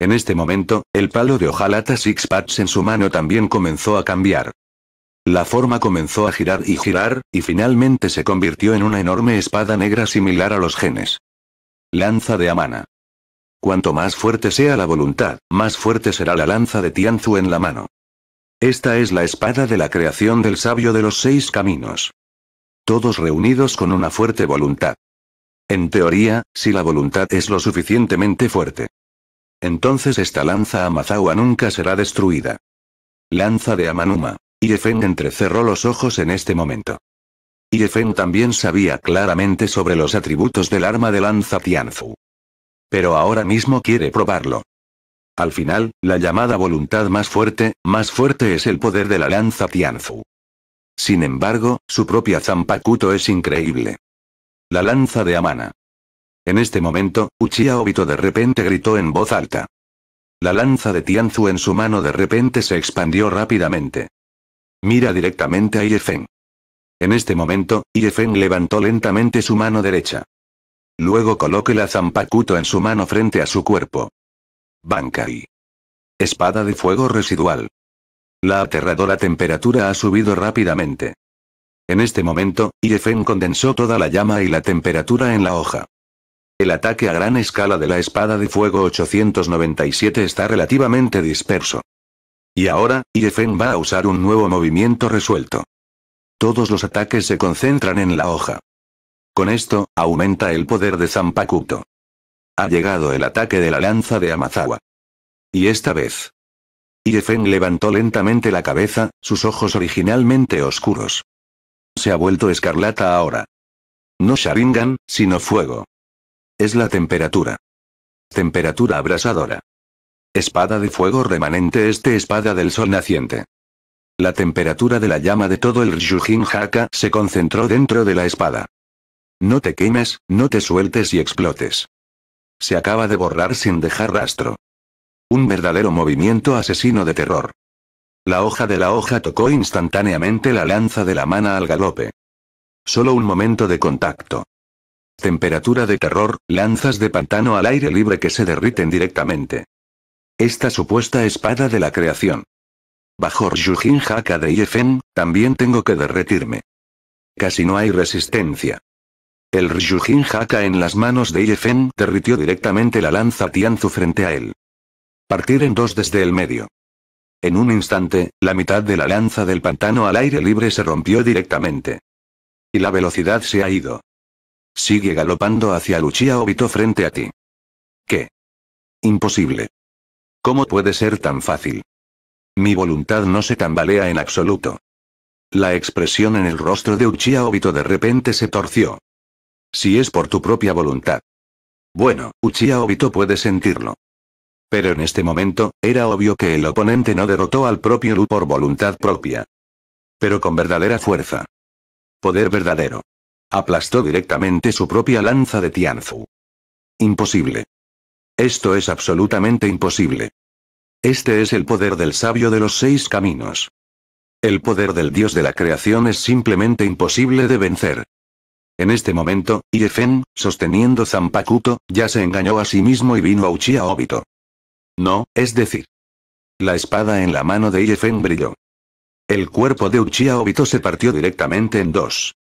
En este momento, el palo de hojalata Six en su mano también comenzó a cambiar. La forma comenzó a girar y girar, y finalmente se convirtió en una enorme espada negra similar a los genes. Lanza de Amana. Cuanto más fuerte sea la voluntad, más fuerte será la lanza de Tianzu en la mano. Esta es la espada de la creación del sabio de los seis caminos. Todos reunidos con una fuerte voluntad. En teoría, si la voluntad es lo suficientemente fuerte. Entonces esta lanza Amazawa nunca será destruida. Lanza de Amanuma. Efeng entrecerró los ojos en este momento. Y también sabía claramente sobre los atributos del arma de lanza Tianzu. Pero ahora mismo quiere probarlo. Al final, la llamada voluntad más fuerte, más fuerte es el poder de la lanza Tianzu. Sin embargo, su propia Zampakuto es increíble. La lanza de Amana. En este momento, Uchiha Obito de repente gritó en voz alta. La lanza de Tianzu en su mano de repente se expandió rápidamente. Mira directamente a Iefen. En este momento, Iefen levantó lentamente su mano derecha. Luego coloque la zampacuto en su mano frente a su cuerpo. Bankai. Espada de fuego residual. La aterradora temperatura ha subido rápidamente. En este momento, Iefen condensó toda la llama y la temperatura en la hoja. El ataque a gran escala de la espada de fuego 897 está relativamente disperso. Y ahora, Iefen va a usar un nuevo movimiento resuelto. Todos los ataques se concentran en la hoja. Con esto, aumenta el poder de Zampacuto. Ha llegado el ataque de la lanza de Amazawa. Y esta vez. Yefen levantó lentamente la cabeza, sus ojos originalmente oscuros. Se ha vuelto escarlata ahora. No Sharingan, sino fuego. Es la temperatura. Temperatura abrasadora. Espada de fuego remanente este espada del sol naciente. La temperatura de la llama de todo el Ryujin Haka se concentró dentro de la espada. No te quemes, no te sueltes y explotes. Se acaba de borrar sin dejar rastro. Un verdadero movimiento asesino de terror. La hoja de la hoja tocó instantáneamente la lanza de la mana al galope. Solo un momento de contacto. Temperatura de terror, lanzas de pantano al aire libre que se derriten directamente. Esta supuesta espada de la creación. Bajo Ryujin Haka de Yefen, también tengo que derretirme. Casi no hay resistencia. El Ryujin Haka en las manos de Yefen derritió directamente la lanza Tianzu frente a él. Partir en dos desde el medio. En un instante, la mitad de la lanza del pantano al aire libre se rompió directamente. Y la velocidad se ha ido. Sigue galopando hacia Luchia Obito frente a ti. ¿Qué? Imposible. ¿Cómo puede ser tan fácil? Mi voluntad no se tambalea en absoluto. La expresión en el rostro de Uchiha Obito de repente se torció. Si es por tu propia voluntad. Bueno, Uchiha Obito puede sentirlo. Pero en este momento, era obvio que el oponente no derrotó al propio Lu por voluntad propia. Pero con verdadera fuerza. Poder verdadero. Aplastó directamente su propia lanza de Tianzu. Imposible. Esto es absolutamente imposible. Este es el poder del sabio de los seis caminos. El poder del dios de la creación es simplemente imposible de vencer. En este momento, Iefen, sosteniendo Zampacuto, ya se engañó a sí mismo y vino a Uchiha Obito. No, es decir. La espada en la mano de Iefen brilló. El cuerpo de Uchiha Obito se partió directamente en dos.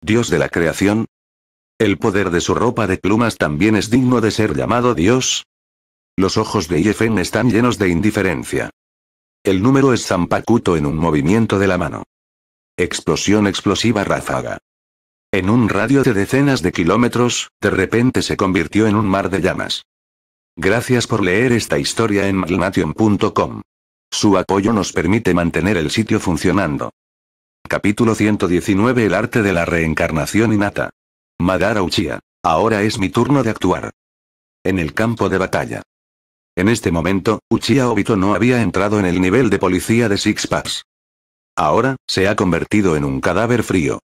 Dios de la creación. El poder de su ropa de plumas también es digno de ser llamado Dios, los ojos de Yefen están llenos de indiferencia. El número es zampacuto en un movimiento de la mano. Explosión explosiva ráfaga. En un radio de decenas de kilómetros, de repente se convirtió en un mar de llamas. Gracias por leer esta historia en Magnation.com. Su apoyo nos permite mantener el sitio funcionando. Capítulo 119 El arte de la reencarnación innata. Madara Uchiha. Ahora es mi turno de actuar. En el campo de batalla. En este momento, Uchiha Obito no había entrado en el nivel de policía de Six Paths. Ahora, se ha convertido en un cadáver frío.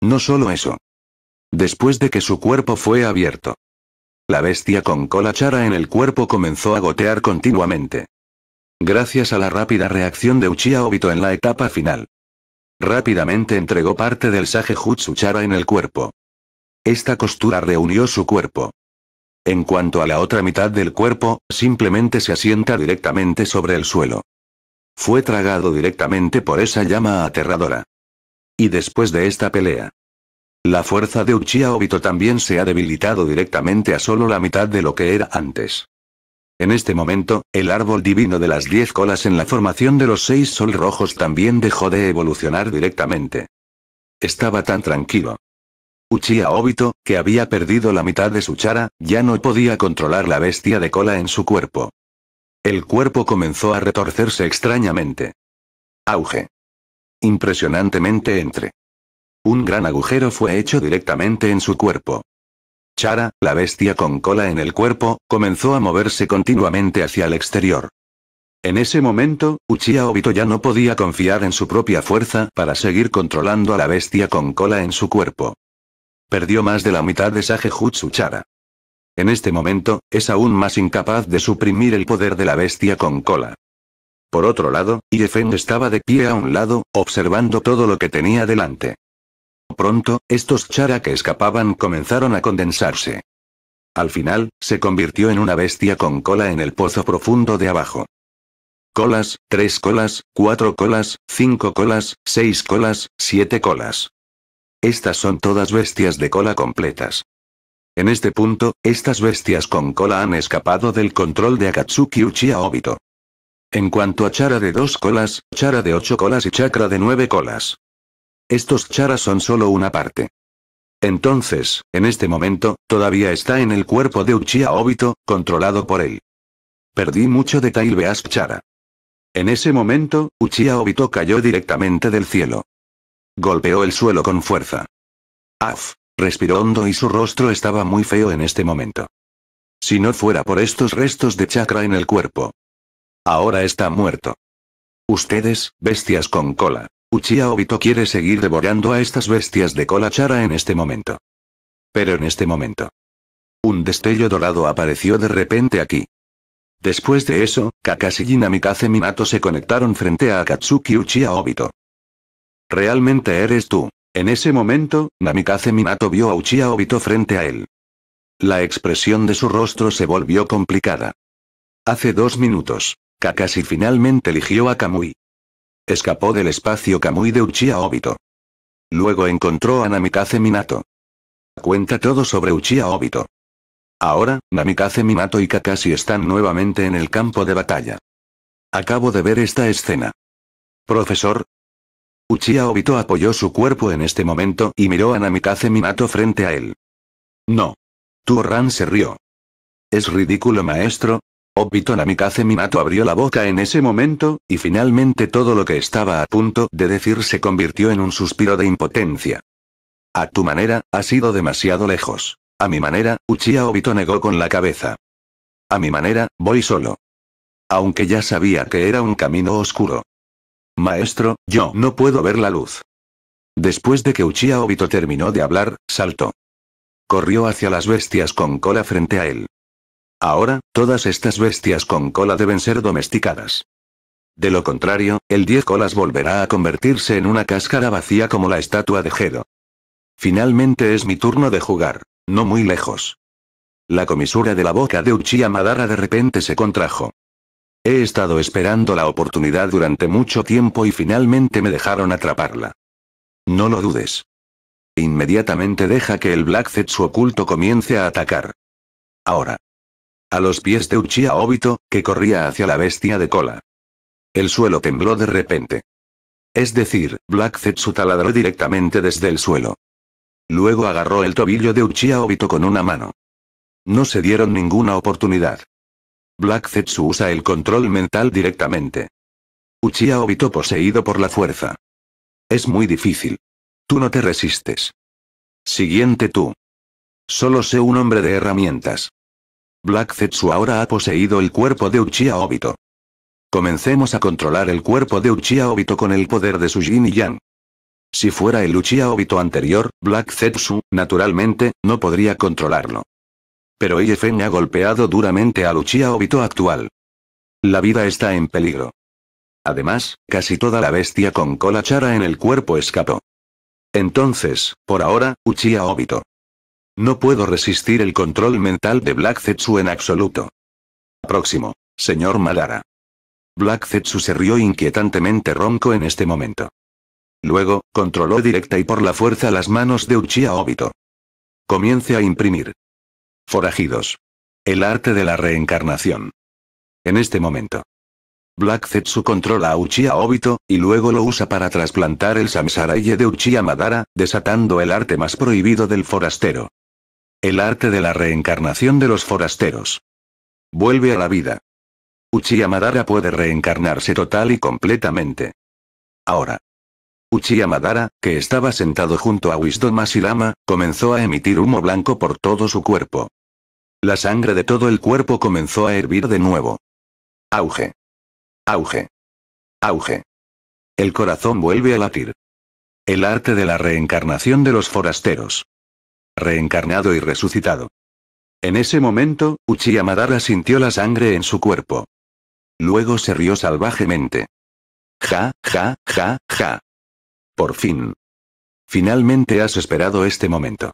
No solo eso. Después de que su cuerpo fue abierto. La bestia con cola chara en el cuerpo comenzó a gotear continuamente. Gracias a la rápida reacción de Uchiha Obito en la etapa final. Rápidamente entregó parte del Sage Jutsu Chara en el cuerpo. Esta costura reunió su cuerpo. En cuanto a la otra mitad del cuerpo, simplemente se asienta directamente sobre el suelo. Fue tragado directamente por esa llama aterradora. Y después de esta pelea. La fuerza de Uchiha Obito también se ha debilitado directamente a solo la mitad de lo que era antes. En este momento, el árbol divino de las diez colas en la formación de los seis sol rojos también dejó de evolucionar directamente. Estaba tan tranquilo. Uchiha Obito, que había perdido la mitad de su chara, ya no podía controlar la bestia de cola en su cuerpo. El cuerpo comenzó a retorcerse extrañamente. Auge. Impresionantemente entre. Un gran agujero fue hecho directamente en su cuerpo. Chara, la bestia con cola en el cuerpo, comenzó a moverse continuamente hacia el exterior. En ese momento, Uchiha Obito ya no podía confiar en su propia fuerza para seguir controlando a la bestia con cola en su cuerpo. Perdió más de la mitad de Sajejutsu Chara. En este momento, es aún más incapaz de suprimir el poder de la bestia con cola. Por otro lado, Iefen estaba de pie a un lado, observando todo lo que tenía delante. Pronto, estos chara que escapaban comenzaron a condensarse. Al final, se convirtió en una bestia con cola en el pozo profundo de abajo. Colas, tres colas, cuatro colas, cinco colas, seis colas, siete colas. Estas son todas bestias de cola completas. En este punto, estas bestias con cola han escapado del control de Akatsuki Uchiha Obito. En cuanto a Chara de dos colas, Chara de ocho colas y Chakra de nueve colas. Estos Charas son solo una parte. Entonces, en este momento, todavía está en el cuerpo de Uchiha Obito, controlado por él. Perdí mucho de Tailbeas Chara. En ese momento, Uchiha Obito cayó directamente del cielo. Golpeó el suelo con fuerza. Af. Respiró hondo y su rostro estaba muy feo en este momento. Si no fuera por estos restos de chakra en el cuerpo. Ahora está muerto. Ustedes, bestias con cola. Uchiha Obito quiere seguir devorando a estas bestias de cola chara en este momento. Pero en este momento. Un destello dorado apareció de repente aquí. Después de eso, Kakashi y Namikaze Minato se conectaron frente a Akatsuki Uchiha Obito. Realmente eres tú. En ese momento, Namikaze Minato vio a Uchiha Obito frente a él. La expresión de su rostro se volvió complicada. Hace dos minutos, Kakashi finalmente eligió a Kamui. Escapó del espacio Kamui de Uchiha Obito. Luego encontró a Namikaze Minato. Cuenta todo sobre Uchiha Obito. Ahora, Namikaze Minato y Kakashi están nuevamente en el campo de batalla. Acabo de ver esta escena. Profesor, Uchiha Obito apoyó su cuerpo en este momento y miró a Namikaze Minato frente a él. No. Tuoran se rió. Es ridículo maestro. Obito Namikaze Minato abrió la boca en ese momento, y finalmente todo lo que estaba a punto de decir se convirtió en un suspiro de impotencia. A tu manera, has ido demasiado lejos. A mi manera, Uchiha Obito negó con la cabeza. A mi manera, voy solo. Aunque ya sabía que era un camino oscuro, Maestro, yo no puedo ver la luz. Después de que Uchiha Obito terminó de hablar, saltó. Corrió hacia las bestias con cola frente a él. Ahora, todas estas bestias con cola deben ser domesticadas. De lo contrario, el diez colas volverá a convertirse en una cáscara vacía como la estatua de Gedo. Finalmente es mi turno de jugar, no muy lejos. La comisura de la boca de Uchiha Madara de repente se contrajo. He estado esperando la oportunidad durante mucho tiempo y finalmente me dejaron atraparla. No lo dudes. Inmediatamente deja que el Black Zetsu oculto comience a atacar. Ahora. A los pies de Uchiha Obito, que corría hacia la bestia de cola. El suelo tembló de repente. Es decir, Black Zetsu taladró directamente desde el suelo. Luego agarró el tobillo de Uchiha Obito con una mano. No se dieron ninguna oportunidad. Black Zetsu usa el control mental directamente. Uchiha Obito poseído por la fuerza. Es muy difícil. Tú no te resistes. Siguiente tú. Solo sé un hombre de herramientas. Black Zetsu ahora ha poseído el cuerpo de Uchiha Obito. Comencemos a controlar el cuerpo de Uchiha Obito con el poder de su Yin y Yang. Si fuera el Uchiha Obito anterior, Black Zetsu, naturalmente, no podría controlarlo. Pero IFN ha golpeado duramente a Uchiha Obito actual. La vida está en peligro. Además, casi toda la bestia con cola chara en el cuerpo escapó. Entonces, por ahora, Uchiha Obito. No puedo resistir el control mental de Black Zetsu en absoluto. Próximo. Señor Madara. Black Zetsu se rió inquietantemente ronco en este momento. Luego, controló directa y por la fuerza las manos de Uchiha Obito. Comience a imprimir. Forajidos. El arte de la reencarnación. En este momento. Black Zetsu controla a Uchiha Obito, y luego lo usa para trasplantar el Samsaraye de Uchiha Madara, desatando el arte más prohibido del forastero. El arte de la reencarnación de los forasteros. Vuelve a la vida. Uchiha Madara puede reencarnarse total y completamente. Ahora. Uchiha Madara, que estaba sentado junto a Wisdom Masilama, comenzó a emitir humo blanco por todo su cuerpo. La sangre de todo el cuerpo comenzó a hervir de nuevo. Auge. Auge. Auge. El corazón vuelve a latir. El arte de la reencarnación de los forasteros. Reencarnado y resucitado. En ese momento, Uchiha sintió la sangre en su cuerpo. Luego se rió salvajemente. Ja, ja, ja, ja. Por fin. Finalmente has esperado este momento.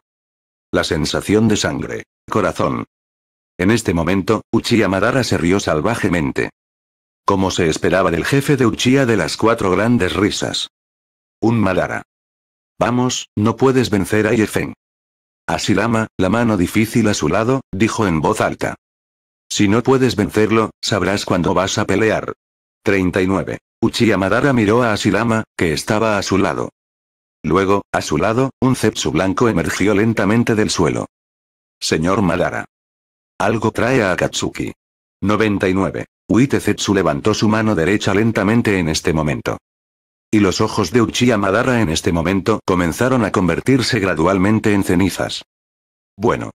La sensación de sangre, corazón, en este momento, Uchiha Madara se rió salvajemente. Como se esperaba del jefe de Uchiha de las cuatro grandes risas. Un Madara. Vamos, no puedes vencer a Yefeng. Asilama, la mano difícil a su lado, dijo en voz alta. Si no puedes vencerlo, sabrás cuándo vas a pelear. 39. Uchiha Madara miró a Asilama, que estaba a su lado. Luego, a su lado, un cepsu blanco emergió lentamente del suelo. Señor Madara. Algo trae a Katsuki. 99. Uitezetsu levantó su mano derecha lentamente en este momento. Y los ojos de Uchiha Madara en este momento comenzaron a convertirse gradualmente en cenizas. Bueno.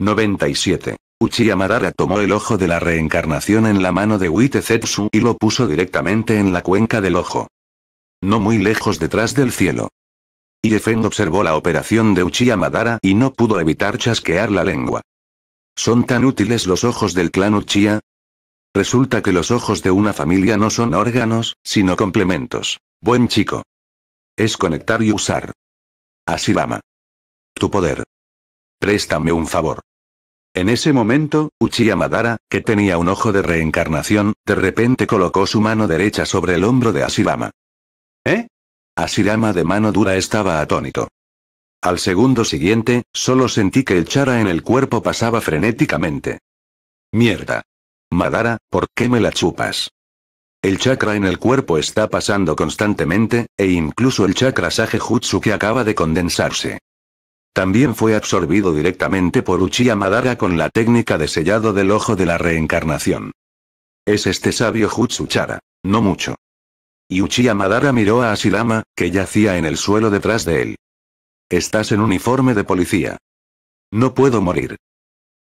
97. Uchiha Madara tomó el ojo de la reencarnación en la mano de Uitezetsu y lo puso directamente en la cuenca del ojo. No muy lejos detrás del cielo. Iefen observó la operación de Uchiha Madara y no pudo evitar chasquear la lengua. ¿Son tan útiles los ojos del clan Uchiha? Resulta que los ojos de una familia no son órganos, sino complementos. Buen chico. Es conectar y usar. Asirama. Tu poder. Préstame un favor. En ese momento, Uchiha Madara, que tenía un ojo de reencarnación, de repente colocó su mano derecha sobre el hombro de Asirama. ¿Eh? Asirama de mano dura estaba atónito. Al segundo siguiente, solo sentí que el chara en el cuerpo pasaba frenéticamente. Mierda. Madara, ¿por qué me la chupas? El chakra en el cuerpo está pasando constantemente, e incluso el chakra Jutsu que acaba de condensarse. También fue absorbido directamente por Uchiha Madara con la técnica de sellado del ojo de la reencarnación. Es este sabio Jutsu Chara. No mucho. Y Uchiha Madara miró a Asilama, que yacía en el suelo detrás de él. Estás en uniforme de policía. No puedo morir.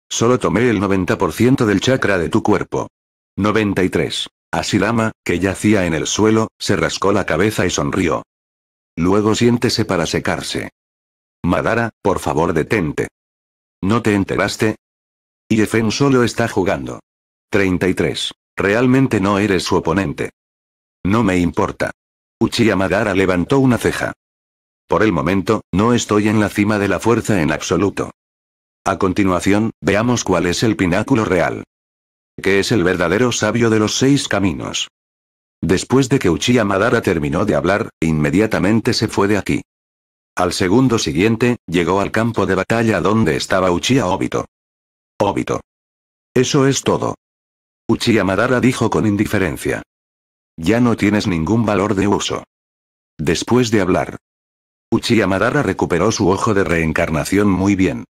Solo tomé el 90% del chakra de tu cuerpo. 93. Asilama, que yacía en el suelo, se rascó la cabeza y sonrió. Luego siéntese para secarse. Madara, por favor detente. ¿No te enteraste? Yefen solo está jugando. 33. Realmente no eres su oponente. No me importa. Uchiha Madara levantó una ceja. Por el momento, no estoy en la cima de la fuerza en absoluto. A continuación, veamos cuál es el pináculo real. Que es el verdadero sabio de los seis caminos. Después de que Uchiha Madara terminó de hablar, inmediatamente se fue de aquí. Al segundo siguiente, llegó al campo de batalla donde estaba Uchiha Obito. Obito. Eso es todo. Uchiha Madara dijo con indiferencia. Ya no tienes ningún valor de uso. Después de hablar, Uchiha Madara recuperó su ojo de reencarnación muy bien.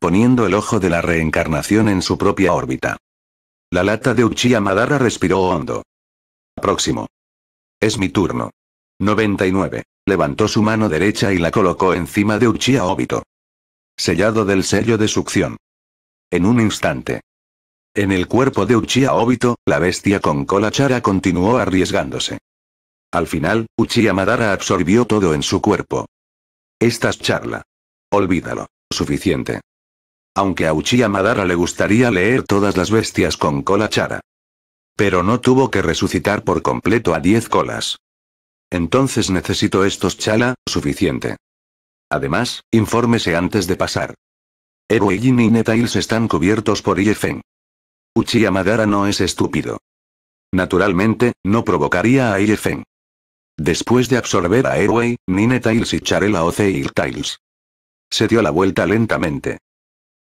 Poniendo el ojo de la reencarnación en su propia órbita. La lata de Uchiha Madara respiró hondo. Próximo. Es mi turno. 99. Levantó su mano derecha y la colocó encima de Uchiha Obito. Sellado del sello de succión. En un instante. En el cuerpo de Uchiha Obito, la bestia con cola chara continuó arriesgándose. Al final, Uchiha Madara absorbió todo en su cuerpo. Estas charla. Olvídalo. Suficiente. Aunque a Uchiha Madara le gustaría leer todas las bestias con cola chara. Pero no tuvo que resucitar por completo a 10 colas. Entonces necesito estos chala, suficiente. Además, infórmese antes de pasar. Ero y Netails están cubiertos por Iefen. Uchiha Madara no es estúpido. Naturalmente, no provocaría a Iefen. Después de absorber a Airway, Nine y Charela Oceil Tails. Se dio la vuelta lentamente.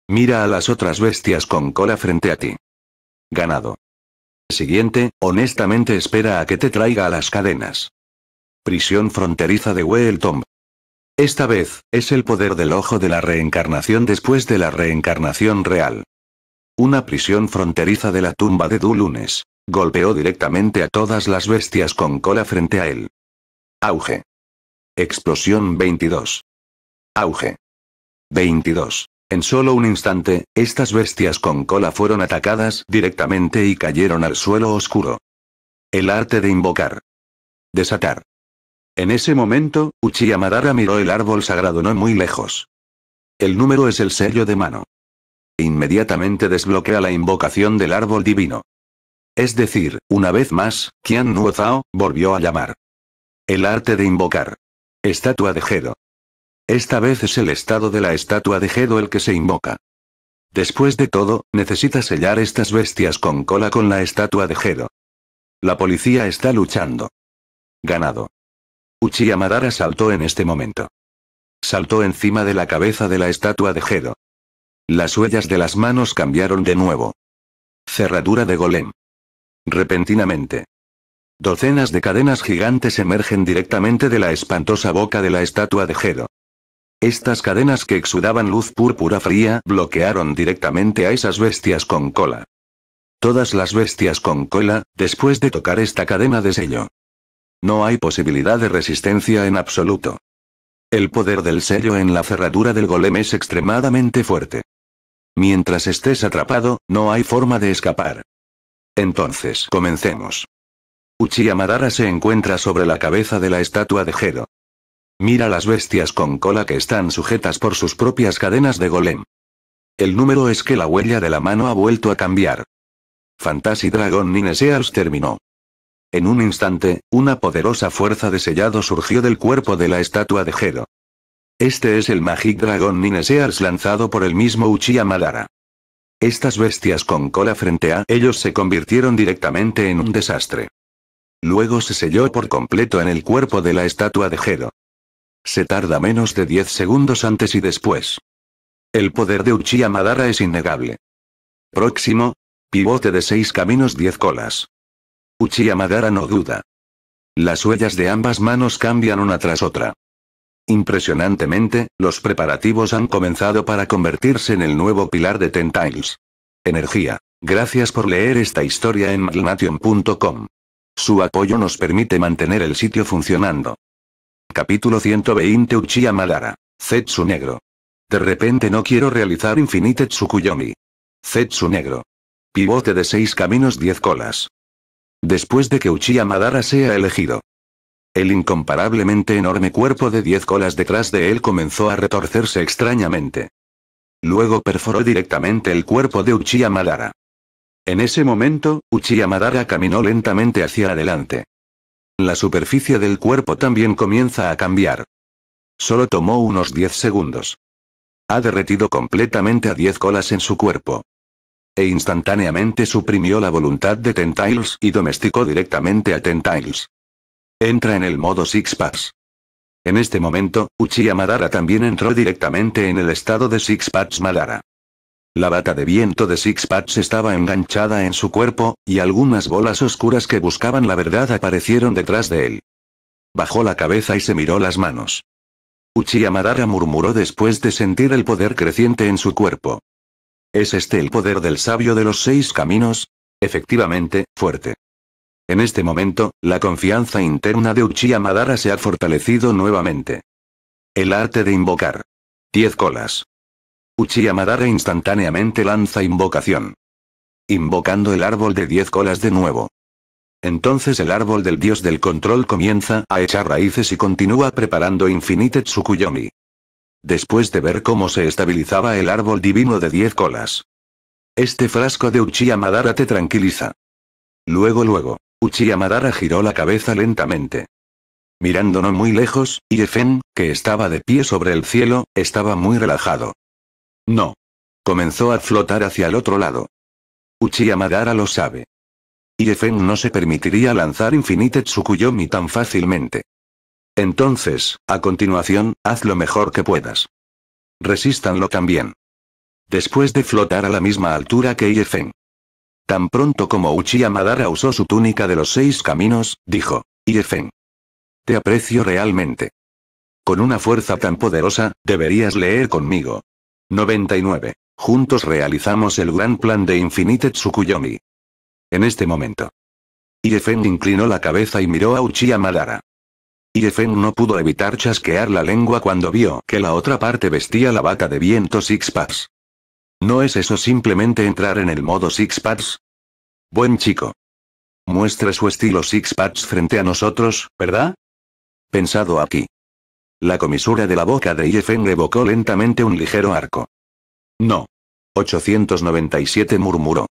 Mira a las otras bestias con cola frente a ti. Ganado. Siguiente, honestamente espera a que te traiga a las cadenas. Prisión fronteriza de Tom. Esta vez, es el poder del ojo de la reencarnación después de la reencarnación real. Una prisión fronteriza de la tumba de Dulunes. Golpeó directamente a todas las bestias con cola frente a él. Auge. Explosión 22. Auge. 22. En solo un instante, estas bestias con cola fueron atacadas directamente y cayeron al suelo oscuro. El arte de invocar. Desatar. En ese momento, Uchiha Madara miró el árbol sagrado no muy lejos. El número es el sello de mano. Inmediatamente desbloquea la invocación del árbol divino. Es decir, una vez más, Qian Nuo volvió a llamar. El arte de invocar. Estatua de Gedo. Esta vez es el estado de la estatua de Gedo el que se invoca. Después de todo, necesita sellar estas bestias con cola con la estatua de Gedo. La policía está luchando. Ganado. Uchiha Madara saltó en este momento. Saltó encima de la cabeza de la estatua de Gedo. Las huellas de las manos cambiaron de nuevo. Cerradura de golem. Repentinamente. Docenas de cadenas gigantes emergen directamente de la espantosa boca de la estatua de Gedo. Estas cadenas que exudaban luz púrpura fría bloquearon directamente a esas bestias con cola. Todas las bestias con cola, después de tocar esta cadena de sello. No hay posibilidad de resistencia en absoluto. El poder del sello en la cerradura del golem es extremadamente fuerte. Mientras estés atrapado, no hay forma de escapar. Entonces, comencemos. Uchiha Madara se encuentra sobre la cabeza de la estatua de Gero. Mira las bestias con cola que están sujetas por sus propias cadenas de golem. El número es que la huella de la mano ha vuelto a cambiar. Fantasy Dragon Nineseals terminó. En un instante, una poderosa fuerza de sellado surgió del cuerpo de la estatua de Gedo. Este es el Magic Dragon Ninesears lanzado por el mismo Uchiha Madara. Estas bestias con cola frente a ellos se convirtieron directamente en un desastre. Luego se selló por completo en el cuerpo de la estatua de Jero. Se tarda menos de 10 segundos antes y después. El poder de Uchiha Madara es innegable. Próximo. Pivote de seis caminos 10 colas. Uchiha Madara no duda. Las huellas de ambas manos cambian una tras otra. Impresionantemente, los preparativos han comenzado para convertirse en el nuevo pilar de Tentails. Energía. Gracias por leer esta historia en magnation.com. Su apoyo nos permite mantener el sitio funcionando. Capítulo 120 Uchiha Madara. Zetsu Negro. De repente no quiero realizar Infinite Tsukuyomi. Zetsu Negro. Pivote de seis caminos 10 colas. Después de que Uchiha Madara sea elegido. El incomparablemente enorme cuerpo de 10 colas detrás de él comenzó a retorcerse extrañamente. Luego perforó directamente el cuerpo de Uchiha Madara. En ese momento, Uchiha Madara caminó lentamente hacia adelante. La superficie del cuerpo también comienza a cambiar. Solo tomó unos 10 segundos. Ha derretido completamente a 10 colas en su cuerpo. E instantáneamente suprimió la voluntad de Tentails y domesticó directamente a Tentails. Entra en el modo Six packs En este momento, Uchiha Madara también entró directamente en el estado de Six packs Madara. La bata de viento de Six Pats estaba enganchada en su cuerpo, y algunas bolas oscuras que buscaban la verdad aparecieron detrás de él. Bajó la cabeza y se miró las manos. Uchiha Madara murmuró después de sentir el poder creciente en su cuerpo. ¿Es este el poder del sabio de los seis caminos? Efectivamente, fuerte. En este momento, la confianza interna de Uchiha Madara se ha fortalecido nuevamente. El arte de invocar. Diez colas. Madara instantáneamente lanza invocación. Invocando el árbol de diez colas de nuevo. Entonces el árbol del dios del control comienza a echar raíces y continúa preparando Infinite Tsukuyomi. Después de ver cómo se estabilizaba el árbol divino de diez colas. Este frasco de Uchiha Madara te tranquiliza. Luego luego, Uchiha Madara giró la cabeza lentamente. mirándonos muy lejos, Yefen, que estaba de pie sobre el cielo, estaba muy relajado. No. Comenzó a flotar hacia el otro lado. Uchiha Madara lo sabe. Iefen no se permitiría lanzar Infinite Tsukuyomi tan fácilmente. Entonces, a continuación, haz lo mejor que puedas. Resístanlo también. Después de flotar a la misma altura que Iefen. Tan pronto como Uchiha Madara usó su túnica de los seis caminos, dijo, Iefen. Te aprecio realmente. Con una fuerza tan poderosa, deberías leer conmigo, 99. Juntos realizamos el gran plan de Infinite Tsukuyomi. En este momento. Iefen inclinó la cabeza y miró a Uchiha Madara. Iefen no pudo evitar chasquear la lengua cuando vio que la otra parte vestía la bata de viento Six ¿No es eso simplemente entrar en el modo Six Paths. Buen chico. Muestra su estilo Six Paths frente a nosotros, ¿verdad? Pensado aquí. La comisura de la boca de Yefen evocó lentamente un ligero arco. No. 897 murmuró.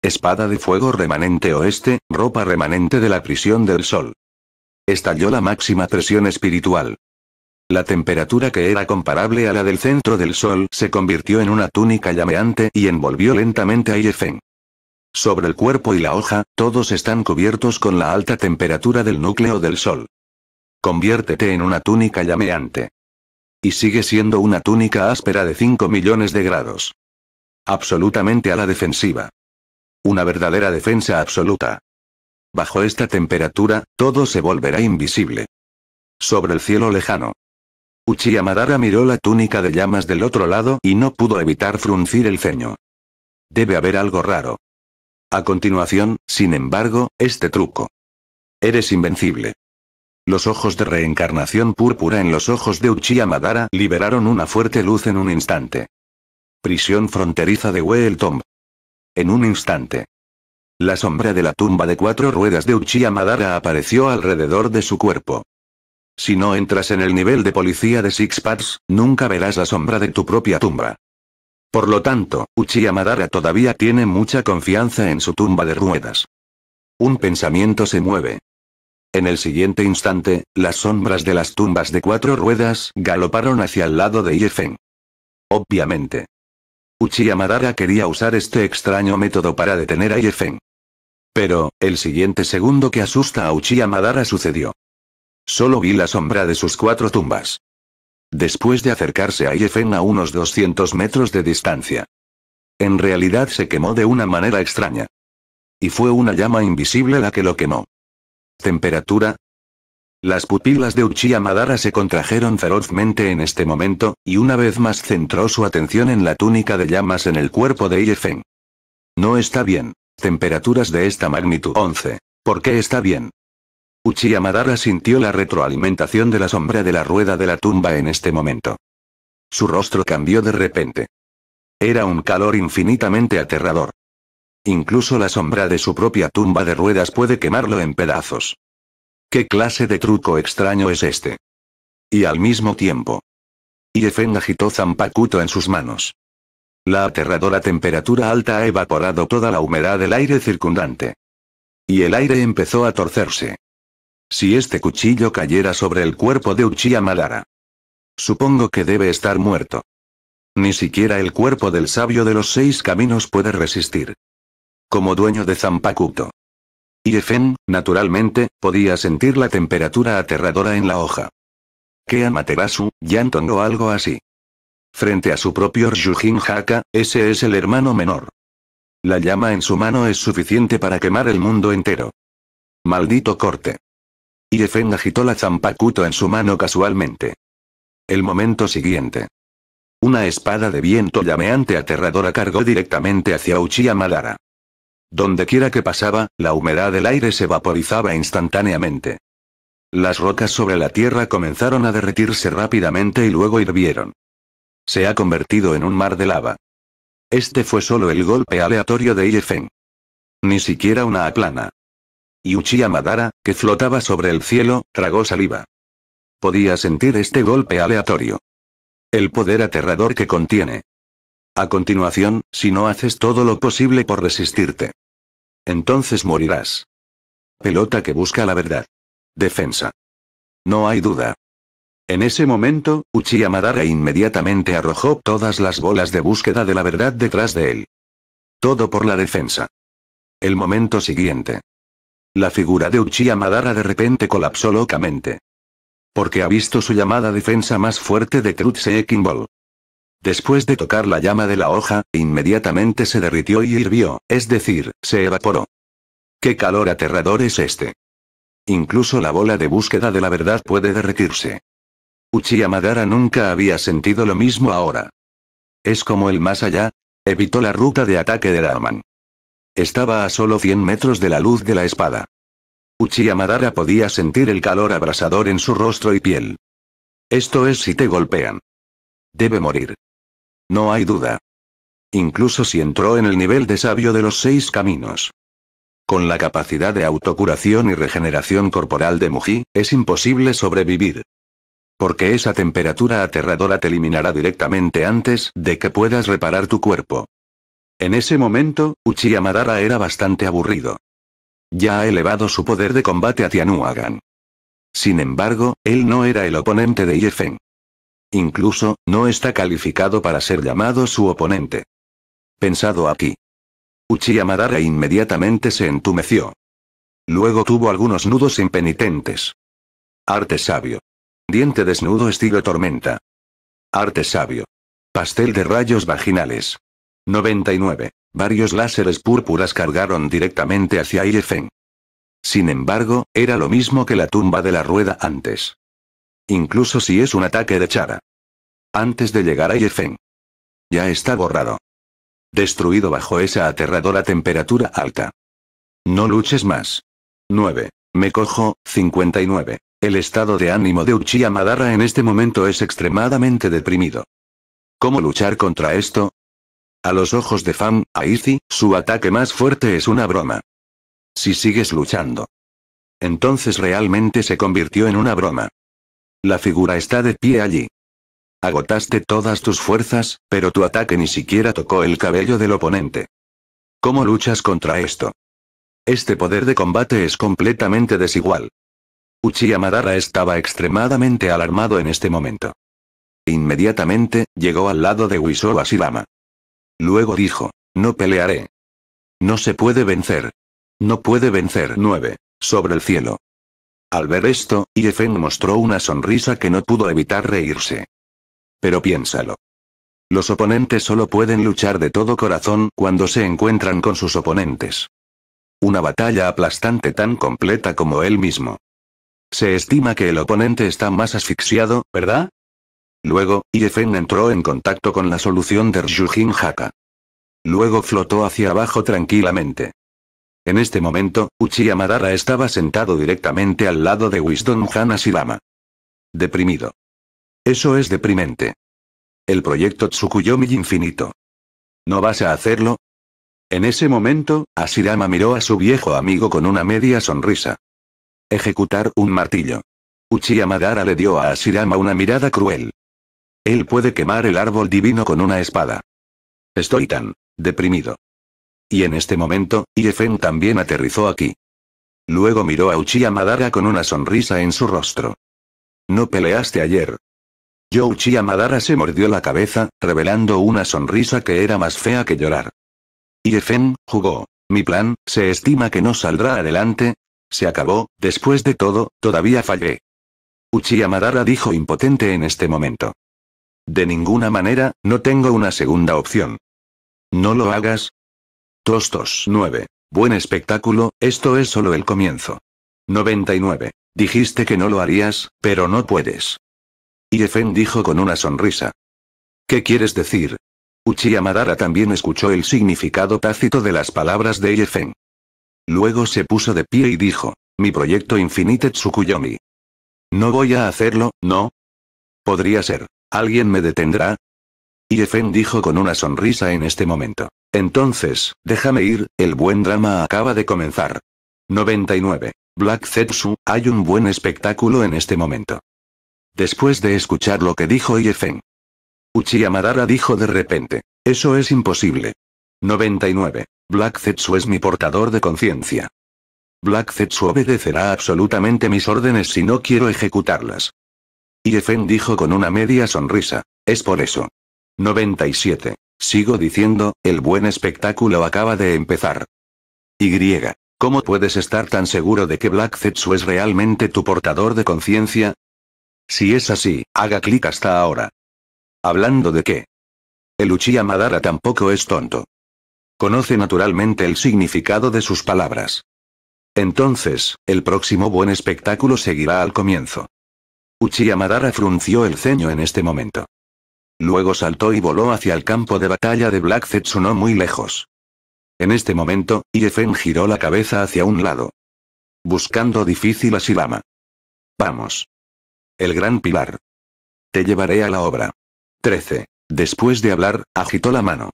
Espada de fuego remanente oeste, ropa remanente de la prisión del sol. Estalló la máxima presión espiritual. La temperatura que era comparable a la del centro del sol se convirtió en una túnica llameante y envolvió lentamente a Yefeng. Sobre el cuerpo y la hoja, todos están cubiertos con la alta temperatura del núcleo del sol. Conviértete en una túnica llameante. Y sigue siendo una túnica áspera de 5 millones de grados. Absolutamente a la defensiva. Una verdadera defensa absoluta. Bajo esta temperatura, todo se volverá invisible. Sobre el cielo lejano. Uchiha Madara miró la túnica de llamas del otro lado y no pudo evitar fruncir el ceño. Debe haber algo raro. A continuación, sin embargo, este truco. Eres invencible. Los ojos de reencarnación púrpura en los ojos de Uchiha Madara liberaron una fuerte luz en un instante. Prisión fronteriza de Well Tomb. En un instante. La sombra de la tumba de cuatro ruedas de Uchiha Madara apareció alrededor de su cuerpo. Si no entras en el nivel de policía de Six Paths, nunca verás la sombra de tu propia tumba. Por lo tanto, Uchiha Madara todavía tiene mucha confianza en su tumba de ruedas. Un pensamiento se mueve. En el siguiente instante, las sombras de las tumbas de cuatro ruedas galoparon hacia el lado de Yefeng. Obviamente. Uchiha quería usar este extraño método para detener a Yefeng. Pero, el siguiente segundo que asusta a Uchiha sucedió. Solo vi la sombra de sus cuatro tumbas. Después de acercarse a Yefeng a unos 200 metros de distancia. En realidad se quemó de una manera extraña. Y fue una llama invisible la que lo quemó. Temperatura. Las pupilas de Uchiha Madara se contrajeron ferozmente en este momento, y una vez más centró su atención en la túnica de llamas en el cuerpo de Iefen. No está bien. Temperaturas de esta magnitud 11. ¿Por qué está bien? Uchiha Madara sintió la retroalimentación de la sombra de la rueda de la tumba en este momento. Su rostro cambió de repente. Era un calor infinitamente aterrador. Incluso la sombra de su propia tumba de ruedas puede quemarlo en pedazos. ¿Qué clase de truco extraño es este? Y al mismo tiempo. Yefen agitó Zampacuto en sus manos. La aterradora temperatura alta ha evaporado toda la humedad del aire circundante. Y el aire empezó a torcerse. Si este cuchillo cayera sobre el cuerpo de Uchiha Madara. Supongo que debe estar muerto. Ni siquiera el cuerpo del sabio de los seis caminos puede resistir como dueño de Zampacuto. Irefen, naturalmente, podía sentir la temperatura aterradora en la hoja. ¿Qué Amaterasu, Yanton o algo así. Frente a su propio Ryujin Haka, ese es el hermano menor. La llama en su mano es suficiente para quemar el mundo entero. Maldito corte. Irefen agitó la Zampakuto en su mano casualmente. El momento siguiente. Una espada de viento llameante aterradora cargó directamente hacia Uchiha Madara. Dondequiera que pasaba, la humedad del aire se vaporizaba instantáneamente. Las rocas sobre la tierra comenzaron a derretirse rápidamente y luego hirvieron. Se ha convertido en un mar de lava. Este fue solo el golpe aleatorio de Iefen. Ni siquiera una aplana. Y Uchiha Madara, que flotaba sobre el cielo, tragó saliva. Podía sentir este golpe aleatorio. El poder aterrador que contiene. A continuación, si no haces todo lo posible por resistirte. Entonces morirás. Pelota que busca la verdad. Defensa. No hay duda. En ese momento, Uchiha Madara inmediatamente arrojó todas las bolas de búsqueda de la verdad detrás de él. Todo por la defensa. El momento siguiente. La figura de Uchiha Madara de repente colapsó locamente. Porque ha visto su llamada defensa más fuerte de Truth Después de tocar la llama de la hoja, inmediatamente se derritió y hirvió, es decir, se evaporó. ¡Qué calor aterrador es este! Incluso la bola de búsqueda de la verdad puede derretirse. Uchiha Madara nunca había sentido lo mismo ahora. Es como el más allá. Evitó la ruta de ataque de Raman. Estaba a solo 100 metros de la luz de la espada. Uchiha Madara podía sentir el calor abrasador en su rostro y piel. Esto es si te golpean. Debe morir. No hay duda. Incluso si entró en el nivel de sabio de los seis caminos. Con la capacidad de autocuración y regeneración corporal de Muji, es imposible sobrevivir. Porque esa temperatura aterradora te eliminará directamente antes de que puedas reparar tu cuerpo. En ese momento, Uchiha Madara era bastante aburrido. Ya ha elevado su poder de combate a Tianuagan. Sin embargo, él no era el oponente de Yefen. Incluso, no está calificado para ser llamado su oponente. Pensado aquí. Uchiha Madara inmediatamente se entumeció. Luego tuvo algunos nudos impenitentes. Arte sabio. Diente desnudo estilo tormenta. Arte sabio. Pastel de rayos vaginales. 99. Varios láseres púrpuras cargaron directamente hacia Ilfen. Sin embargo, era lo mismo que la tumba de la rueda antes. Incluso si es un ataque de Chara. Antes de llegar a Yefen. Ya está borrado. Destruido bajo esa aterradora temperatura alta. No luches más. 9. Me cojo, 59. El estado de ánimo de Uchiha Madara en este momento es extremadamente deprimido. ¿Cómo luchar contra esto? A los ojos de Fan, Aizi, su ataque más fuerte es una broma. Si sigues luchando. Entonces realmente se convirtió en una broma. La figura está de pie allí. Agotaste todas tus fuerzas, pero tu ataque ni siquiera tocó el cabello del oponente. ¿Cómo luchas contra esto? Este poder de combate es completamente desigual. Uchiha Madara estaba extremadamente alarmado en este momento. Inmediatamente, llegó al lado de Wiso Asirama. Luego dijo, no pelearé. No se puede vencer. No puede vencer. 9. Sobre el cielo. Al ver esto, Yefen mostró una sonrisa que no pudo evitar reírse. Pero piénsalo. Los oponentes solo pueden luchar de todo corazón cuando se encuentran con sus oponentes. Una batalla aplastante tan completa como él mismo. Se estima que el oponente está más asfixiado, ¿verdad? Luego, Yefen entró en contacto con la solución de Ryujin Haka. Luego flotó hacia abajo tranquilamente. En este momento, Uchiha Madara estaba sentado directamente al lado de Wisdom Asirama. Deprimido. Eso es deprimente. El proyecto Tsukuyomi infinito. ¿No vas a hacerlo? En ese momento, Asirama miró a su viejo amigo con una media sonrisa. Ejecutar un martillo. Uchiha Madara le dio a Asirama una mirada cruel. Él puede quemar el árbol divino con una espada. Estoy tan deprimido. Y en este momento, Iefen también aterrizó aquí. Luego miró a Uchiha Madara con una sonrisa en su rostro. No peleaste ayer. Yo Uchiha Madara se mordió la cabeza, revelando una sonrisa que era más fea que llorar. Iefen, jugó. Mi plan, se estima que no saldrá adelante. Se acabó, después de todo, todavía fallé. Uchiha Madara dijo impotente en este momento. De ninguna manera, no tengo una segunda opción. No lo hagas, Tostos 9. Buen espectáculo, esto es solo el comienzo. 99. Dijiste que no lo harías, pero no puedes. Iefen dijo con una sonrisa. ¿Qué quieres decir? Uchiha Madara también escuchó el significado tácito de las palabras de Iefen. Luego se puso de pie y dijo, mi proyecto Infinite Tsukuyomi. No voy a hacerlo, ¿no? Podría ser. ¿Alguien me detendrá? Iefen dijo con una sonrisa en este momento. Entonces, déjame ir, el buen drama acaba de comenzar. 99. Black Zetsu, hay un buen espectáculo en este momento. Después de escuchar lo que dijo Yefen. Uchiha Madara dijo de repente. Eso es imposible. 99. Black Zetsu es mi portador de conciencia. Black Zetsu obedecerá absolutamente mis órdenes si no quiero ejecutarlas. Yefen dijo con una media sonrisa. Es por eso. 97. Sigo diciendo, el buen espectáculo acaba de empezar. Y. ¿Cómo puedes estar tan seguro de que Black Zetsu es realmente tu portador de conciencia? Si es así, haga clic hasta ahora. ¿Hablando de qué? El Uchiha Madara tampoco es tonto. Conoce naturalmente el significado de sus palabras. Entonces, el próximo buen espectáculo seguirá al comienzo. Uchiha Madara frunció el ceño en este momento. Luego saltó y voló hacia el campo de batalla de Black no muy lejos. En este momento, Iefen giró la cabeza hacia un lado. Buscando difícil a Vamos. El gran pilar. Te llevaré a la obra. 13. Después de hablar, agitó la mano.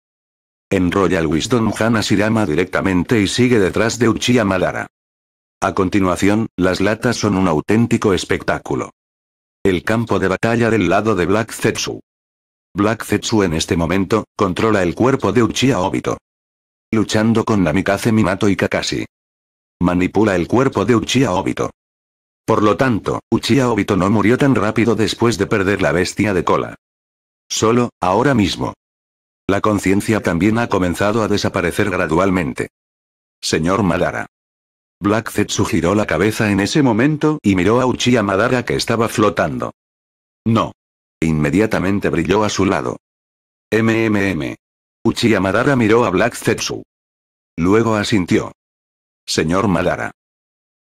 Enrolla Royal Wisdom a Shirama directamente y sigue detrás de Uchiha Madara. A continuación, las latas son un auténtico espectáculo. El campo de batalla del lado de Black Zetsu. Black Zetsu en este momento, controla el cuerpo de Uchiha Obito. Luchando con Namikaze Minato y Kakashi. Manipula el cuerpo de Uchiha Obito. Por lo tanto, Uchiha Obito no murió tan rápido después de perder la bestia de cola. Solo, ahora mismo. La conciencia también ha comenzado a desaparecer gradualmente. Señor Madara. Black Zetsu giró la cabeza en ese momento y miró a Uchiha Madara que estaba flotando. No. E inmediatamente brilló a su lado. MMM. Uchiha miró a Black Zetsu. Luego asintió. Señor Madara.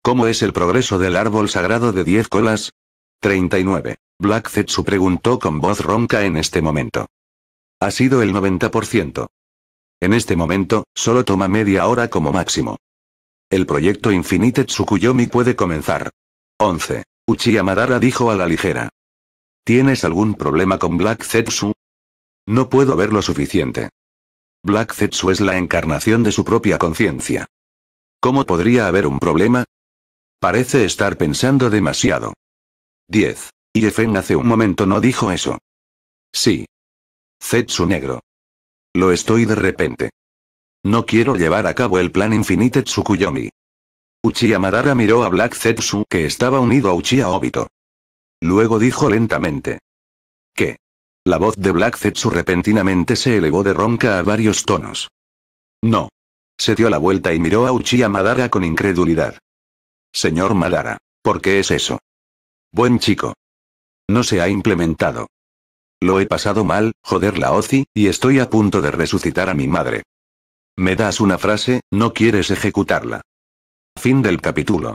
¿Cómo es el progreso del árbol sagrado de diez colas? 39. Black Zetsu preguntó con voz ronca en este momento. Ha sido el 90%. En este momento, solo toma media hora como máximo. El proyecto Infinite Tsukuyomi puede comenzar. 11. Uchiha dijo a la ligera. ¿Tienes algún problema con Black Zetsu? No puedo ver lo suficiente. Black Zetsu es la encarnación de su propia conciencia. ¿Cómo podría haber un problema? Parece estar pensando demasiado. 10. Yefen hace un momento no dijo eso. Sí. Zetsu negro. Lo estoy de repente. No quiero llevar a cabo el plan Infinite Tsukuyomi. Uchiha Madara miró a Black Zetsu que estaba unido a Uchiha Obito. Luego dijo lentamente. ¿Qué? La voz de Black Zetsu repentinamente se elevó de ronca a varios tonos. No. Se dio la vuelta y miró a Uchiha Madara con incredulidad. Señor Madara, ¿por qué es eso? Buen chico. No se ha implementado. Lo he pasado mal, joder la Ozi, y estoy a punto de resucitar a mi madre. Me das una frase, no quieres ejecutarla. Fin del capítulo.